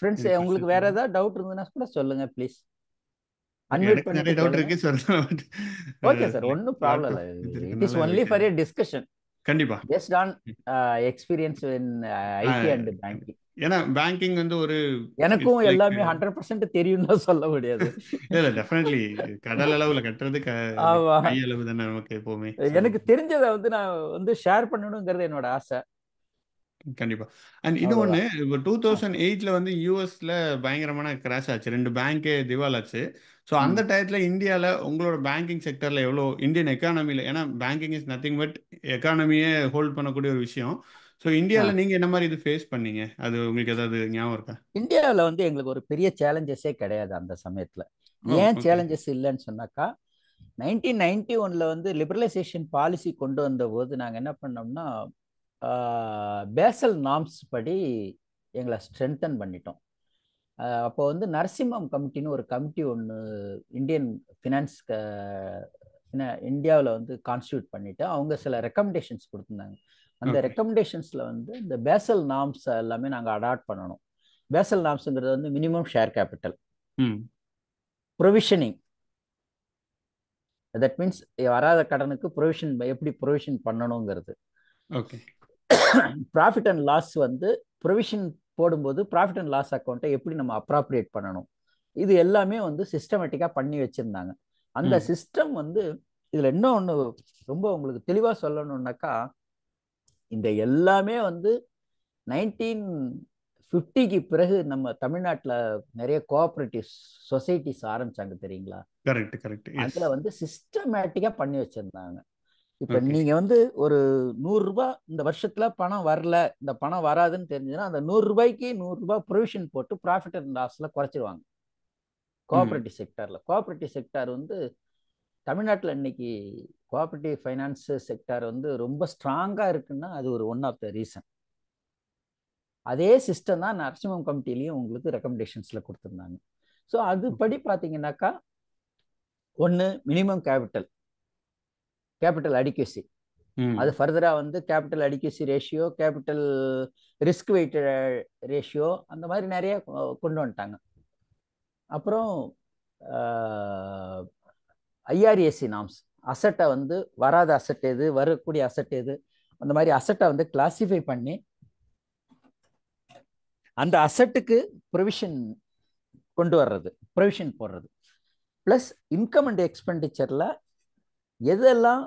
friends உங்களுக்கு வேற ஏதாவது டவுட் இருந்ததுன்னா கூட சொல்லுங்க ப்ளீஸ் அன்மியூட் பண்ணி டவுட் இருக்கு சார் ஓகே சார் ஒன்னும் ப்ராப்ளம் இல்ல it is only for a discussion கண்டிப்பா based on experience in IT and banking ஏன்னா பேங்கிங் வந்து ஒரு எனக்கும் எல்லாமே ஹண்ட்ரட் பர்சன்ட் தெரியும்னு சொல்ல முடியாது இல்ல டெஃபினெட்லி கடல் அளவுல கட்டுறது அளவு தானே நமக்கு எப்பவுமே எனக்கு தெரிஞ்சத வந்து நான் வந்து ஷேர் பண்ணணுங்கிறது என்னோட ஆசை கண்டிப்பா அண்ட் இது ஒண்ணு இப்போ டூ தௌசண்ட் எயிட்ல வந்து யூஎஸ்ல பயங்கரமான கிராஷ் ஆச்சு ரெண்டு பேங்கே திவால் ஆச்சு ஸோ அந்த டயத்துல இந்தியால உங்களோட பேங்கிங் செக்டர்ல எவ்வளோ இந்தியன் எக்கானமில ஏன்னா பேங்கிங் இஸ் நத்திங் பட் எக்கானமியே ஹோல்ட் பண்ணக்கூடிய ஒரு விஷயம் ஸோ இந்தியாவில் நீங்கள் என்ன மாதிரி இது ஃபேஸ் பண்ணீங்க அது உங்களுக்கு ஏதாவது ஞாபகம் இருக்கா இந்தியாவில் வந்து எங்களுக்கு ஒரு பெரிய சேலஞ்சஸே கிடையாது அந்த சமயத்தில் ஏன் சேலஞ்சஸ் இல்லைன்னு சொன்னாக்கா நைன்டீன் நைன்டி ஒன்ல வந்து லிபரலைசேஷன் பாலிசி கொண்டு வந்த போது நாங்கள் என்ன பண்ணோம்னா பேசல் நாம்ஸ் படி எங்களை ஸ்ட்ரென்தன் பண்ணிட்டோம் அப்போ வந்து நரசிம்மம் கமிட்டின்னு ஒரு கமிட்டி ஒன்று இந்தியன் ஃபினான்ஸ் இந்தியாவில் வந்து கான்ஸ்டியூட் பண்ணிவிட்டு அவங்க சில ரெக்கமெண்டேஷன்ஸ் கொடுத்துருந்தாங்க அந்த ரெக்கமெண்டேஷன்ஸில் வந்து இந்த பேசல் நாம்ஸ் எல்லாமே நாங்கள் அடாப்ட் பண்ணணும் பேசல் நாம்ஸுங்கிறது வந்து minimum share capital provisioning that means வராத கடனுக்கு ப்ரொவிஷன் எப்படி ப்ரொவிஷன் பண்ணணுங்கிறது ப்ராஃபிட் அண்ட் லாஸ் வந்து ப்ரொவிஷன் போடும்போது ப்ராஃபிட் அண்ட் லாஸ் அக்கௌண்ட்டை எப்படி நம்ம அப்ராப்ரியேட் பண்ணணும் இது எல்லாமே வந்து சிஸ்டமேட்டிக்காக பண்ணி வச்சுருந்தாங்க அந்த சிஸ்டம் வந்து இதில் இன்னும் ஒன்று ரொம்ப உங்களுக்கு தெளிவாக சொல்லணுன்னாக்கா இந்த எல்லாமே வந்து நைன்டீன் ஃபிஃப்டிக்கு பிறகு நம்ம தமிழ்நாட்டில் நிறைய கோஆப்ரேட்டிவ் சொசைட்டிஸ் ஆரம்பிச்சாங்க தெரியுங்களா கரெக்ட் கரெக்ட் அதில் வந்து சிஸ்டமேட்டிக்காக பண்ணி வச்சிருந்தாங்க இப்போ நீங்கள் வந்து ஒரு நூறுரூபா இந்த வருஷத்தில் பணம் வரல இந்த பணம் வராதுன்னு தெரிஞ்சுன்னா அந்த நூறுரூபாய்க்கு நூறுரூபா ப்ரொவிஷன் போட்டு ப்ராஃபிட் அண்ட் லாஸில் குறைச்சிருவாங்க கோஆப்ரேட்டிவ் செக்டாரில் கோஆப்ரேட்டிவ் செக்டார் வந்து தமிழ்நாட்டில் இன்னைக்கு கோஆப்ரேட்டிவ் ஃபைனான்ஸ் செக்டார் வந்து ரொம்ப ஸ்ட்ராங்காக இருக்குன்னா அது ஒரு ஒன் ஆஃப் த ரீசன் அதே சிஸ்டம் தான் நரசிம்மம் கமிட்டிலையும் உங்களுக்கு ரெக்கமெண்டேஷன்ஸில் கொடுத்துருந்தாங்க ஸோ அதுபடி பார்த்தீங்கன்னாக்கா ஒன்று மினிமம் கேபிட்டல் கேபிட்டல் அடிக்கசி அது ஃபர்தராக வந்து capital adequacy ratio capital risk weight ratio அந்த மாதிரி நிறைய கொண்டு வந்துட்டாங்க அப்புறம் ஐஆர்ஏசி நாம்ஸ் அசட்டை வந்து வராத அசட் எது வரக்கூடிய அசட் எது அந்த மாதிரி அசட்டை வந்து கிளாசிஃபை பண்ணி அந்த அசட்டுக்கு ப்ரொவிஷன் கொண்டு வர்றது ப்ரொவிஷன் போடுறது ப்ளஸ் இன்கம் அண்ட் எக்ஸ்பெண்டிச்சரில் எதெல்லாம்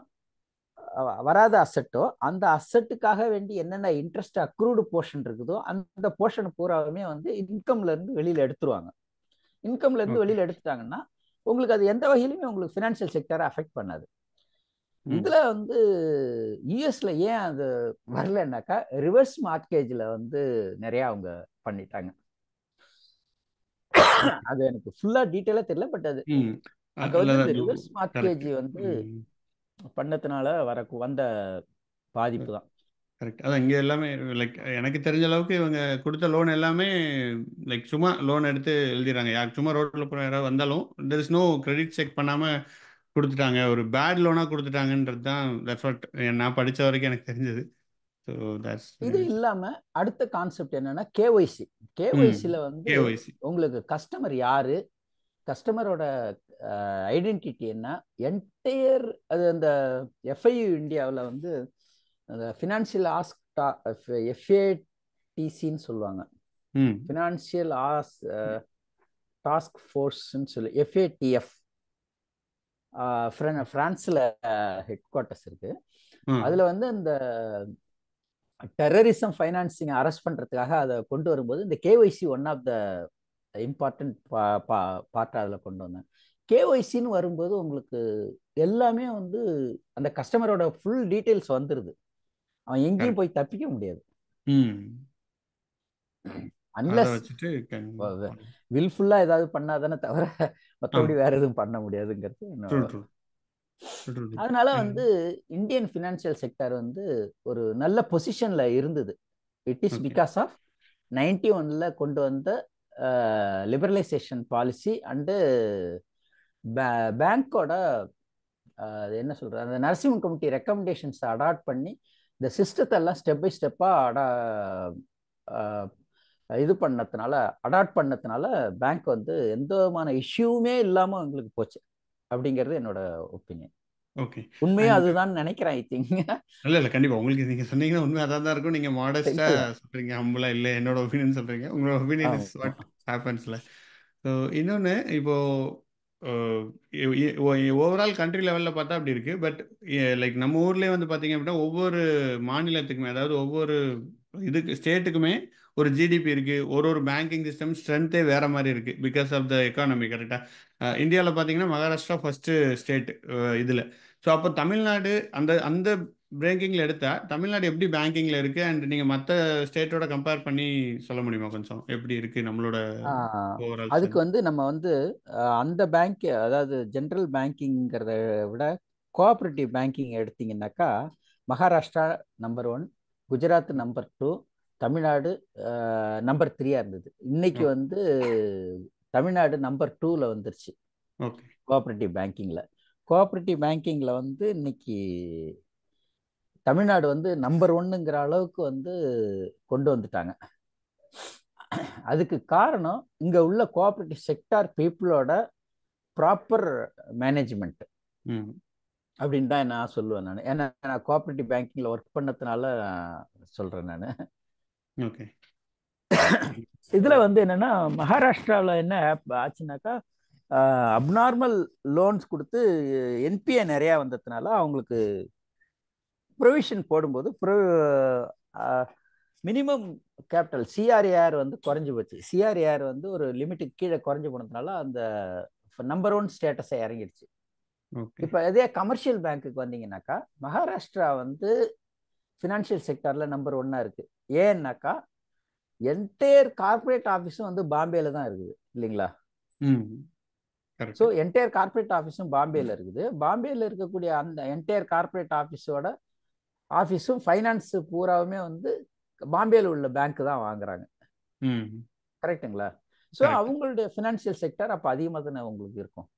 வராத அசட்டோ அந்த அசட்டுக்காக வேண்டி என்னென்ன இன்ட்ரெஸ்ட் அக்ரூடு போர்ஷன் இருக்குதோ அந்த போர்ஷன் பூராவுமே வந்து இன்கம்ல இருந்து எடுத்துருவாங்க இன்கம்ல இருந்து எடுத்துட்டாங்கன்னா உங்களுக்கு அது எந்த வகையிலுமே உங்களுக்கு ஃபினான்ஷியல் செக்டரை அஃபெக்ட் பண்ணாது இதில் வந்து யூஎஸ்ல ஏன் அது வரலன்னாக்கா ரிவர்ஸ் மார்க்கேஜில் வந்து நிறைய அவங்க பண்ணிட்டாங்க அது எனக்கு ஃபுல்லா டீட்டெயிலாக தெரியல பட் அது அங்கே வந்து ரிவர்ஸ் மார்க்கேஜ் வந்து பண்ணதுனால வர வந்த பாதிப்பு தான் கரெக்ட் அதான் இங்கே எல்லாமே லைக் எனக்கு தெரிஞ்ச அளவுக்கு இவங்க கொடுத்த லோன் எல்லாமே லைக் சும்மா லோன் எடுத்து எழுதிடுறாங்க யார் சும்மா ரோட்டில் போகிற யாராவது வந்தாலும் there is no credit check பண்ணாமல் கொடுத்துட்டாங்க ஒரு பேட் லோனாக கொடுத்துட்டாங்கன்றது தான் தட்ஸ் வாட் நான் படித்த வரைக்கும் எனக்கு தெரிஞ்சது ஸோ தட்ஸ் இது இல்லாமல் அடுத்த கான்செப்ட் என்னன்னா கேஒய்சி கேஒய்சியில் வந்து கேஒய்சி உங்களுக்கு கஸ்டமர் யாரு கஸ்டமரோட ஐடென்டிட்டி என்ன என்டையர் அது அந்த எஃப்ஐயு இந்தியாவில் வந்து அந்த ஃபினான்ஷியல் ஆஸ்க் எஃப்ஏடிசின்னு சொல்லுவாங்க ஃபினான்ஷியல் ஆஸ் டாஸ்க் ஃபோர்ஸ்ன்னு சொல்லி எஃப்ஏடிஎஃப் ஃப்ரான்ஸில் ஹெட் குவார்ட்டர்ஸ் இருக்கு அதில் வந்து இந்த டெரரிசம் ஃபைனான்சிங் அரெஸ்ட் பண்ணுறதுக்காக அதை கொண்டு வரும்போது இந்த KYC one of the important பா பா பார்ட்டாக அதில் கொண்டு வந்தேன் கேஒய்சின்னு வரும்போது உங்களுக்கு எல்லாமே வந்து அந்த கஸ்டமரோட ஃபுல் டீட்டெயில்ஸ் வந்துடுது அவன் எங்கேயும் போய் தப்பிக்க முடியாது வில்ஃபுல்லா ஏதாவது பண்ணாதானே தவிர மற்றபடி வேற எதுவும் பண்ண முடியாதுங்கிறது அதனால வந்து இந்தியன் பினான்சியல் செக்டர் வந்து ஒரு நல்ல பொசிஷன்ல இருந்தது it is because of ninety ஒன்ல கொண்டு வந்த லிபரலைசேஷன் பாலிசி அண்டு பேங்கோட என்ன சொல்றது அந்த நரசிம்மன் கமிட்டி ரெக்கமெண்டேஷன்ஸ் அடாப்ட் பண்ணி இந்த சிஸ்டத்தை எல்லாம் ஸ்டெப் பை ஸ்டெப்பாக அடா இது பண்ணதுனால அடாப்ட் பண்ணதுனால பேங்க் வந்து எந்த விதமான இஷ்யூமே இல்லாமல் எங்களுக்கு போச்சு அப்படிங்கிறது என்னோட ஒப்பீனியன் ஓகே உண்மையா அதுதான் நினைக்கிறேன் ஐ திங்க் இல்ல இல்ல கண்டிப்பா உங்களுக்கு நீங்க சொன்னீங்கன்னா உண்மை அதான் தான் இருக்கும் நீங்க மாடஸ்டா சொல்றீங்க ஹம்புலா இல்ல என்னோட ஒப்பீனியன் சொல்றீங்க உங்களோட ஒப்பீனியன் இஸ் வாட் ஹேப்பன்ஸ்ல ஸோ இன்னொன்று இப்போ ஓவரால் கண்ட்ரி லெவலில் பார்த்தா அப்படி இருக்குது பட் லைக் நம்ம ஊர்லேயே வந்து பார்த்தீங்க அப்படின்னா ஒவ்வொரு மாநிலத்துக்குமே அதாவது ஒவ்வொரு இதுக்கு ஸ்டேட்டுக்குமே ஒரு ஜிடிபி இருக்குது ஒரு ஒரு பேங்கிங் சிஸ்டம் ஸ்ட்ரென்த்தே வேறு மாதிரி இருக்குது பிகாஸ் ஆஃப் த எக்கானமி கரெக்டாக இந்தியாவில் பார்த்தீங்கன்னா மகாராஷ்டிரா ஃபஸ்ட்டு ஸ்டேட் இதில் ஸோ அப்போ தமிழ்நாடு அந்த அந்த பேங்கிங்கில் எடுத்தால் தமிழ்நாடு எப்படி பேங்கிங்கில் இருக்குது அண்ட் நீங்கள் மற்ற ஸ்டேட்டோட கம்பேர் பண்ணி சொல்ல முடியுமா கொஞ்சம் எப்படி இருக்குது நம்மளோட அதுக்கு வந்து நம்ம வந்து அந்த பேங்க் அதாவது ஜென்ரல் பேங்கிங்கிறத விட கோஆப்ரேட்டிவ் பேங்கிங் எடுத்தீங்கன்னாக்கா Maharashtra number one Gujarat number two Tamil Nadu number த்ரீயாக இருந்தது இன்னைக்கு வந்து தமிழ்நாடு நம்பர் டூவில் வந்துருச்சு கோஆப்ரேட்டிவ் பேங்கிங்கில் கோஆப்ரேட்டிவ் பேங்கிங்கில் வந்து இன்னைக்கு தமிழ்நாடு வந்து நம்பர் ஒன்னுங்கிற அளவுக்கு வந்து கொண்டு வந்துட்டாங்க அதுக்கு காரணம் இங்கே உள்ள கோஆபரேட்டிவ் செக்டார் பீப்புளோட ப்ராப்பர் மேனேஜ்மெண்ட் அப்படின்னு தான் நான் சொல்லுவேன் நான் ஏன்னா நான் கோஆப்ரேட்டிவ் பேங்கிங்கில் ஒர்க் பண்ணதுனால சொல்கிறேன் நான் ஓகே இதில் வந்து என்னென்னா மகாராஷ்டிராவில் என்ன ஆச்சுனாக்கா அப்நார்மல் லோன்ஸ் கொடுத்து என்பிஏ நிறையா வந்ததுனால அவங்களுக்கு ப்ரொவிஷன் போடும்போது மினிமம் கேபிட்டல் சிஆர்ஏஆர் வந்து குறைஞ்சி போச்சு சிஆர்ஏஆர் வந்து ஒரு லிமிட்டுக்கு கீழே குறைஞ்சி போனதுனால அந்த நம்பர் ஒன் ஸ்டேட்டஸை இறங்கிடுச்சு இப்போ இதே கமர்ஷியல் பேங்க்குக்கு வந்தீங்கன்னாக்கா மகாராஷ்டிரா வந்து ஃபினான்ஷியல் செக்டரில் நம்பர் ஒன்னாக இருக்குது ஏன்னாக்கா என்டையர் கார்பரேட் ஆஃபீஸும் வந்து பாம்பேல தான் இருக்குது இல்லைங்களா ஸோ என்டையர் கார்பரேட் ஆஃபீஸும் பாம்பேல இருக்குது பாம்பேயில் இருக்கக்கூடிய அந்த என்டையர் கார்பரேட் ஆஃபீஸோட ஆஃபீஸும் ஃபைனான்ஸு பூராவுமே வந்து பாம்பேயில் உள்ள பேங்க் தான் வாங்குறாங்க கரெக்டுங்களா ஸோ அவங்களுடைய ஃபினான்சியல் செக்டர் அப்போ அதிகமாக தானே அவங்களுக்கு இருக்கும்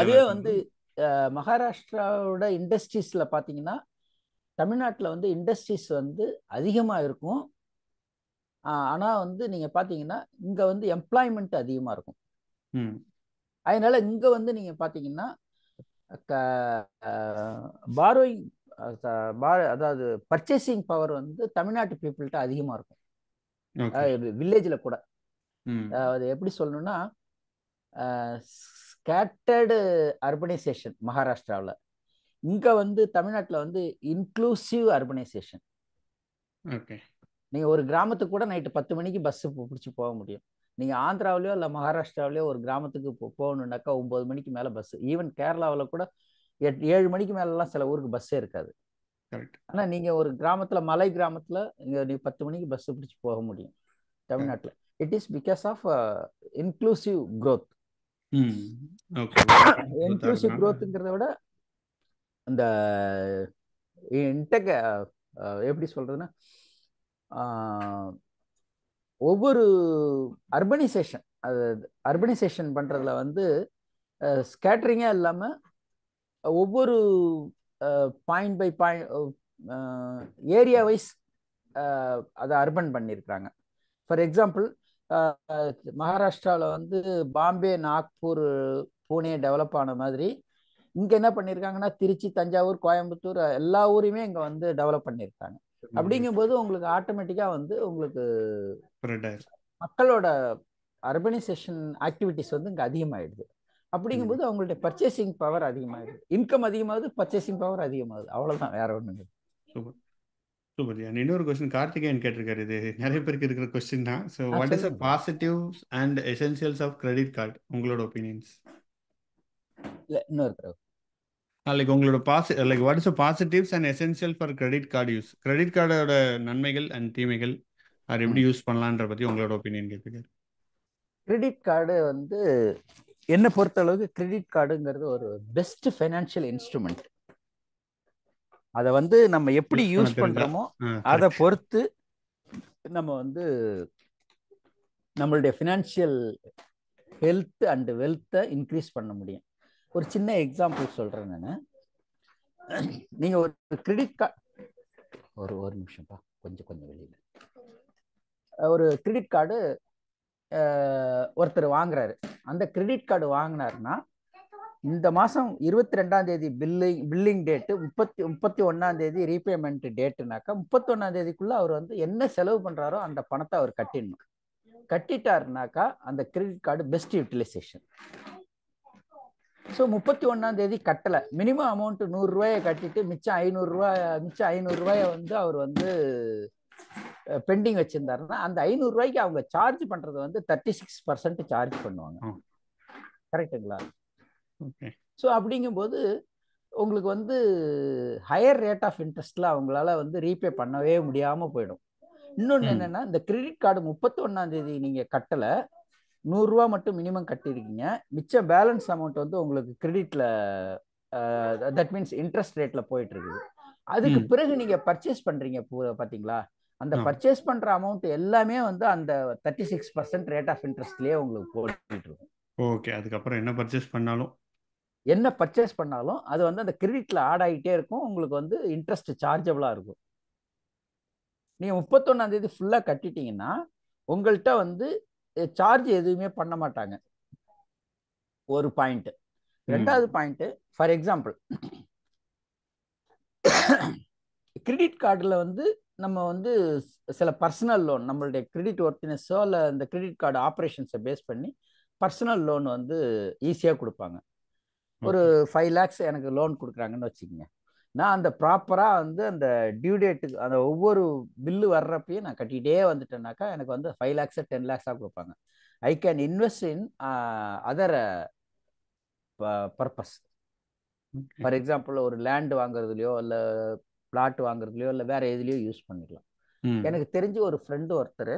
அதே வந்து மகாராஷ்டிராவோட இண்டஸ்ட்ரீஸில் பார்த்தீங்கன்னா தமிழ்நாட்டில் வந்து இண்டஸ்ட்ரீஸ் வந்து அதிகமாக இருக்கும் ஆனால் வந்து நீங்கள் பார்த்தீங்கன்னா இங்கே வந்து எம்ப்ளாய்மெண்ட் அதிகமாக இருக்கும் அதனால இங்கே வந்து நீங்கள் பார்த்தீங்கன்னா பாரோயிங் அதாவது பர்ச்சேசிங் பவர் வந்து தமிழ்நாட்டு பீப்புள்கிட்ட அதிகமாக இருக்கும் வில்லேஜில் கூட அது எப்படி சொல்லணும்னா ஸ்கேட்டர்டு அர்பனைசேஷன் மகாராஷ்டிராவில் இங்கே வந்து தமிழ்நாட்டில் வந்து இன்க்ளூசிவ் அர்பனைசேஷன் நீங்கள் ஒரு கிராமத்துக்கு கூட நைட்டு பத்து மணிக்கு பஸ்ஸு பிடிச்சி போக முடியும் நீங்கள் ஆந்திராவிலையோ இல்லை மகாராஷ்டிராவிலையோ ஒரு கிராமத்துக்கு போகணுன்னாக்கா ஒம்பது மணிக்கு மேலே பஸ்ஸு ஈவன் கேரளாவில் கூட எட் ஏழு மணிக்கு மேலெல்லாம் சில ஊருக்கு பஸ்ஸே இருக்காது ஆனால் நீங்கள் ஒரு கிராமத்தில் மலை கிராமத்தில் இங்கே நீ பத்து மணிக்கு பஸ்ஸு பிடிச்சி போக முடியும் தமிழ்நாட்டில் it is because of inclusive growth inclusive க்ரோத்துங்கிறத விட அந்த இன்டெக எப்படி சொல்றதுன்னா ஒவ்வொரு அர்பனைசேஷன் அது அர்பனைசேஷன் பண்ணுறதுல வந்து ஸ்கேட்ரிங்கே இல்லாமல் ஒவ்வொரு point by point area wise அதை அர்பன் பண்ணியிருக்கிறாங்க ஃபார் எக்ஸாம்பிள் மகாராஷ்டிராவில் வந்து பாம்பே நாக்பூர் பூனே டெவலப் ஆன மாதிரி இங்கே என்ன பண்ணியிருக்காங்கன்னா திருச்சி தஞ்சாவூர் கோயம்புத்தூர் எல்லா ஊரையுமே இங்கே வந்து டெவலப் பண்ணியிருக்காங்க அப்படிங்கும்போது உங்களுக்கு ஆட்டோமேட்டிக்காக வந்து உங்களுக்கு மக்களோட அர்பனைசேஷன் ஆக்டிவிட்டிஸ் வந்து இங்கே அதிகமாயிடுது அப்படிங்கும்போது அவங்கள்ட்ட பர்ச்சேசிங் பவர் அதிகமாகுது இன்கம் அதிகமாகுது பர்ச்சேசிங் பவர் அதிகமாகுது அவ்வளோதான் வேற ஒன்றுங்க சூப்பர் சூப்பர் அண்ட் இன்னொரு கொஸ்டின் கார்த்திகேயன் கேட்டிருக்காரு இது நிறைய பேருக்கு இருக்கிற கொஸ்டின் தான் so what is a positive and essentials of credit card உங்களோட ஒப்பீனியன்ஸ் இல்லை இன்னொரு லைக் உங்களோட பாசி like what is positives and essential for credit card use credit கார்டோட நன்மைகள் அண்ட் தீமைகள் அது எப்படி யூஸ் பண்ணலான்ற பற்றி உங்களோட ஒப்பீனியன் கேட்குறேன் கிரெடிட் கார்டு வந்து என்னை பொறுத்த அளவுக்கு கிரெடிட் கார்டுங்கிறது ஒரு பெஸ்ட் பைனான்சியல் இன்ஸ்ட்ருமெண்ட் அதை வந்து நம்ம எப்படி யூஸ் பண்றோமோ அதை பொறுத்து நம்ம வந்து நம்மளுடைய ஃபினான்ஷியல் ஹெல்த் அண்ட் வெல்த்தை இன்க்ரீஸ் பண்ண முடியும் ஒரு சின்ன எக்ஸாம்பிள் சொல்றேன் நான் நீங்க ஒரு கிரெடிட் கார்டு ஒரு ஒரு நிமிஷம்ப்பா கொஞ்சம் கொஞ்சம் வெளியில் ஒரு கிரெடிட் கார்டு ஒருத்தர் வாங்குறாரு அந்த கிரெடிட் கார்டு வாங்கினாருன்னா இந்த மாதம் இருபத்தி ரெண்டாம் தேதி பில்லிங் பில்லிங் டேட்டு முப்பத்தி முப்பத்தி ஒன்றாம் தேதி ரீபேமெண்ட் டேட்டுனாக்கா முப்பத்தி ஒன்றாம் தேதிக்குள்ளே அவர் வந்து என்ன செலவு பண்ணுறாரோ அந்த பணத்தை அவர் கட்டிடணும் கட்டிட்டாருனாக்கா அந்த credit card best utilisation so முப்பத்தி ஒன்றாம் தேதி கட்டலை மினிமம் அமௌண்ட்டு நூறுரூவாயை கட்டிட்டு மிச்சம் ஐநூறுரூவா மிச்சம் ஐநூறுரூவாயை வந்து அவர் வந்து பெண்டிங் வச்சிருந்தாருன்னா அந்த ரூபாய்க்கு அவங்க சார்ஜ் பண்றது வந்து தேர்ட்டி சிக்ஸ் பர்சன்ட் சார்ஜ் பண்ணுவாங்க கரெக்டுங்களா ஸோ அப்படிங்கும்போது உங்களுக்கு வந்து ஹையர் ரேட் ஆஃப் இன்ட்ரெஸ்ட்ல அவங்களால வந்து ரீபே பண்ணவே முடியாம போயிடும் இன்னொன்று என்னன்னா இந்த கிரெடிட் கார்டு முப்பத்தி ஒன்னாம் தேதி நீங்க கட்டலை நூறுரூவா மட்டும் மினிமம் கட்டியிருக்கீங்க மிச்ச பேலன்ஸ் அமௌண்ட் வந்து உங்களுக்கு கிரெடிட்ல தட் மீன்ஸ் இன்ட்ரெஸ்ட் ரேட்ல போயிட்டு இருக்குது அதுக்கு பிறகு நீங்க பர்ச்சேஸ் பண்றீங்க பார்த்தீங்களா அந்த பர்ச்சேஸ் பண்ற அமௌண்ட் எல்லாமே வந்து அந்த thirty six percent rate of இன்ட்ரெஸ்ட்லயே உங்களுக்கு போட்டு ஓகே அதுக்கப்புறம் என்ன பர்ச்சேஸ் பண்ணாலும் என்ன பர்ச்சேஸ் பண்ணாலும் அது வந்து அந்த கிரெடிட்ல ஆட் ஆகிட்டே இருக்கும் உங்களுக்கு வந்து இன்ட்ரெஸ்ட் சார்ஜபிளா இருக்கும் நீங்க முப்பத்தொன்னாம் தேதி ஃபுல்லா கட்டிட்டீங்கன்னா உங்கள்கிட்ட வந்து சார்ஜ் எதுவுமே பண்ண மாட்டாங்க ஒரு பாயிண்ட் ரெண்டாவது பாயிண்ட் ஃபார் எக்ஸாம்பிள் கிரெடிட் கார்டில் வந்து நம்ம வந்து சில பர்சனல் லோன் நம்மளுடைய கிரெடிட் ஒர்த்தினஸோ இல்லை இந்த கிரெடிட் கார்டு ஆப்ரேஷன்ஸை பேஸ் பண்ணி பர்சனல் லோன் வந்து ஈஸியாக கொடுப்பாங்க ஒரு ஃபைவ் லேக்ஸ் எனக்கு லோன் கொடுக்குறாங்கன்னு வச்சுக்கோங்க நான் அந்த ப்ராப்பராக வந்து அந்த டியூ டேட்டுக்கு அந்த ஒவ்வொரு பில்லு வர்றப்பையும் நான் கட்டிகிட்டே வந்துட்டேன்னாக்கா எனக்கு வந்து ஃபைவ் லேக்ஸு டென் லேக்ஸாக கொடுப்பாங்க I can invest in other purpose for example ஒரு லேண்டு வாங்குறதுலையோ இல்லை பிளாட் வாங்குறதுலயோ இல்லை வேற எதுலையோ யூஸ் பண்ணிக்கலாம் எனக்கு தெரிஞ்ச ஒரு ஃப்ரெண்டு ஒருத்தர்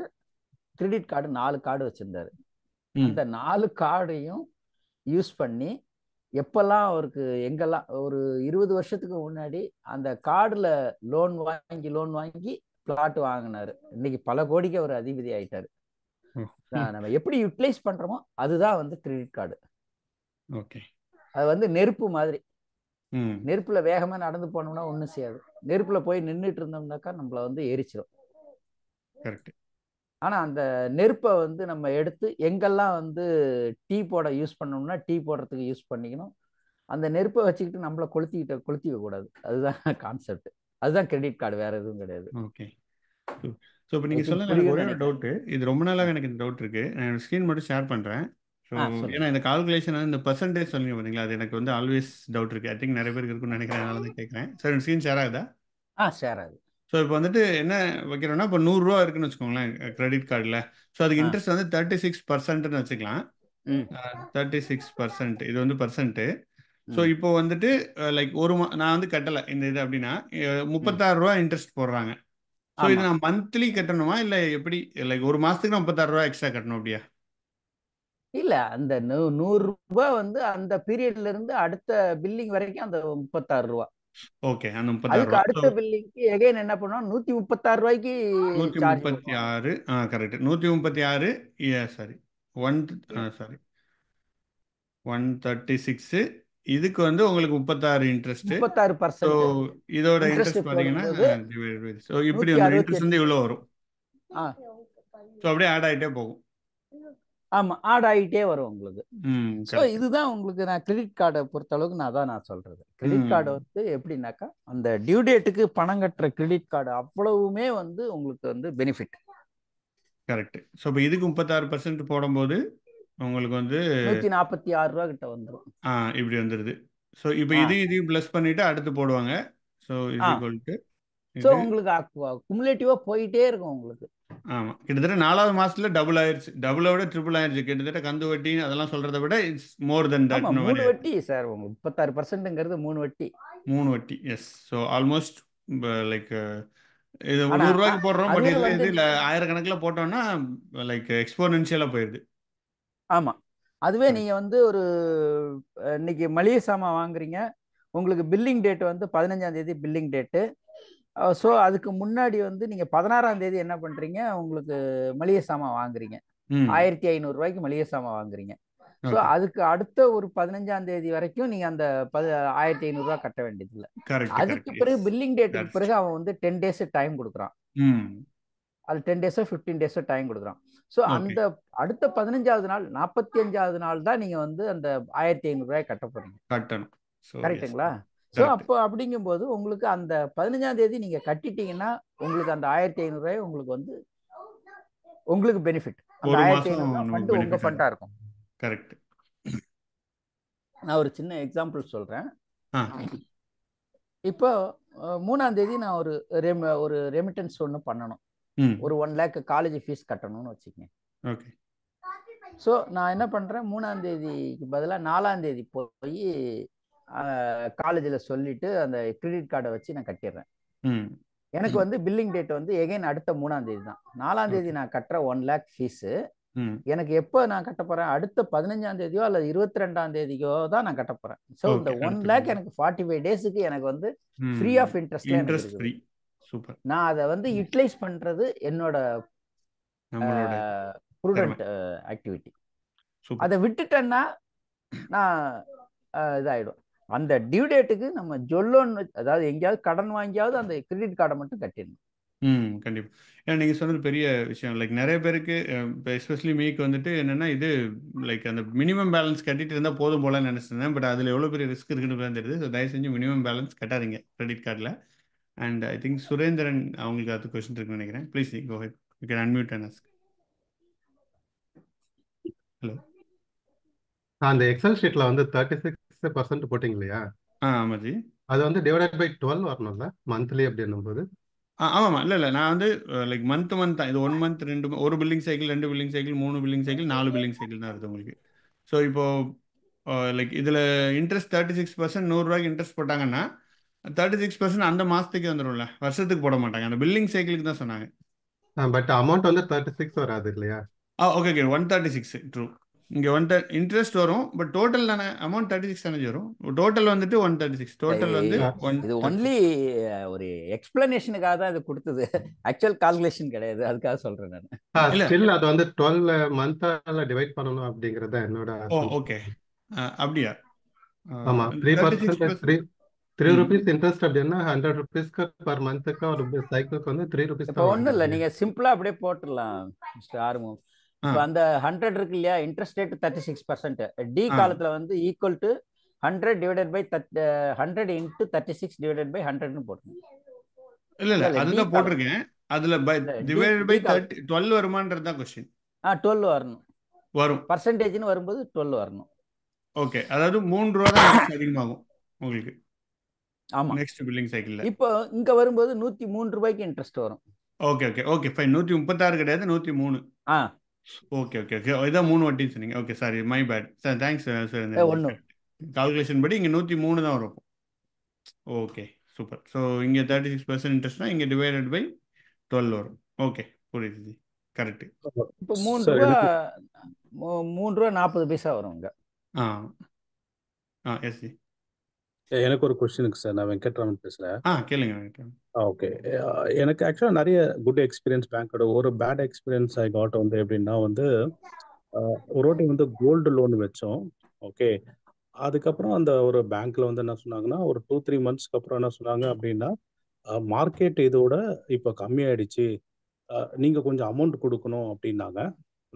கிரெடிட் கார்டு நாலு கார்டு வச்சிருந்தாரு அந்த நாலு கார்டையும் யூஸ் பண்ணி எப்பெல்லாம் அவருக்கு எங்கெல்லாம் ஒரு இருபது வருஷத்துக்கு முன்னாடி அந்த கார்டில் லோன் வாங்கி லோன் வாங்கி பிளாட் வாங்கினாரு இன்னைக்கு பல கோடிக்கு அவர் அதிபதி ஆயிட்டாரு நம்ம எப்படி யூட்டிலைஸ் பண்றோமோ அதுதான் வந்து கிரெடிட் கார்டு ஓகே அது வந்து நெருப்பு மாதிரி நெருப்புல வேகமா நடந்து போனோம்னா ஒண்ணும் செய்யாது நெருப்புல போய் நின்றுட்டு இருந்தோம்னாக்கா நம்மள வந்து எரிச்சிடும் ஆனா அந்த நெருப்பை வந்து நம்ம எடுத்து எங்கெல்லாம் வந்து டீ போட யூஸ் பண்ணோம்னா டீ போடுறதுக்கு யூஸ் பண்ணிக்கணும் அந்த நெருப்பை வச்சுக்கிட்டு நம்மளை கொளுத்திக்கிட்ட கொளுத்திக்க கூடாது அதுதான் கான்செப்ட் அதுதான் கிரெடிட் கார்டு வேற எதுவும் கிடையாது ஓகே ஸோ இப்போ நீங்கள் எனக்கு ஒரே ஒரு டவுட்டு இது ரொம்ப நாளாக எனக்கு இந்த டவுட் இருக்கு நான் ஸ்க்ரீன் மட்டும் ஷேர் பண்ணுறேன் ஏன்னா இந்த கால்குலேஷன் வந்து இந்த பர்சன்டேஜ் சொல்லுங்க பாத்தீங்களா அது எனக்கு வந்து ஆல்வேஸ் டவுட் இருக்கு ஐ திங்க் நிறைய பேருக்கு இருக்குன்னு நினைக்கிறேன் அதனால தான் கேட்குறேன் சார் ஸ்கீன் ஷேர் ஆகுதா ஆ ஷேர் ஆகுது ஸோ இப்போ வந்துட்டு என்ன வைக்கிறோம்னா இப்போ நூறுரூவா இருக்குன்னு வச்சுக்கோங்களேன் கிரெடிட் கார்டில் ஸோ அதுக்கு இன்ட்ரெஸ்ட் வந்து தேர்ட்டி சிக்ஸ் பர்சன்ட்னு வச்சுக்கலாம் தேர்ட்டி சிக்ஸ் பர்சன்ட் இது வந்து பர்சன்ட்டு ஸோ இப்போ வந்துட்டு லைக் ஒரு நான் வந்து கட்டலை இந்த இது அப்படின்னா முப்பத்தாறு ரூபா இன்ட்ரெஸ்ட் போடுறாங்க ஸோ இது நான் மந்த்லி கட்டணுமா இல்லை எப்படி லைக் ஒரு மாதத்துக்கு முப்பத்தாறு ரூபா எக்ஸ்ட்ரா கட்டணும் அப்படியா இல்ல அந்த நூறு ரூபாய் வந்து அந்த பீரியட்ல இருந்து அடுத்த பில்லிங் வரைக்கும் அந்த முப்பத்தாறு ரூபா ஓகே அந்த முப்பத்தாறு அடுத்த பில்லிங்க்கு எகைன் என்ன பண்ணுவோம் நூத்தி முப்பத்தாறு ரூபாய்க்கு நூத்தி முப்பத்தி ஆறு ஆ கரெக்ட் நூத்தி முப்பத்தி ஆறு sorry one sorry one thirty six இதுக்கு வந்து உங்களுக்கு முப்பத்தாறு இன்ட்ரெஸ்ட் முப்பத்தாறு பர்சன்ட் இதோட இன்ட்ரெஸ்ட் பாத்தீங்கன்னா இப்படி வந்து இன்ட்ரெஸ்ட் வந்து இவ்வளவு வரும் ஸோ அப்படியே ஆட் ஆகிட்டே போகும் ஆமா ஆட் ஆகிட்டே வரும் உங்களுக்கு ஸோ இதுதான் உங்களுக்கு நான் கிரெடிட் கார்டை பொறுத்த அளவுக்கு நான் தான் நான் சொல்றது கிரெடிட் கார்டு வந்து எப்படின்னாக்கா அந்த டியூ டேட்டுக்கு பணம் கட்டுற கிரெடிட் கார்டு அவ்வளவுமே வந்து உங்களுக்கு வந்து பெனிஃபிட் கரெக்ட் ஸோ இப்போ இதுக்கு முப்பத்தாறு பர்சன்ட் போடும்போது உங்களுக்கு வந்து நூற்றி நாற்பத்தி ஆறு ரூபா கிட்ட வந்துடும் ஆ இப்படி வந்துடுது ஸோ இப்போ இது இதையும் ப்ளஸ் பண்ணிட்டு அடுத்து போடுவாங்க ஸோ இது ஸோ உங்களுக்கு குமுலேட்டிவா போயிட்டே இருக்கும் உங்களுக்கு ஆமா கிட்டத்தட்ட நாலாவது மாசத்துல டபுள் ஆயிருச்சு விட ட்ரிபிள் ஆயிருச்சு கிட்டத்தட்ட கந்து வட்டி அதெல்லாம் சொல்றதை விட இட்ஸ் மோர் தென் தட் மூணு வட்டி சார் முப்பத்தாறு பர்சன்ட்ங்கிறது மூணு வட்டி மூணு வட்டி எஸ் ஸோ ஆல்மோஸ்ட் லைக் இது நூறு ரூபாய்க்கு போடுறோம் பட் இதுல இது ஆயிரக்கணக்கில் போட்டோம்னா லைக் எக்ஸ்போனன்ஷியலா போயிடுது ஆமா அதுவே நீங்க வந்து ஒரு இன்னைக்கு மளிகை சாமான் வாங்குறீங்க உங்களுக்கு பில்லிங் டேட் வந்து பதினஞ்சாம் தேதி பில்லிங் டேட்டு ஸோ அதுக்கு முன்னாடி வந்து நீங்கள் பதினாறாம் தேதி என்ன பண்ணுறீங்க உங்களுக்கு மளிகை சாமான் வாங்குறீங்க ஆயிரத்தி ரூபாய்க்கு மளிகை சாமான் வாங்குறீங்க ஸோ அதுக்கு அடுத்த ஒரு பதினஞ்சாம் தேதி வரைக்கும் நீங்கள் அந்த பது ஆயிரத்தி ஐநூறுரூவா கட்ட வேண்டியதில்லை அதுக்கு பிறகு பில்லிங் டேட்டுக்கு பிறகு அவன் வந்து டென் டேஸ் டைம் கொடுக்குறான் அது டென் டேஸோ ஃபிஃப்டீன் டேஸோ டைம் கொடுக்குறான் ஸோ அந்த அடுத்த பதினஞ்சாவது நாள் நாற்பத்தி அஞ்சாவது நாள் தான் நீங்கள் வந்து அந்த ஆயிரத்தி ஐநூறுரூவாய் கட்ட போறீங்க கட்டணும் கரெக்டுங்களா ஸோ அப்போ அப்படிங்கும்போது உங்களுக்கு அந்த பதினஞ்சாம் தேதி நீங்க கட்டிட்டீங்கன்னா உங்களுக்கு அந்த ஆயிரத்தி ஐநூறுரூவாய் உங்களுக்கு வந்து உங்களுக்கு பெனிஃபிட் அந்த ஆயிரத்தி ஐநூறு உங்க ஃபண்டா இருக்கும் கரெக்ட் நான் ஒரு சின்ன எக்ஸாம்பிள் சொல்றேன் இப்போ மூணாம் தேதி நான் ஒரு ரெம் ஒரு ரெமிட்டன்ஸ் ஒன்று பண்ணணும் ஒரு ஒன் லேக் காலேஜ் ஃபீஸ் கட்டணும்னு வச்சுக்கங்க ஓகே ஸோ நான் என்ன பண்ணுறேன் மூணாம் தேதிக்கு பதிலாக நாலாம் தேதி போய் காலேஜில் சொல்லிட்டு அந்த கிரெடிட் கார்டை வச்சு நான் கட்டிடுறேன் எனக்கு வந்து பில்லிங் டேட் வந்து எகைன் அடுத்த மூணாம் தேதி தான் நாலாம் தேதி நான் கட்டுற ஒன் லேக் ஃபீஸு எனக்கு எப்போ நான் கட்ட போறேன் அடுத்த பதினஞ்சாம் தேதியோ அல்லது இருபத்தி ரெண்டாம் தேதியோ தான் நான் கட்ட போறேன் ஸோ இந்த ஒன் லேக் எனக்கு ஃபார்ட்டி ஃபைவ் டேஸுக்கு எனக்கு வந்து ஃப்ரீ ஆஃப் இன்ட்ரெஸ்ட் சூப்பர் நான் அதை வந்து யூட்டிலைஸ் பண்றது என்னோட ப்ரூடென்ட் ஆக்டிவிட்டி அதை விட்டுட்டேன்னா நான் இதாயிடும் அந்த டியூ டேட்டுக்கு நம்ம ஜொல்லோன் அதாவது எங்கேயாவது கடன் வாங்கியாவது அந்த கிரெடிட் கார்டை மட்டும் கட்டிடணும் ம் கண்டிப்பாக ஏன்னா நீங்கள் சொன்னது பெரிய விஷயம் லைக் நிறைய பேருக்கு இப்போ எஸ்பெஷலி மீக்கு வந்துட்டு என்னென்னா இது லைக் அந்த மினிமம் பேலன்ஸ் கட்டிட்டு இருந்தால் போதும் போலன்னு நினச்சிருந்தேன் பட் அதில் எவ்வளோ பெரிய ரிஸ்க் இருக்குன்னு தெரியுது ஸோ தயவு செஞ்சு மினிமம் பேலன்ஸ் கட்டாதீங்க கிரெடிட் கார்டில் அண்ட் ஐ திங்க் சுரேந்திரன் அவங்களுக்கு அது கொஸ்டின் இருக்குன்னு நினைக்கிறேன் please go ahead you unmute and hello அந்த எக்ஸல் ஷீட்டில் வந்து தேர்ட்டி சிக்ஸ் சிக்ஸ் பர்சன்ட் போட்டீங்க இல்லையா ஆமா ஜி அது வந்து டிவைடட் பை டுவெல் வரணும்ல மந்த்லி அப்படின்னும் போது ஆமாம் இல்லை இல்லை நான் வந்து லைக் மந்த் மந்த் தான் இது ஒன் மந்த் ரெண்டு ஒரு பில்லிங் சைக்கிள் ரெண்டு பில்லிங் சைக்கிள் மூணு பில்லிங் சைக்கிள் நாலு பில்லிங் சைக்கிள் தான் இருக்குது உங்களுக்கு ஸோ இப்போ லைக் இதில் இன்ட்ரெஸ்ட் தேர்ட்டி சிக்ஸ் பர்சன்ட் நூறுரூவாய்க்கு இன்ட்ரெஸ்ட் போட்டாங்கன்னா தேர்ட்டி சிக்ஸ் பர்சன்ட் அந்த மாதத்துக்கு வந்துடும்ல வருஷத்துக்கு போட மாட்டாங்க அந்த பில்லிங் சைக்கிளுக்கு தான் சொன்னாங்க பட் அமௌண்ட் வந்து தேர்ட்டி சிக்ஸ் வராது இல்லையா ah okay okay one thirty six true இங்கே ஒன் டென் இன்ட்ரெஸ்ட் வரும் பட் டோட்டல் தானே அமௌண்ட் தேர்ட்டி சிக்ஸ் தானே வரும் டோட்டல் வந்துட்டு ஒன் தேர்ட்டி சிக்ஸ் டோட்டல் வந்து இது ஒன்லி ஒரு எக்ஸ்பிளனேஷனுக்காக தான் இது கொடுத்தது ஆக்சுவல் கால்குலேஷன் கிடையாது அதுக்காக சொல்றேன் நான் ஸ்டில் அது வந்து டுவெல் மந்தால டிவைட் பண்ணணும் அப்படிங்கறத என்னோட ஓகே அப்படியா ஆமா three percent three three rupees interest அப்படின்னா ஹண்ட்ரட் ருபீஸ்க்கு பர் மந்த்துக்கு ஒரு சைக்கிளுக்கு வந்து த்ரீ ருபீஸ் ஒன்றும் இல்லை நீங்கள் சிம்பிளாக அப்படியே போட்டுடலாம் மிஸ்டர் ஆர்மோ அந்த ஹண்ட்ரட் இருக்கு இல்லையா interest rate thirty six percent டி காலத்துல வந்து equal to hundred divided by hundred into thirty six divided by ஹண்ட்ரட்னு போட்டுருங்க இல்ல இல்ல அதுதான் போட்டிருக்கேன் அதுல by divided by thirty twelve வருமானது தான் கொஸ்டின் ஆ டுவெல் வரணும் வரும் பர்சன்டேஜ்னு வரும்போது டுவெல் வரணும் ஓகே அதாவது மூன்று ரூபா தான் அதிகமாகும் உங்களுக்கு ஆமா நெக்ஸ்ட் பில்லிங் சைக்கிள் இப்போ இங்க வரும்போது நூத்தி மூணு ரூபாய்க்கு இன்ட்ரெஸ்ட் வரும் ஓகே ஓகே ஓகே ஃபைன் நூத்தி முப்பத்தாறு கிடையாது நூத்தி மூணு ஆ ஓகே ஓகே ஓகே இதான் மூணு வட்டின்னு சொன்னீங்க okay sorry my bad sir thanks sir ஒன்று கால்குலேஷன் படி இங்கே நூற்றி மூணு தான் வரும் ஓகே சூப்பர் ஸோ இங்கே தேர்ட்டி சிக்ஸ் பர்சன்ட் இன்ட்ரெஸ்ட்னா இங்கே டிவைடட் பை டுவெல் வரும் ஓகே புரியுது கரெக்ட் இப்போ மூணு ரூபா மூணு ரூபா நாற்பது பைசா வரும் இங்கே ஆ ஆ எஸ் எனக்கு ஒரு கொஸ்டினுக்கு சார் நான் வெங்கட்ராமன் பேசுறேன் ஆ ஓகே எனக்கு ஆக்சுவலாக நிறைய குட் எக்ஸ்பீரியன்ஸ் பேங்கோட ஒரு பேட் எக்ஸ்பீரியன்ஸ் ஐ காட் வந்து எப்படின்னா வந்து ஒரு வாட்டி வந்து கோல்டு லோன் வச்சோம் ஓகே அதுக்கப்புறம் அந்த ஒரு பேங்க்ல வந்து என்ன சொன்னாங்கன்னா ஒரு டூ த்ரீ மந்த்ஸ்க்கு அப்புறம் என்ன சொன்னாங்க அப்படின்னா மார்க்கெட் இதோட இப்போ கம்மியாயிடுச்சு நீங்க கொஞ்சம் அமௌண்ட் கொடுக்கணும் அப்படின்னாங்க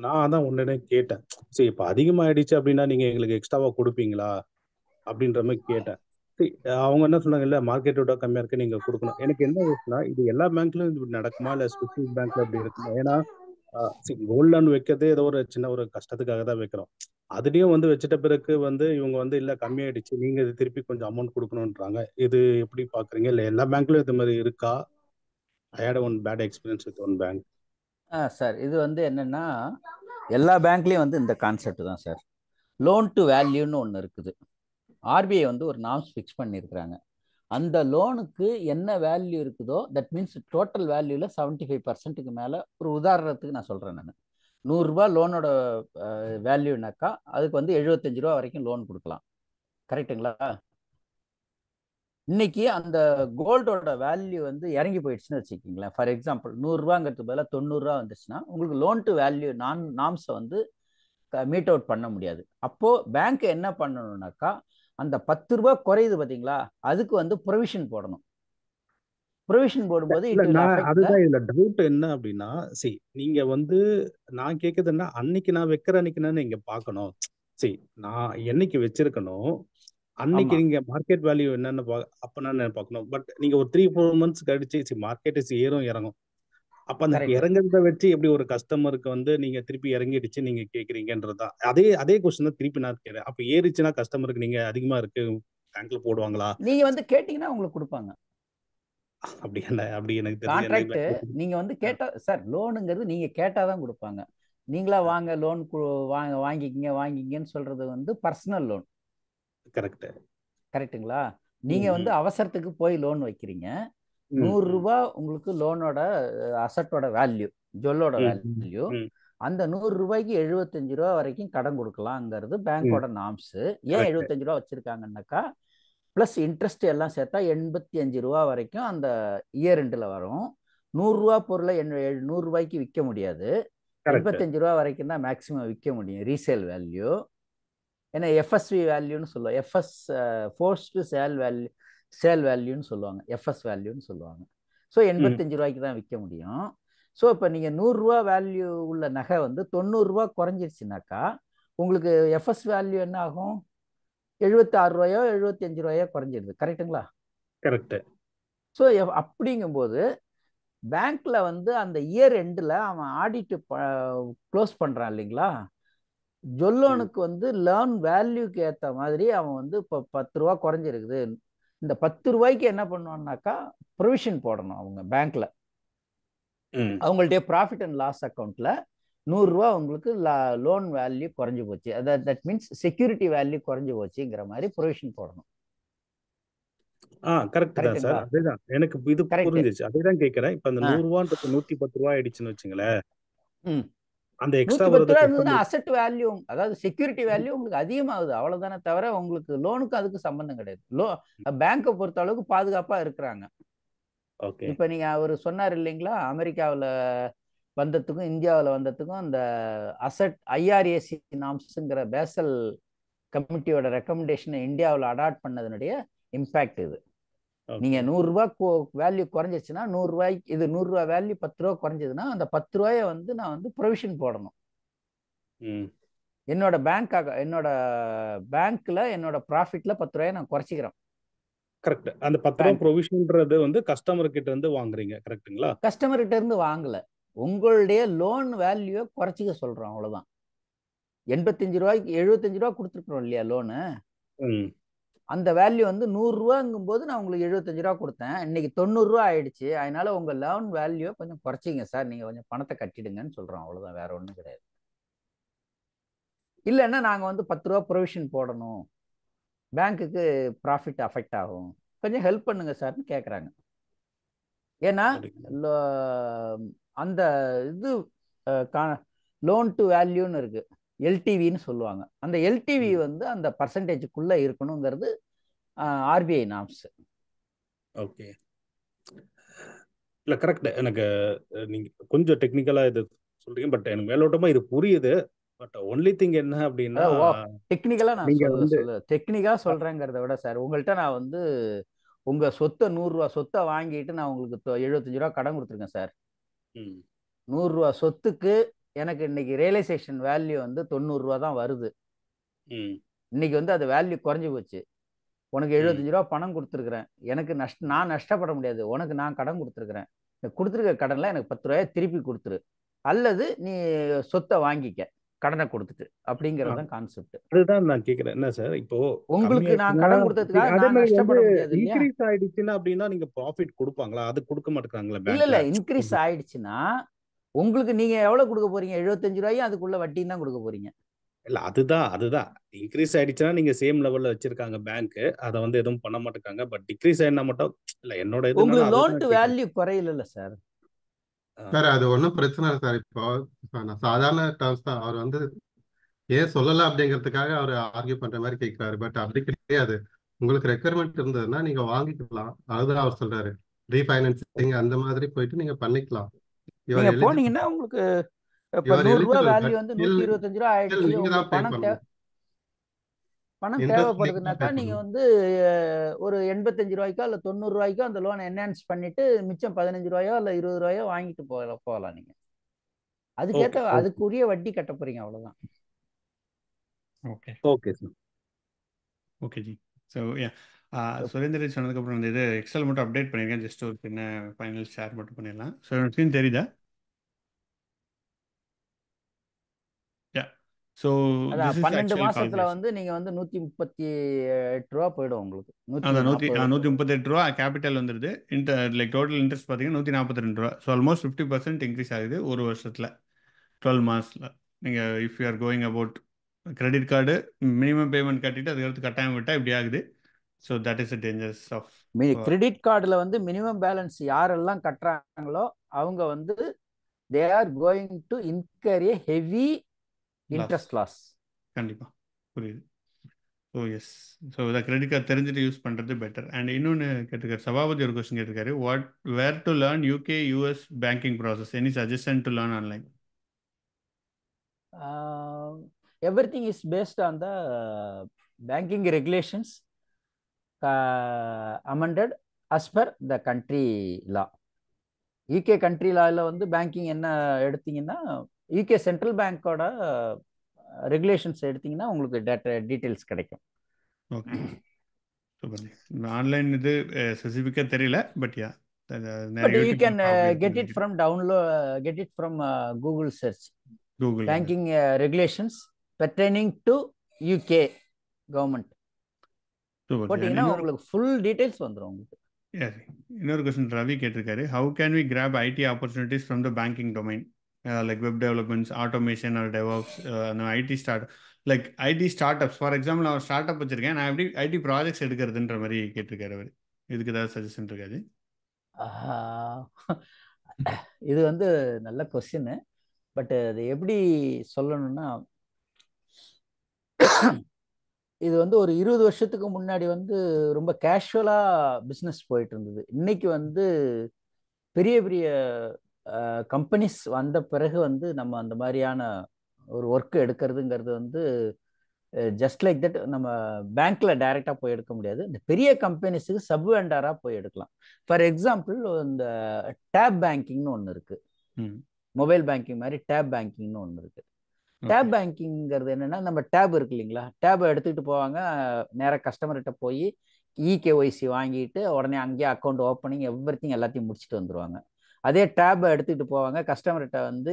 நான் அதான் உடனே கேட்டேன் சரி இப்போ அதிகமாயிடுச்சு அப்படின்னா நீங்க எங்களுக்கு எக்ஸ்ட்ராவா கொடுப்பீங்களா அப்படின்ற மாதிரி கேட்டேன் அவங்க என்ன சொன்னாங்க இல்ல மார்க்கெட்டோட கம்மியா இருக்கு நீங்க கொடுக்கணும் எனக்கு என்ன யோசனா இது எல்லா பேங்க்லயும் இப்படி நடக்குமா இல்ல ஸ்பெசிபிக் பேங்க்ல அப்படி இருக்குமா ஏன்னா கோல்ட் லோன் வைக்கிறதே ஏதோ ஒரு சின்ன ஒரு கஷ்டத்துக்காக தான் வைக்கிறோம் அதுலயும் வந்து வச்சிட்ட பிறகு வந்து இவங்க வந்து இல்ல கம்மியாயிடுச்சு நீங்க இது திருப்பி கொஞ்சம் அமௌண்ட் கொடுக்கணும்ன்றாங்க இது எப்படி பாக்குறீங்க இல்ல எல்லா பேங்க்லயும் இது மாதிரி இருக்கா I had one bad experience with one bank ஆ சார் இது வந்து என்னன்னா எல்லா பேங்க்லயும் வந்து இந்த கான்செப்ட் தான் சார் லோன் டு வேல்யூன்னு ஒன்று இருக்குது ஆர்பிஐ வந்து ஒரு நாம்ஸ் ஃபிக்ஸ் பண்ணியிருக்கிறாங்க அந்த லோனுக்கு என்ன வேல்யூ இருக்குதோ தட் மீன்ஸ் டோட்டல் வேல்யூவில் செவன்ட்டி ஃபைவ் பர்சன்ட்டுக்கு மேலே ஒரு உதாரணத்துக்கு நான் சொல்கிறேன் நான் நூறுரூபா லோனோட வேல்யூனாக்கா அதுக்கு வந்து எழுபத்தஞ்சு ரூபா வரைக்கும் லோன் கொடுக்கலாம் கரெக்டுங்களா இன்னைக்கு அந்த கோல்டோட வேல்யூ வந்து இறங்கி போயிடுச்சுன்னு வச்சுக்கிங்களேன் ஃபார் எக்ஸாம்பிள் நூறுரூவாங்கிறது பதிலாக தொண்ணூறுரூவா வந்துச்சுன்னா உங்களுக்கு லோன் டு வேல்யூ நான் நாம்ஸை வந்து மீட் அவுட் பண்ண முடியாது அப்போது பேங்க் என்ன பண்ணணுன்னாக்கா அந்த பத்து ரூபா குறையுது பாத்தீங்களா அதுக்கு வந்து ப்ரொவிஷன் போடணும் ப்ரொவிஷன் போடும்போது அதுதான் இதுல டவுட் என்ன அப்படின்னா சரி நீங்க வந்து நான் என்ன அன்னைக்கு நான் வைக்கிற அன்னைக்கு நான் நீங்க பாக்கணும் சரி நான் என்னைக்கு வச்சிருக்கணும் அன்னைக்கு நீங்க மார்க்கெட் வேல்யூ என்னன்னு அப்ப நான் பாக்கணும் பட் நீங்க ஒரு த்ரீ ஃபோர் மந்த்ஸ் கழிச்சு சரி மார்க்கெட் ஏறும் இறங்கும் அப்ப அந்த இறங்குறத வச்சு எப்படி ஒரு கஸ்டமருக்கு வந்து நீங்க திருப்பி இறங்கிடுச்சு நீங்க கேக்குறீங்கன்றதுதான் அதே அதே கொஸ்டின் தான் திருப்பி நான் கேட்கிறேன் அப்ப ஏறிச்சுன்னா கஸ்டமருக்கு நீங்க அதிகமா இருக்கு பேங்க்ல போடுவாங்களா நீங்க வந்து கேட்டீங்கன்னா உங்களுக்கு கொடுப்பாங்க அப்படி என்ன அப்படி எனக்கு கான்ட்ராக்ட் நீங்க வந்து கேட்டா சார் லோனுங்கிறது நீங்க கேட்டாதான் கொடுப்பாங்க நீங்களா வாங்க லோன் வாங்க வாங்கிக்கிங்க வாங்கிக்கிங்கன்னு சொல்றது வந்து பர்சனல் லோன் கரெக்ட் கரெக்டுங்களா நீங்க வந்து அவசரத்துக்கு போய் லோன் வைக்கிறீங்க நூறு ரூபாய் உங்களுக்கு லோனோட அசட்டோட வேல்யூ ஜொல்லோட வேல்யூ அந்த நூறு ரூபாய்க்கு எழுபத்தஞ்சு ரூபா வரைக்கும் கடன் கொடுக்கலாங்கிறது பேங்கோட நாம்ஸ் ஏன் எழுபத்தஞ்சு ரூபா வச்சிருக்காங்கன்னாக்கா பிளஸ் இன்ட்ரெஸ்ட் எல்லாம் சேர்த்தா எண்பத்தி அஞ்சு ரூபா வரைக்கும் அந்த இயர் ரெண்டுல வரும் நூறுரூவா பொருளை நூறு ரூபாய்க்கு விற்க முடியாது எண்பத்தஞ்சு ரூபா வரைக்கும் தான் மேக்சிமம் விற்க முடியும் ரீசேல் வேல்யூ ஏன்னா எஃப்எஸ்வி வேல்யூன்னு சொல்லுவோம் FS forced sale value sale வேல்யூன்னு சொல்லுவாங்க எஃப்எஸ் வேல்யூன்னு சொல்லுவாங்க ஸோ எண்பத்தஞ்சு ரூபாய்க்கு தான் விற்க முடியும் ஸோ இப்போ நீங்கள் நூறுரூவா வேல்யூ உள்ள நகை வந்து தொண்ணூறுரூவா குறைஞ்சிருச்சுனாக்கா உங்களுக்கு எஃப்எஸ் வேல்யூ என்ன ஆகும் எழுபத்தாறு ரூபாயோ எழுபத்தஞ்சு ரூபாயோ குறைஞ்சிடுது கரெக்டுங்களா கரெக்டு ஸோ அப்படிங்கும்போது பேங்க்ல வந்து அந்த இயர் எண்டில் அவன் ஆடிட்டு க்ளோஸ் பண்ணுறான் இல்லைங்களா ஜொல்லோனுக்கு வந்து லேர்ன் வேல்யூக்கு ஏற்ற மாதிரி அவன் வந்து இப்போ பத்து ரூபா குறைஞ்சிருக்குது இந்த பத்து ரூபாய்க்கு என்ன பண்ணுவாங்கனாக்கா ப்ரொவிஷன் போடணும் அவங்க பேங்க்ல அவங்கள்ட்ட ப்ராஃபிட் அண்ட் லாஸ் அக்கௌண்ட்ல நூறுரூவா அவங்களுக்கு லோன் வேல்யூ குறைஞ்சி போச்சு அதாவது தட் மீன்ஸ் செக்யூரிட்டி வேல்யூ குறைஞ்சி போச்சுங்கிற மாதிரி ப்ரொவிஷன் போடணும் ஆ கரெக்ட் தான் சார் அதேதான் எனக்கு இது புரிஞ்சிச்சு அதேதான் கேக்குறேன் இப்ப அந்த நூறு ரூபான்றது நூத்தி பத்து ரூபாய் ஆயிடுச்சுன்னு வச்சுங்களேன் அந்த எக்ஸ்ட்ரா இருந்ததுன்னா அசெட் வேல்யூ அதாவது செக்யூரிட்டி வேல்யூ உங்களுக்கு அதிகமாகுது அவ்வளவுதானே தவிர உங்களுக்கு லோனுக்கு அதுக்கு சம்பந்தம் கிடையாது லோ பேங்க பொறுத்த அளவுக்கு பாதுகாப்பா இருக்கிறாங்க இப்ப நீங்க அவர் சொன்னார் இல்லைங்களா அமெரிக்காவில வந்ததுக்கும் இந்தியாவில வந்ததுக்கும் அந்த அசட் ஐஆர்ஏசி நாம்ஸுங்கிற பேசல் கமிட்டியோட ரெக்கமெண்டேஷனை இந்தியாவில் அடாப்ட் பண்ணதுனுடைய இம்பேக்ட் இது நீங்க நூறுரூவா வேல்யூ குறைஞ்சிச்சுன்னா நூறுரூவாய்க்கு இது நூறுரூவா வேல்யூ பத்து ரூபா குறைஞ்சதுன்னா அந்த பத்து ரூபாயை வந்து நான் வந்து ப்ரொவிஷன் போடணும் என்னோட பேங்க் என்னோட பேங்க்ல என்னோட ப்ராஃபிட்ல பத்து ரூபாயை நான் குறைச்சிக்கிறேன் கரெக்ட் அந்த பத்து ரூபா ப்ரொவிஷன்ன்றது வந்து கஸ்டமர் கிட்ட இருந்து வாங்குறீங்க கரெக்ட்டுங்களா கஸ்டமர் கிட்ட இருந்து வாங்கல உங்களுடைய லோன் வேல்யூவை குறைச்சிக்க சொல்றோம் அவ்வளவுதான் எண்பத்தஞ்சு ரூபாய்க்கு எழுபத்தஞ்சு ரூபா கொடுத்துருக்குறோம் இல்லையா லோனு அந்த வேல்யூ வந்து நூறுரூவாங்கும் போது நான் உங்களுக்கு எழுபத்தஞ்சு ரூபா கொடுத்தேன் இன்னைக்கு தொண்ணூறுரூவா ஆயிடுச்சு அதனால உங்கள் லோன் வேல்யூவை கொஞ்சம் குறைச்சிங்க சார் நீங்கள் கொஞ்சம் பணத்தை கட்டிடுங்கன்னு சொல்கிறோம் அவ்வளோதான் வேற ஒன்றும் கிடையாது இல்லைன்னா நாங்கள் வந்து பத்து ரூபா ப்ரொவிஷன் போடணும் பேங்க்குக்கு ப்ராஃபிட் அஃபெக்ட் ஆகும் கொஞ்சம் ஹெல்ப் பண்ணுங்க சார்னு கேட்குறாங்க ஏன்னா அந்த இது லோன் டு வேல்யூன்னு இருக்குது எல்டிவின்னு சொல்லுவாங்க அந்த எல்டிவி வந்து அந்த பர்சன்டேஜுக்குள்ளே இருக்கணுங்கிறது ஆர்பிஐ நாம்ஸ் ஓகே இல்லை கரெக்ட் எனக்கு நீங்கள் கொஞ்சம் டெக்னிக்கலாக இது சொல்கிறீங்க பட் எனக்கு மேலோட்டமாக இது புரியுது பட் ஒன்லி திங் என்ன அப்படின்னா டெக்னிக்கலாக நான் டெக்னிக்கலாக டெக்னிக்காக சொல்கிறேங்கிறத விட சார் உங்கள்கிட்ட நான் வந்து உங்கள் சொத்தை நூறுரூவா சொத்தை வாங்கிட்டு நான் உங்களுக்கு எழுபத்தஞ்சு ரூபா கடன் கொடுத்துருக்கேன் சார் நூறுரூவா சொத்துக்கு எனக்கு இன்னைக்கு ரியலைசேஷன் வேல்யூ வந்து தொண்ணூறுரூவா தான் வருது இன்னைக்கு வந்து அது வேல்யூ குறைஞ்சி போச்சு உனக்கு எழுபத்தஞ்சு ரூபா பணம் கொடுத்துருக்குறேன் எனக்கு நஷ்ட நான் நஷ்டப்பட முடியாது உனக்கு நான் கடன் கொடுத்துருக்குறேன் எனக்கு கொடுத்துருக்க கடனில் எனக்கு பத்து ரூபாய் திருப்பி கொடுத்துரு அல்லது நீ சொத்தை வாங்கிக்க கடனை கொடுத்துட்டு அப்படிங்கறது கான்செப்ட் அதுதான் நான் கேக்குறேன் என்ன சார் இப்போ உங்களுக்கு நான் கடன் கொடுத்ததுக்காக நான் நஷ்டப்பட முடியாது இன்கிரீஸ் ஆயிடுச்சுன்னா அப்படின்னா நீங்க ப்ராஃபிட் கொடுப்பாங்களா அது கொடுக்க மாட்டேங்கறாங்களா இல்ல இல்ல இன்கிரீஸ் ஆயிடுச்சுன்னா உங்களுக்கு நீங்க எவ்வளவு கொடுக்க போறீங்க எழுபத்தஞ்சு ரூபாயும் அதுக்குள்ள வட்டியும் தான் கொடுக்க போறீங்க இல்ல அதுதான் அதுதான் இன்க்ரீஸ் ஆயிடுச்சுன்னா நீங்க சேம் லெவல்ல வச்சிருக்காங்க பேங்க் அதை வந்து எதுவும் பண்ண மாட்டேங்க பட் டிக்ரீஸ் ஆயிடா மட்டும் இல்ல என்னோட உங்களுக்கு லோன் டு வேல்யூ குறையல சார் சார் அது ஒன்றும் பிரச்சனை இல்லை சார் இப்போ சாதாரண டேர்ம்ஸ் தான் அவர் வந்து ஏன் சொல்லலாம் அப்படிங்கிறதுக்காக அவர் ஆர்கியூ பண்ற மாதிரி கேட்குறாரு பட் அப்படி கிடையாது உங்களுக்கு ரெக்குயர்மெண்ட் இருந்ததுன்னா நீங்க வாங்கிக்கலாம் அதுதான் அவர் சொல்றாரு ரீஃபைனான்சிங் அந்த மாதிரி போயிட்டு நீங்க பண்ணிக்கலாம் நீங்க போனீங்கன்னா உங்களுக்கு இப்ப நூறு ரூபாய் வேல்யூ வந்து நூத்தி இருபத்தஞ்சு ரூபாய் ஆயிடுச்சு பணம் தேவை பணம் தேவைப்படுதுனாக்கா நீங்க வந்து ஒரு எண்பத்தஞ்சு ரூபாய்க்கோ இல்ல தொண்ணூறு ரூபாய்க்கோ அந்த லோனை என்ஹான்ஸ் பண்ணிட்டு மிச்சம் பதினஞ்சு ரூபாயோ இல்ல இருபது ரூபாயோ வாங்கிட்டு போகல போகலாம் நீங்க அதுக்கேற்ற அதுக்குரிய வட்டி கட்ட போறீங்க அவ்வளவுதான் okay okay sir okay ji so Surendra சொன்னதுக்கப்புறம் வந்து இது எக்ஸல் மட்டும் அப்டேட் பண்ணிருக்கேன் ஜஸ்ட் ஒரு சின்ன ஃபைனல் ஷேர் மட்டும் பண்ணிடலாம் ஸோ ஸ்க்ரீன் தெரியுதா ஸோ பன்னெண்டு மாசத்துல வந்து நீங்க வந்து நூத்தி முப்பத்தி எட்டு ரூபா போயிடும் உங்களுக்கு நூத்தி நூத்தி முப்பத்தி எட்டு ரூபா கேபிட்டல் வந்துருது இன்டர் லைக் டோட்டல் இன்ட்ரெஸ்ட் பார்த்தீங்கன்னா நூத்தி நாற்பத்தி ரெண்டு ரூபா so almost fifty percent increase ஆகுது ஒரு வருஷத்துல டுவெல் மாசத்துல நீங்க if you are going about credit card minimum payment கட்டிட்டு அதுக்கடுத்து கட்டாயம் விட்டா இப்படி ஆகுது so that is dangers of credit கார்டில் வந்து மினிமம் பேலன்ஸ் யாரெல்லாம் கட்டுறாங்களோ அவங்க வந்து they are going to incur heavy interest loss கண்டிப்பா புரியுது ஓ எஸ் ஸோ இதை கிரெடிட் கார்டு தெரிஞ்சுட்டு யூஸ் பண்ணுறது பெட்டர் அண்ட் இன்னொன்று கேட்டிருக்காரு சபாபதி ஒரு கொஸ்டின் கேட்டிருக்காரு what where to learn UK US banking process any suggestion to learn online everything is based on the banking regulations amended as per the country law UK country லாவில் வந்து banking என்ன எடுத்தீங்கன்னா UK central பேங்க்கோட regulations எடுத்தீங்கன்னா உங்களுக்கு data details கிடைக்கும் okay online இது ஸ்பெசிஃபிக்காக தெரியல but yeah you can get it from download get it from Google search Google banking regulations pertaining to UK government போட்டீங்கன்னா உங்களுக்கு ஃபுல் டீடைல்ஸ் வந்துடும் உங்களுக்கு இன்னொரு கொஸ்டின் ரவி கேட்டிருக்காரு how can we grab IT opportunities from the banking domain like web developments automation or develops அந்த IT start like IT startups for example நான் startup வச்சிருக்கேன் நான் எப்படி ஐடி ப்ராஜெக்ட்ஸ் எடுக்கிறதுன்ற மாதிரி கேட்டிருக்காரு அவர் இதுக்கு ஏதாவது சஜஷன் இருக்காது இது வந்து நல்ல கொஸ்டின் பட் அது எப்படி சொல்லணும்னா இது வந்து ஒரு இருபது வருஷத்துக்கு முன்னாடி வந்து ரொம்ப கேஷுவலாக பிஸ்னஸ் போயிட்டு இருந்தது இன்னைக்கு வந்து பெரிய பெரிய கம்பெனிஸ் வந்த பிறகு வந்து நம்ம அந்த மாதிரியான ஒரு ஒர்க்கு எடுக்கிறதுங்கிறது வந்து ஜஸ்ட் லைக் தட் நம்ம பேங்க்கில் டைரெக்டாக போய் எடுக்க முடியாது இந்த பெரிய கம்பெனிஸுக்கு சப் வெண்டராக போய் எடுக்கலாம் ஃபார் எக்ஸாம்பிள் இந்த டேப் பேங்கிங்னு ஒன்று இருக்குது மொபைல் பேங்கிங் மாதிரி டேப் பேங்கிங்னு ஒன்று இருக்குது டேப் பேங்கிங்கிறது என்னென்னா நம்ம டேப் இருக்கு இல்லைங்களா டேபை எடுத்துக்கிட்டு போவாங்க நேராக கஸ்டமர்கிட்ட போய் இகேஒய்சி வாங்கிட்டு உடனே அங்கேயே அக்கௌண்ட் ஓப்பனிங் எவ்ரி திங் எல்லாத்தையும் முடிச்சுட்டு வந்துடுவாங்க அதே டேப் எடுத்துக்கிட்டு போவாங்க கஸ்டமர்கிட்ட வந்து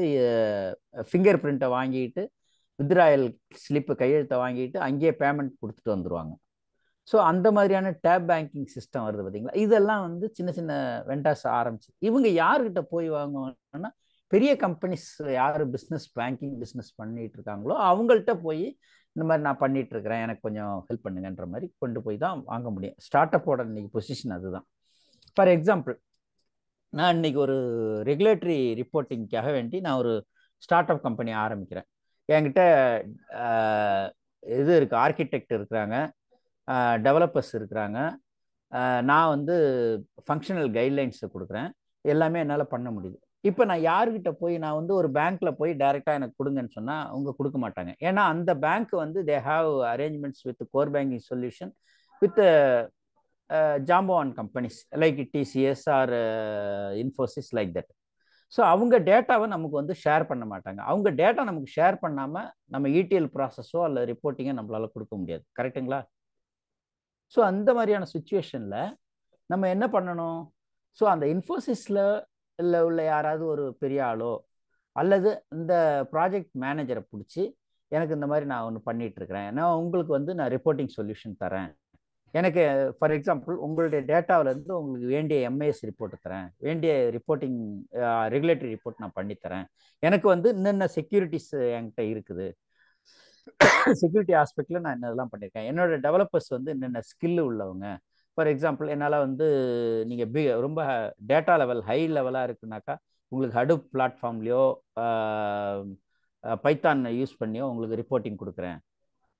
ஃபிங்கர் பிரிண்ட்டை வாங்கிட்டு வித்ராயல் ஸ்லிப்பு கையெழுத்தை வாங்கிட்டு அங்கேயே பேமெண்ட் கொடுத்துட்டு வந்துடுவாங்க ஸோ அந்த மாதிரியான டேப் பேங்கிங் சிஸ்டம் வருது பார்த்தீங்களா இதெல்லாம் வந்து சின்ன சின்ன வெண்டாஸ் ஆரம்பிச்சு இவங்க யார்கிட்ட போய் வாங்குவாங்கன்னா பெரிய கம்பெனிஸ் யார் பிஸ்னஸ் பேங்கிங் பிஸ்னஸ் பண்ணிட்டு இருக்காங்களோ அவங்கள்ட்ட போய் இந்த மாதிரி நான் பண்ணிட்டு இருக்கிறேன் எனக்கு கொஞ்சம் ஹெல்ப் பண்ணுங்கன்ற மாதிரி கொண்டு போய் தான் வாங்க முடியும் ஸ்டார்ட் அப்போட இன்னைக்கு பொசிஷன் அதுதான் ஃபார் எக்ஸாம்பிள் நான் இன்னைக்கு ஒரு ரெகுலேட்டரி ரிப்போர்ட்டிங்க்காக வேண்டி நான் ஒரு ஸ்டார்ட் அப் கம்பெனி ஆரம்பிக்கிறேன் என்கிட்ட இது இருக்குது ஆர்கிடெக்ட் இருக்கிறாங்க டெவலப்பர்ஸ் இருக்கிறாங்க நான் வந்து ஃபங்க்ஷனல் கைட்லைன்ஸை கொடுக்குறேன் எல்லாமே என்னால் பண்ண முடியுது இப்போ நான் யாருக்கிட்ட போய் நான் வந்து ஒரு பேங்க்கில் போய் டைரெக்டாக எனக்கு கொடுங்கன்னு சொன்னால் அவங்க கொடுக்க மாட்டாங்க ஏன்னா அந்த பேங்க் வந்து they have arrangements with core banking solution with ஜாம்பவான் companies like TCS or Infosys like that so அவங்க டேட்டாவை நமக்கு வந்து ஷேர் பண்ண மாட்டாங்க அவங்க டேட்டா நமக்கு ஷேர் பண்ணாமல் நம்ம இடிஎல் ப்ராசஸோ அல்ல ரிப்போர்ட்டிங்கோ நம்மளால் கொடுக்க முடியாது கரெக்டுங்களா ஸோ அந்த மாதிரியான சுச்சுவேஷனில் நம்ம என்ன பண்ணணும் ஸோ அந்த இன்ஃபோசிஸில் இல்லை உள்ள யாராவது ஒரு பெரிய ஆளோ அல்லது இந்த ப்ராஜெக்ட் மேனேஜரை பிடிச்சி எனக்கு இந்த மாதிரி நான் ஒன்று பண்ணிகிட்ருக்கிறேன் நான் உங்களுக்கு வந்து நான் ரிப்போர்ட்டிங் சொல்யூஷன் தரேன் எனக்கு ஃபார் எக்ஸாம்பிள் உங்களுடைய டேட்டாவிலேருந்து உங்களுக்கு வேண்டிய எம்ஏஎஸ் ரிப்போர்ட் தரேன் வேண்டிய ரிப்போர்ட்டிங் ரெகுலேட்டரி ரிப்போர்ட் நான் பண்ணித்தரேன் எனக்கு வந்து இன்னென்ன செக்யூரிட்டிஸ் என்கிட்ட இருக்குது செக்யூரிட்டி ஆஸ்பெக்டில் நான் என்னதெல்லாம் பண்ணியிருக்கேன் என்னோட டெவலப்பர்ஸ் வந்து என்னென்ன ஸ்கில் உள்ளவங்க ஃபார் எக்ஸாம்பிள் என்னால் வந்து நீங்கள் பி ரொம்ப டேட்டா லெவல் ஹை லெவலாக இருக்குனாக்கா உங்களுக்கு ஹடு பிளாட்ஃபார்ம்லேயோ பைத்தான் யூஸ் பண்ணியோ உங்களுக்கு ரிப்போர்ட்டிங் கொடுக்குறேன்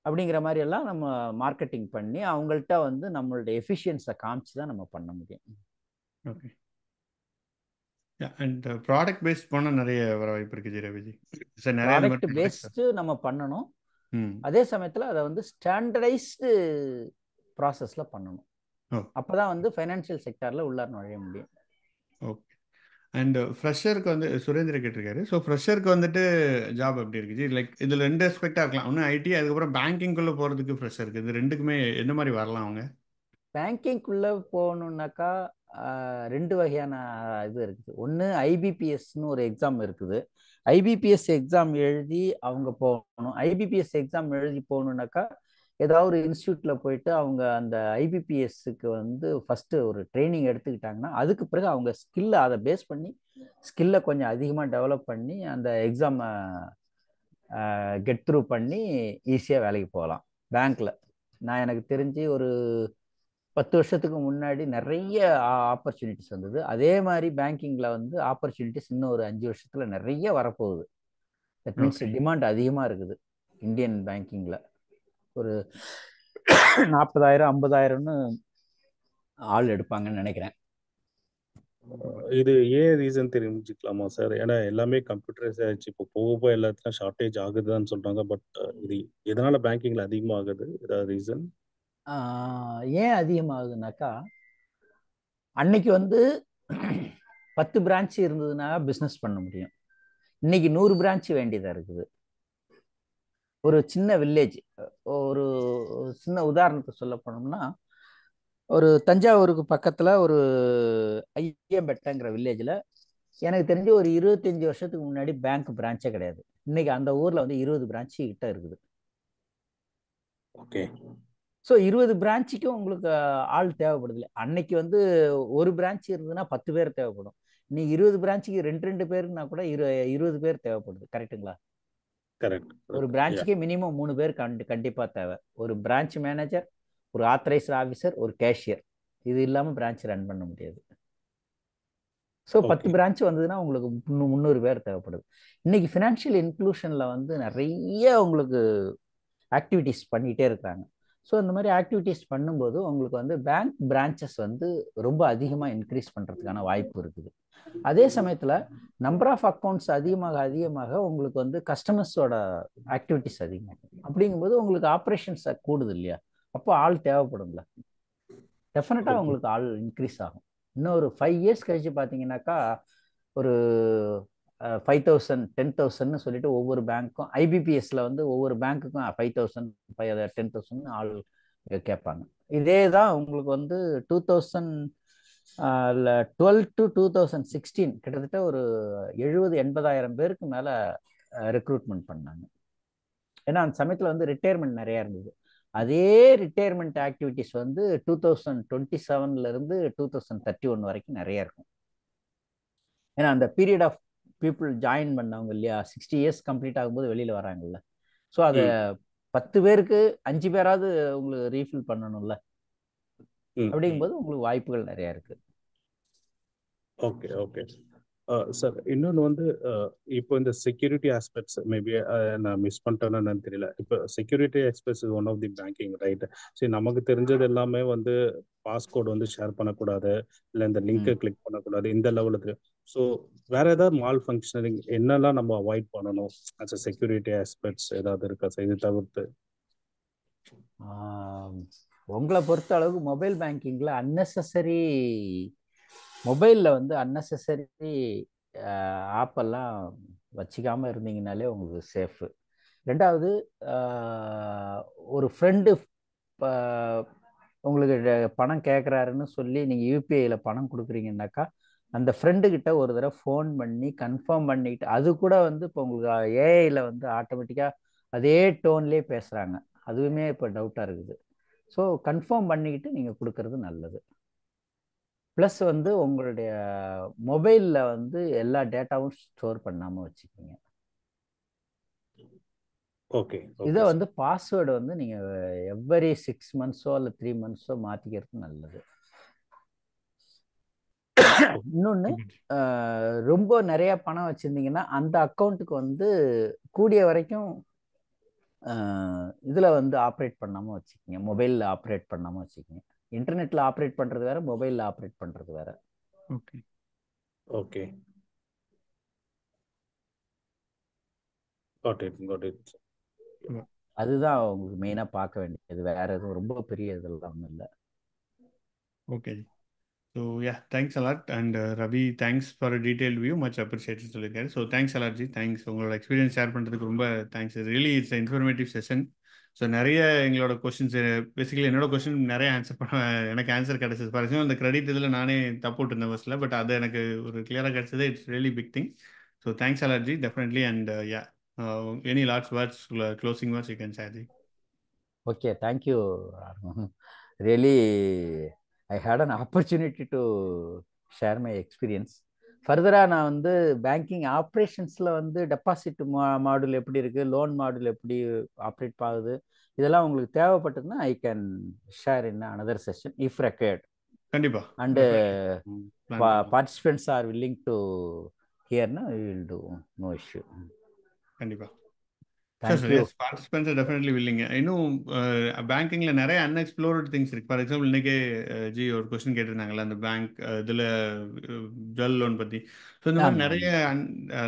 அப்படிங்கிற மாதிரி எல்லாம் நம்ம மார்க்கெட்டிங் பண்ணி அவங்கள்ட்ட வந்து நம்மளோட எஃபிஷியன்ஸை காமிச்சு தான் நம்ம பண்ண முடியும் ஓகே அண்ட் ப்ராடக்ட் பேஸ்ட் பண்ண நிறைய வாய்ப்பு இருக்கு நம்ம பண்ணணும் அதே சமயத்தில் அதை வந்து ஸ்டாண்டர்டைஸ்டு ப்ராசஸில் பண்ணணும் oh. அப்போதான் வந்து ஃபைனான்சியல் செக்டர்ல உள்ளார நுழைய முடியும் ஓகே அண்ட் ஃப்ரெஷருக்கு வந்து சுரேந்திர கேட்டிருக்காரு ஸோ ஃப்ரெஷருக்கு வந்துட்டு ஜாப் எப்படி இருக்குது லைக் இதில் ரெண்டு ரெஸ்பெக்டாக இருக்கலாம் ஒன்று ஐடி அதுக்கப்புறம் பேங்கிங்குள்ளே போகிறதுக்கு இருக்குது இது ரெண்டுக்குமே எந்த மாதிரி வரலாம் அவங்க பேங்கிங்குள்ளே போகணுன்னாக்கா ரெண்டு வகையான இது இருக்குது ஒன்று ஐபிபிஎஸ்னு ஒரு எக்ஸாம் இருக்குது ஐபிபிஎஸ் எக்ஸாம் எழுதி அவங்க போகணும் ஐபிபிஎஸ் எக்ஸாம் எழுதி போகணுன்னாக்கா ஏதாவது ஒரு இன்ஸ்டியூட்டில் போயிட்டு அவங்க அந்த ஐபிபிஎஸ்க்கு வந்து ஃபஸ்ட்டு ஒரு ட்ரைனிங் எடுத்துக்கிட்டாங்கன்னா அதுக்கு பிறகு அவங்க ஸ்கில்லை அதை பேஸ் பண்ணி ஸ்கில்லை கொஞ்சம் அதிகமாக டெவலப் பண்ணி அந்த எக்ஸாமை கெட் த்ரூ பண்ணி ஈஸியாக வேலைக்கு போகலாம் பேங்க்கில் நான் எனக்கு தெரிஞ்சு ஒரு பத்து வருஷத்துக்கு முன்னாடி நிறைய ஆப்பர்ச்சுனிட்டிஸ் வந்தது அதே மாதிரி பேங்கிங்கில் வந்து ஆப்பர்ச்சுனிட்டிஸ் இன்னும் ஒரு அஞ்சு வருஷத்தில் நிறைய வரப்போகுது தட் மீன்ஸ் டிமாண்ட் அதிகமாக இருக்குது இந்தியன் பேங்கிங்கில் ஒரு நாற்பதாயிரம் ஐம்பதாயிரம்னு ஆள் எடுப்பாங்கன்னு நினைக்கிறேன் இது ஏன் ரீசன் தெரிஞ்சுக்கலாமா சார் ஏன்னா எல்லாமே கம்ப்யூட்டரைஸ் ஆயிடுச்சு இப்போ போக போக எல்லாத்துலாம் ஷார்ட்டேஜ் ஆகுதுதான்னு சொல்றாங்க பட் இது எதனால பேங்கிங்ல அதிகமாகுது ஏதாவது ரீசன் ஏன் அதிகமாகுதுனாக்கா அன்னைக்கு வந்து பத்து பிரான்ச் இருந்ததுனா பிஸ்னஸ் பண்ண முடியும் இன்னைக்கு நூறு பிரான்ச் வேண்டியதாக இருக்குது ஒரு சின்ன வில்லேஜ் ஒரு சின்ன உதாரணத்தை சொல்ல போனோம்னா ஒரு தஞ்சாவூருக்கு பக்கத்தில் ஒரு ஐயம்பெட்டங்கிற வில்லேஜில் எனக்கு தெரிஞ்சு ஒரு இருபத்தஞ்சி வருஷத்துக்கு முன்னாடி பேங்க் பிரான்ச்சே கிடையாது இன்னைக்கு அந்த ஊரில் வந்து இருபது பிரான்ச்சு கிட்ட இருக்குது ஓகே ஸோ இருபது பிரான்ச்சுக்கும் உங்களுக்கு ஆள் தேவைப்படுது அன்னைக்கு வந்து ஒரு பிரான்ச் இருந்ததுன்னா பத்து பேர் தேவைப்படும் நீ இருபது பிரான்ச்சுக்கு ரெண்டு ரெண்டு பேருக்குனா கூட இரு இருபது பேர் தேவைப்படுது கரெக்டுங்களா ஒரு பிரான்ச்சுக்கே மினிமம் மூணு பேர் கண்டிப்பா தேவை ஒரு பிரான்ச் மேனேஜர் ஒரு ஆத்தரைஸ்ட் ஆஃபீஸர் ஒரு கேஷியர் இது இல்லாமல் பிரான்ச் ரன் பண்ண முடியாது ஸோ பத்து பிரான்ச் வந்ததுன்னா உங்களுக்கு முந்நூறு பேர் தேவைப்படுது இன்னைக்கு ஃபினான்ஷியல் இன்க்ளூஷனில் வந்து நிறைய உங்களுக்கு ஆக்டிவிட்டீஸ் பண்ணிகிட்டே இருக்காங்க ஸோ இந்த மாதிரி ஆக்டிவிட்டீஸ் பண்ணும்போது உங்களுக்கு வந்து பேங்க் பிரான்ச்சஸ் வந்து ரொம்ப அதிகமாக இன்க்ரீஸ் பண்ணுறதுக்கான வாய்ப்பு இருக்குது அதே சமயத்துல நம்பர் ஆஃப் அக்கௌண்ட்ஸ் அதிகமாக அதிகமாக உங்களுக்கு வந்து கஸ்டமர்ஸோட ஆக்டிவிட்டிஸ் அதிகமாகும் அப்படிங்கும்போது உங்களுக்கு ஆப்ரேஷன்ஸ் கூடுது இல்லையா அப்போ ஆள் தேவைப்படும்ல டெஃபினட்டாக உங்களுக்கு ஆள் இன்க்ரீஸ் ஆகும் இன்னும் ஒரு ஃபைவ் இயர்ஸ் கழிச்சு பார்த்தீங்கன்னாக்கா ஒரு ஃபைவ் தௌசண்ட் டென் தௌசண்ட்னு சொல்லிட்டு ஒவ்வொரு பேங்க்கும் ஐபிபிஎஸ்ல வந்து ஒவ்வொரு பேங்க்குக்கும் five thousand five ten thousand ஆள் கேட்பாங்க இதே தான் உங்களுக்கு வந்து டூ தௌசண்ட் அதில் twelve to two thousand sixteen கிட்டத்தட்ட ஒரு எழுபது எண்பதாயிரம் பேருக்கு மேலே ரெக்ரூட்மெண்ட் பண்ணாங்க ஏன்னா அந்த சமயத்தில் வந்து ரிட்டையர்மெண்ட் நிறையா இருந்தது அதே ரிட்டையர்மெண்ட் ஆக்டிவிட்டிஸ் வந்து டூ தௌசண்ட் டுவெண்ட்டி செவன்லேருந்து டூ தௌசண்ட் தேர்ட்டி ஒன் வரைக்கும் நிறையா இருக்கும் ஏன்னா அந்த பீரியட் ஆஃப் பீப்புள் ஜாயின் பண்ணவங்க இல்லையா சிக்ஸ்டி இயர்ஸ் கம்ப்ளீட் ஆகும்போது வெளியில் வராங்கல்ல ஸோ அதை பத்து பேருக்கு அஞ்சு பேராவது உங்களுக்கு ரீஃபில் பண்ணணும்ல அப்படிங்கும்போது உங்களுக்கு வாய்ப்புகள் நிறைய இருக்கு ஓகே ஓகே சார் இன்னொன்று வந்து இப்போ இந்த செக்யூரிட்டி ஆஸ்பெக்ட்ஸ் மேபி நான் மிஸ் பண்ணிட்டேன்னு தெரியல இப்போ security aspects is one of the banking right சரி நமக்கு தெரிஞ்சது எல்லாமே வந்து பாஸ்கோட் வந்து ஷேர் பண்ணக்கூடாது இல்லை இந்த லிங்கை கிளிக் பண்ணக்கூடாது இந்த லெவலுக்கு ஸோ வேற ஏதாவது மால் ஃபங்க்ஷனிங் என்னெல்லாம் நம்ம அவாய்ட் பண்ணணும் அஸ் செக்யூரிட்டி ஆஸ்பெக்ட்ஸ் ஏதாவது இருக்கா சார் இது தவிர்த்து உங்களை பொறுத்த அளவுக்கு மொபைல் பேங்கிங்கில் அன்னெசரி மொபைலில் வந்து அன்னெசரி ஆப்பெல்லாம் வச்சுக்காமல் இருந்தீங்கனாலே உங்களுக்கு சேஃபு ரெண்டாவது ஒரு ஃப்ரெண்டு உங்களுக்கு பணம் கேட்குறாருன்னு சொல்லி நீங்கள் யூபிஐயில் பணம் கொடுக்குறீங்கன்னாக்கா அந்த ஃப்ரெண்டுக்கிட்ட ஒரு தடவை ஃபோன் பண்ணி கன்ஃபார்ம் பண்ணிக்கிட்டு அது கூட வந்து இப்போ உங்களுக்கு ஏஐயில் வந்து ஆட்டோமேட்டிக்காக அதே டோன்லேயே பேசுகிறாங்க அதுவுமே இப்போ டவுட்டாக இருக்குது ஸோ கன்ஃபார்ம் பண்ணிக்கிட்டு நீங்கள் கொடுக்கறது நல்லது ப்ளஸ் வந்து உங்களுடைய மொபைலில் வந்து எல்லா டேட்டாவும் ஸ்டோர் பண்ணாமல் வச்சுக்கோங்க ஓகே இதை வந்து பாஸ்வேர்டு வந்து நீங்கள் எவ்வரி சிக்ஸ் மந்த்ஸோ இல்லை த்ரீ மந்த்ஸோ மாற்றிக்கிறது நல்லது இன்னொன்று ரொம்ப நிறைய பணம் வச்சுருந்தீங்கன்னா அந்த அக்கௌண்ட்டுக்கு வந்து கூடிய வரைக்கும் இதில் வந்து ஆப்ரேட் பண்ணாமல் வச்சுக்கோங்க மொபைலில் ஆப்ரேட் பண்ணாமல் வச்சுக்கோங்க இன்டர்நெட்டில் ஆப்ரேட் பண்ணுறது வேறு மொபைலில் ஆப்ரேட் பண்ணுறது வேறு ஓகே ஓகே அதுதான் உங்களுக்கு மெயினாக பார்க்க வேண்டியது வேற எதுவும் ரொம்ப பெரிய இதெல்லாம் ஒன்றும் இல்லை okay so yeah thanks a lot and Ravi thanks for detail view much appreciate சொல்லியிருக்காரு ஸோ தேங்க்ஸ் அலாட்ஜி தேங்க்ஸ் உங்களோட எக்ஸ்பீரியன்ஸ் ஷேர் பண்ணுறதுக்கு ரொம்ப thanks really it's informative session so நிறைய எங்களோட கொஸ்டின்ஸ் பேசிக்கலி uh, என்னோட கொஸ்டின் நிறைய ஆன்சர் பண்ண எனக்கு ஆன்சர் கிடச்சிது ஃபார் அந்த கிரெடிட் இதில் நானே தப்பு இருந்தேன் ஃபர்ஸ்ட்டில் பட் அது எனக்கு ஒரு கிளியராக கிடச்சது it's really big thing so thanks அலர்ஜி definitely and yeah any lots words closing words you can share okay thank you really I had an opportunity to share my experience ஃபர்தராக நான் வந்து பேங்கிங் ஆப்ரேஷன்ஸில் வந்து டெபாசிட் மா மாடல் எப்படி இருக்குது loan model எப்படி operate ஆகுது இதெல்லாம் உங்களுக்கு தேவைப்பட்டதுன்னா I can share in another session if required கண்டிப்பா and participants are willing to ஹியர்னா வில் டூ நோ இஷ்யூ கண்டிப்பாக பார்ட்டிசிபென்ட்ஸ் டெஃபினெட்லி வில்லிங்க இன்னும் பேங்கிங்ல நிறைய அன்எக்ஸ்ப்ளோர்ட் திங்ஸ் இருக்கு ஃபார் எக்ஸாம்பிள் இன்னைக்கே uh, ஜி ஒரு கொஸ்டின் கேட்டிருந்தாங்கல்ல அந்த பேங்க் uh, இதுல ஜுவல் uh, லோன் பத்தி ஸோ இந்த மாதிரி நிறைய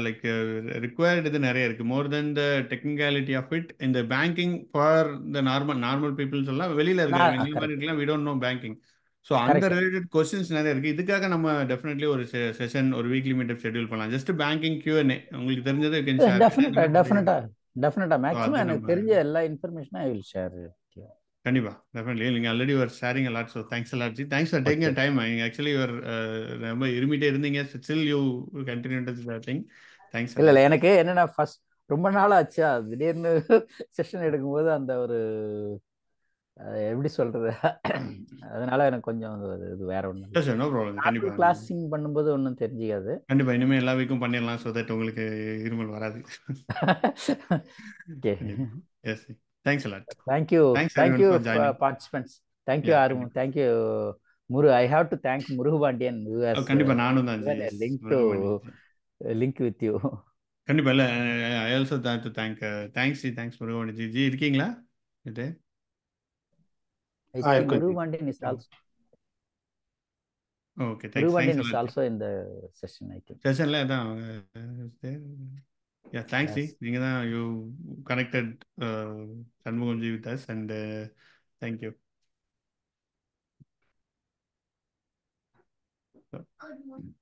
லைக் ரிக்வயர்டு இது நிறைய இருக்கு more then the technicality of it இந்த banking for the normal normal peoples எல்லாம் வெளியில இருக்காங்க இந்த மாதிரி இருக்கலாம் we don't know banking so அந்த ரிலேட்டட் கொஸ்டின்ஸ் நிறைய இருக்கு இதுக்காக நம்ம டெஃபினெட்லி ஒரு செஷன் ஒரு வீக்லி மீட்டப் ஷெட்யூல் பண்ணலாம் ஜஸ்ட் பேங்கிங் கியூஎன்ஏ உங்களுக்கு தெரிஞ்சது டெஃபினட்டா மேக்ஸிமம் எனக்கு தெரிஞ்ச எல்லா இன்ஃபர்மேஷனும் ஐ வில் ஷேர் கண்டிப்பா டெஃபினெட்லி நீங்க ஆல்ரெடி ஒரு sharing a lot so thanks ji thanks for taking time நீங்க ஆக்சுவலி ஒரு ரொம்ப இருமிட்டே இருந்தீங்க still you continue thing thanks இல்ல இல்ல எனக்கு என்னன்னா ஃபர்ஸ்ட் ரொம்ப நாள் ஆச்சா திடீர்னு செஷன் எடுக்கும்போது அந்த ஒரு எப்படி சொல்றது அதனால எனக்கு கொஞ்சம் இது வேற ஒன்று கிளாஸிங் பண்ணும்போது ஒன்றும் தெரிஞ்சுக்காது கண்டிப்பா இனிமேல் எல்லா வீக்கும் பண்ணிடலாம் ஸோ தட் உங்களுக்கு இருமல் வராது okay yes thanks a lot thank you thank you participants thank you ஆர்வம் thank you Muru I have to thank Pandian கண்டிப்பா நானும் தான் link to link with you கண்டிப்பா இல்லை I also thank thanks thanks Murugapandian ji இருக்கீங்களா இது I Guru is also. Okay, thanks. Guru is also in the session, I think. Session, yeah, thanks. Yes. You connected uh, Shanmugamji with us, and uh, thank you. So.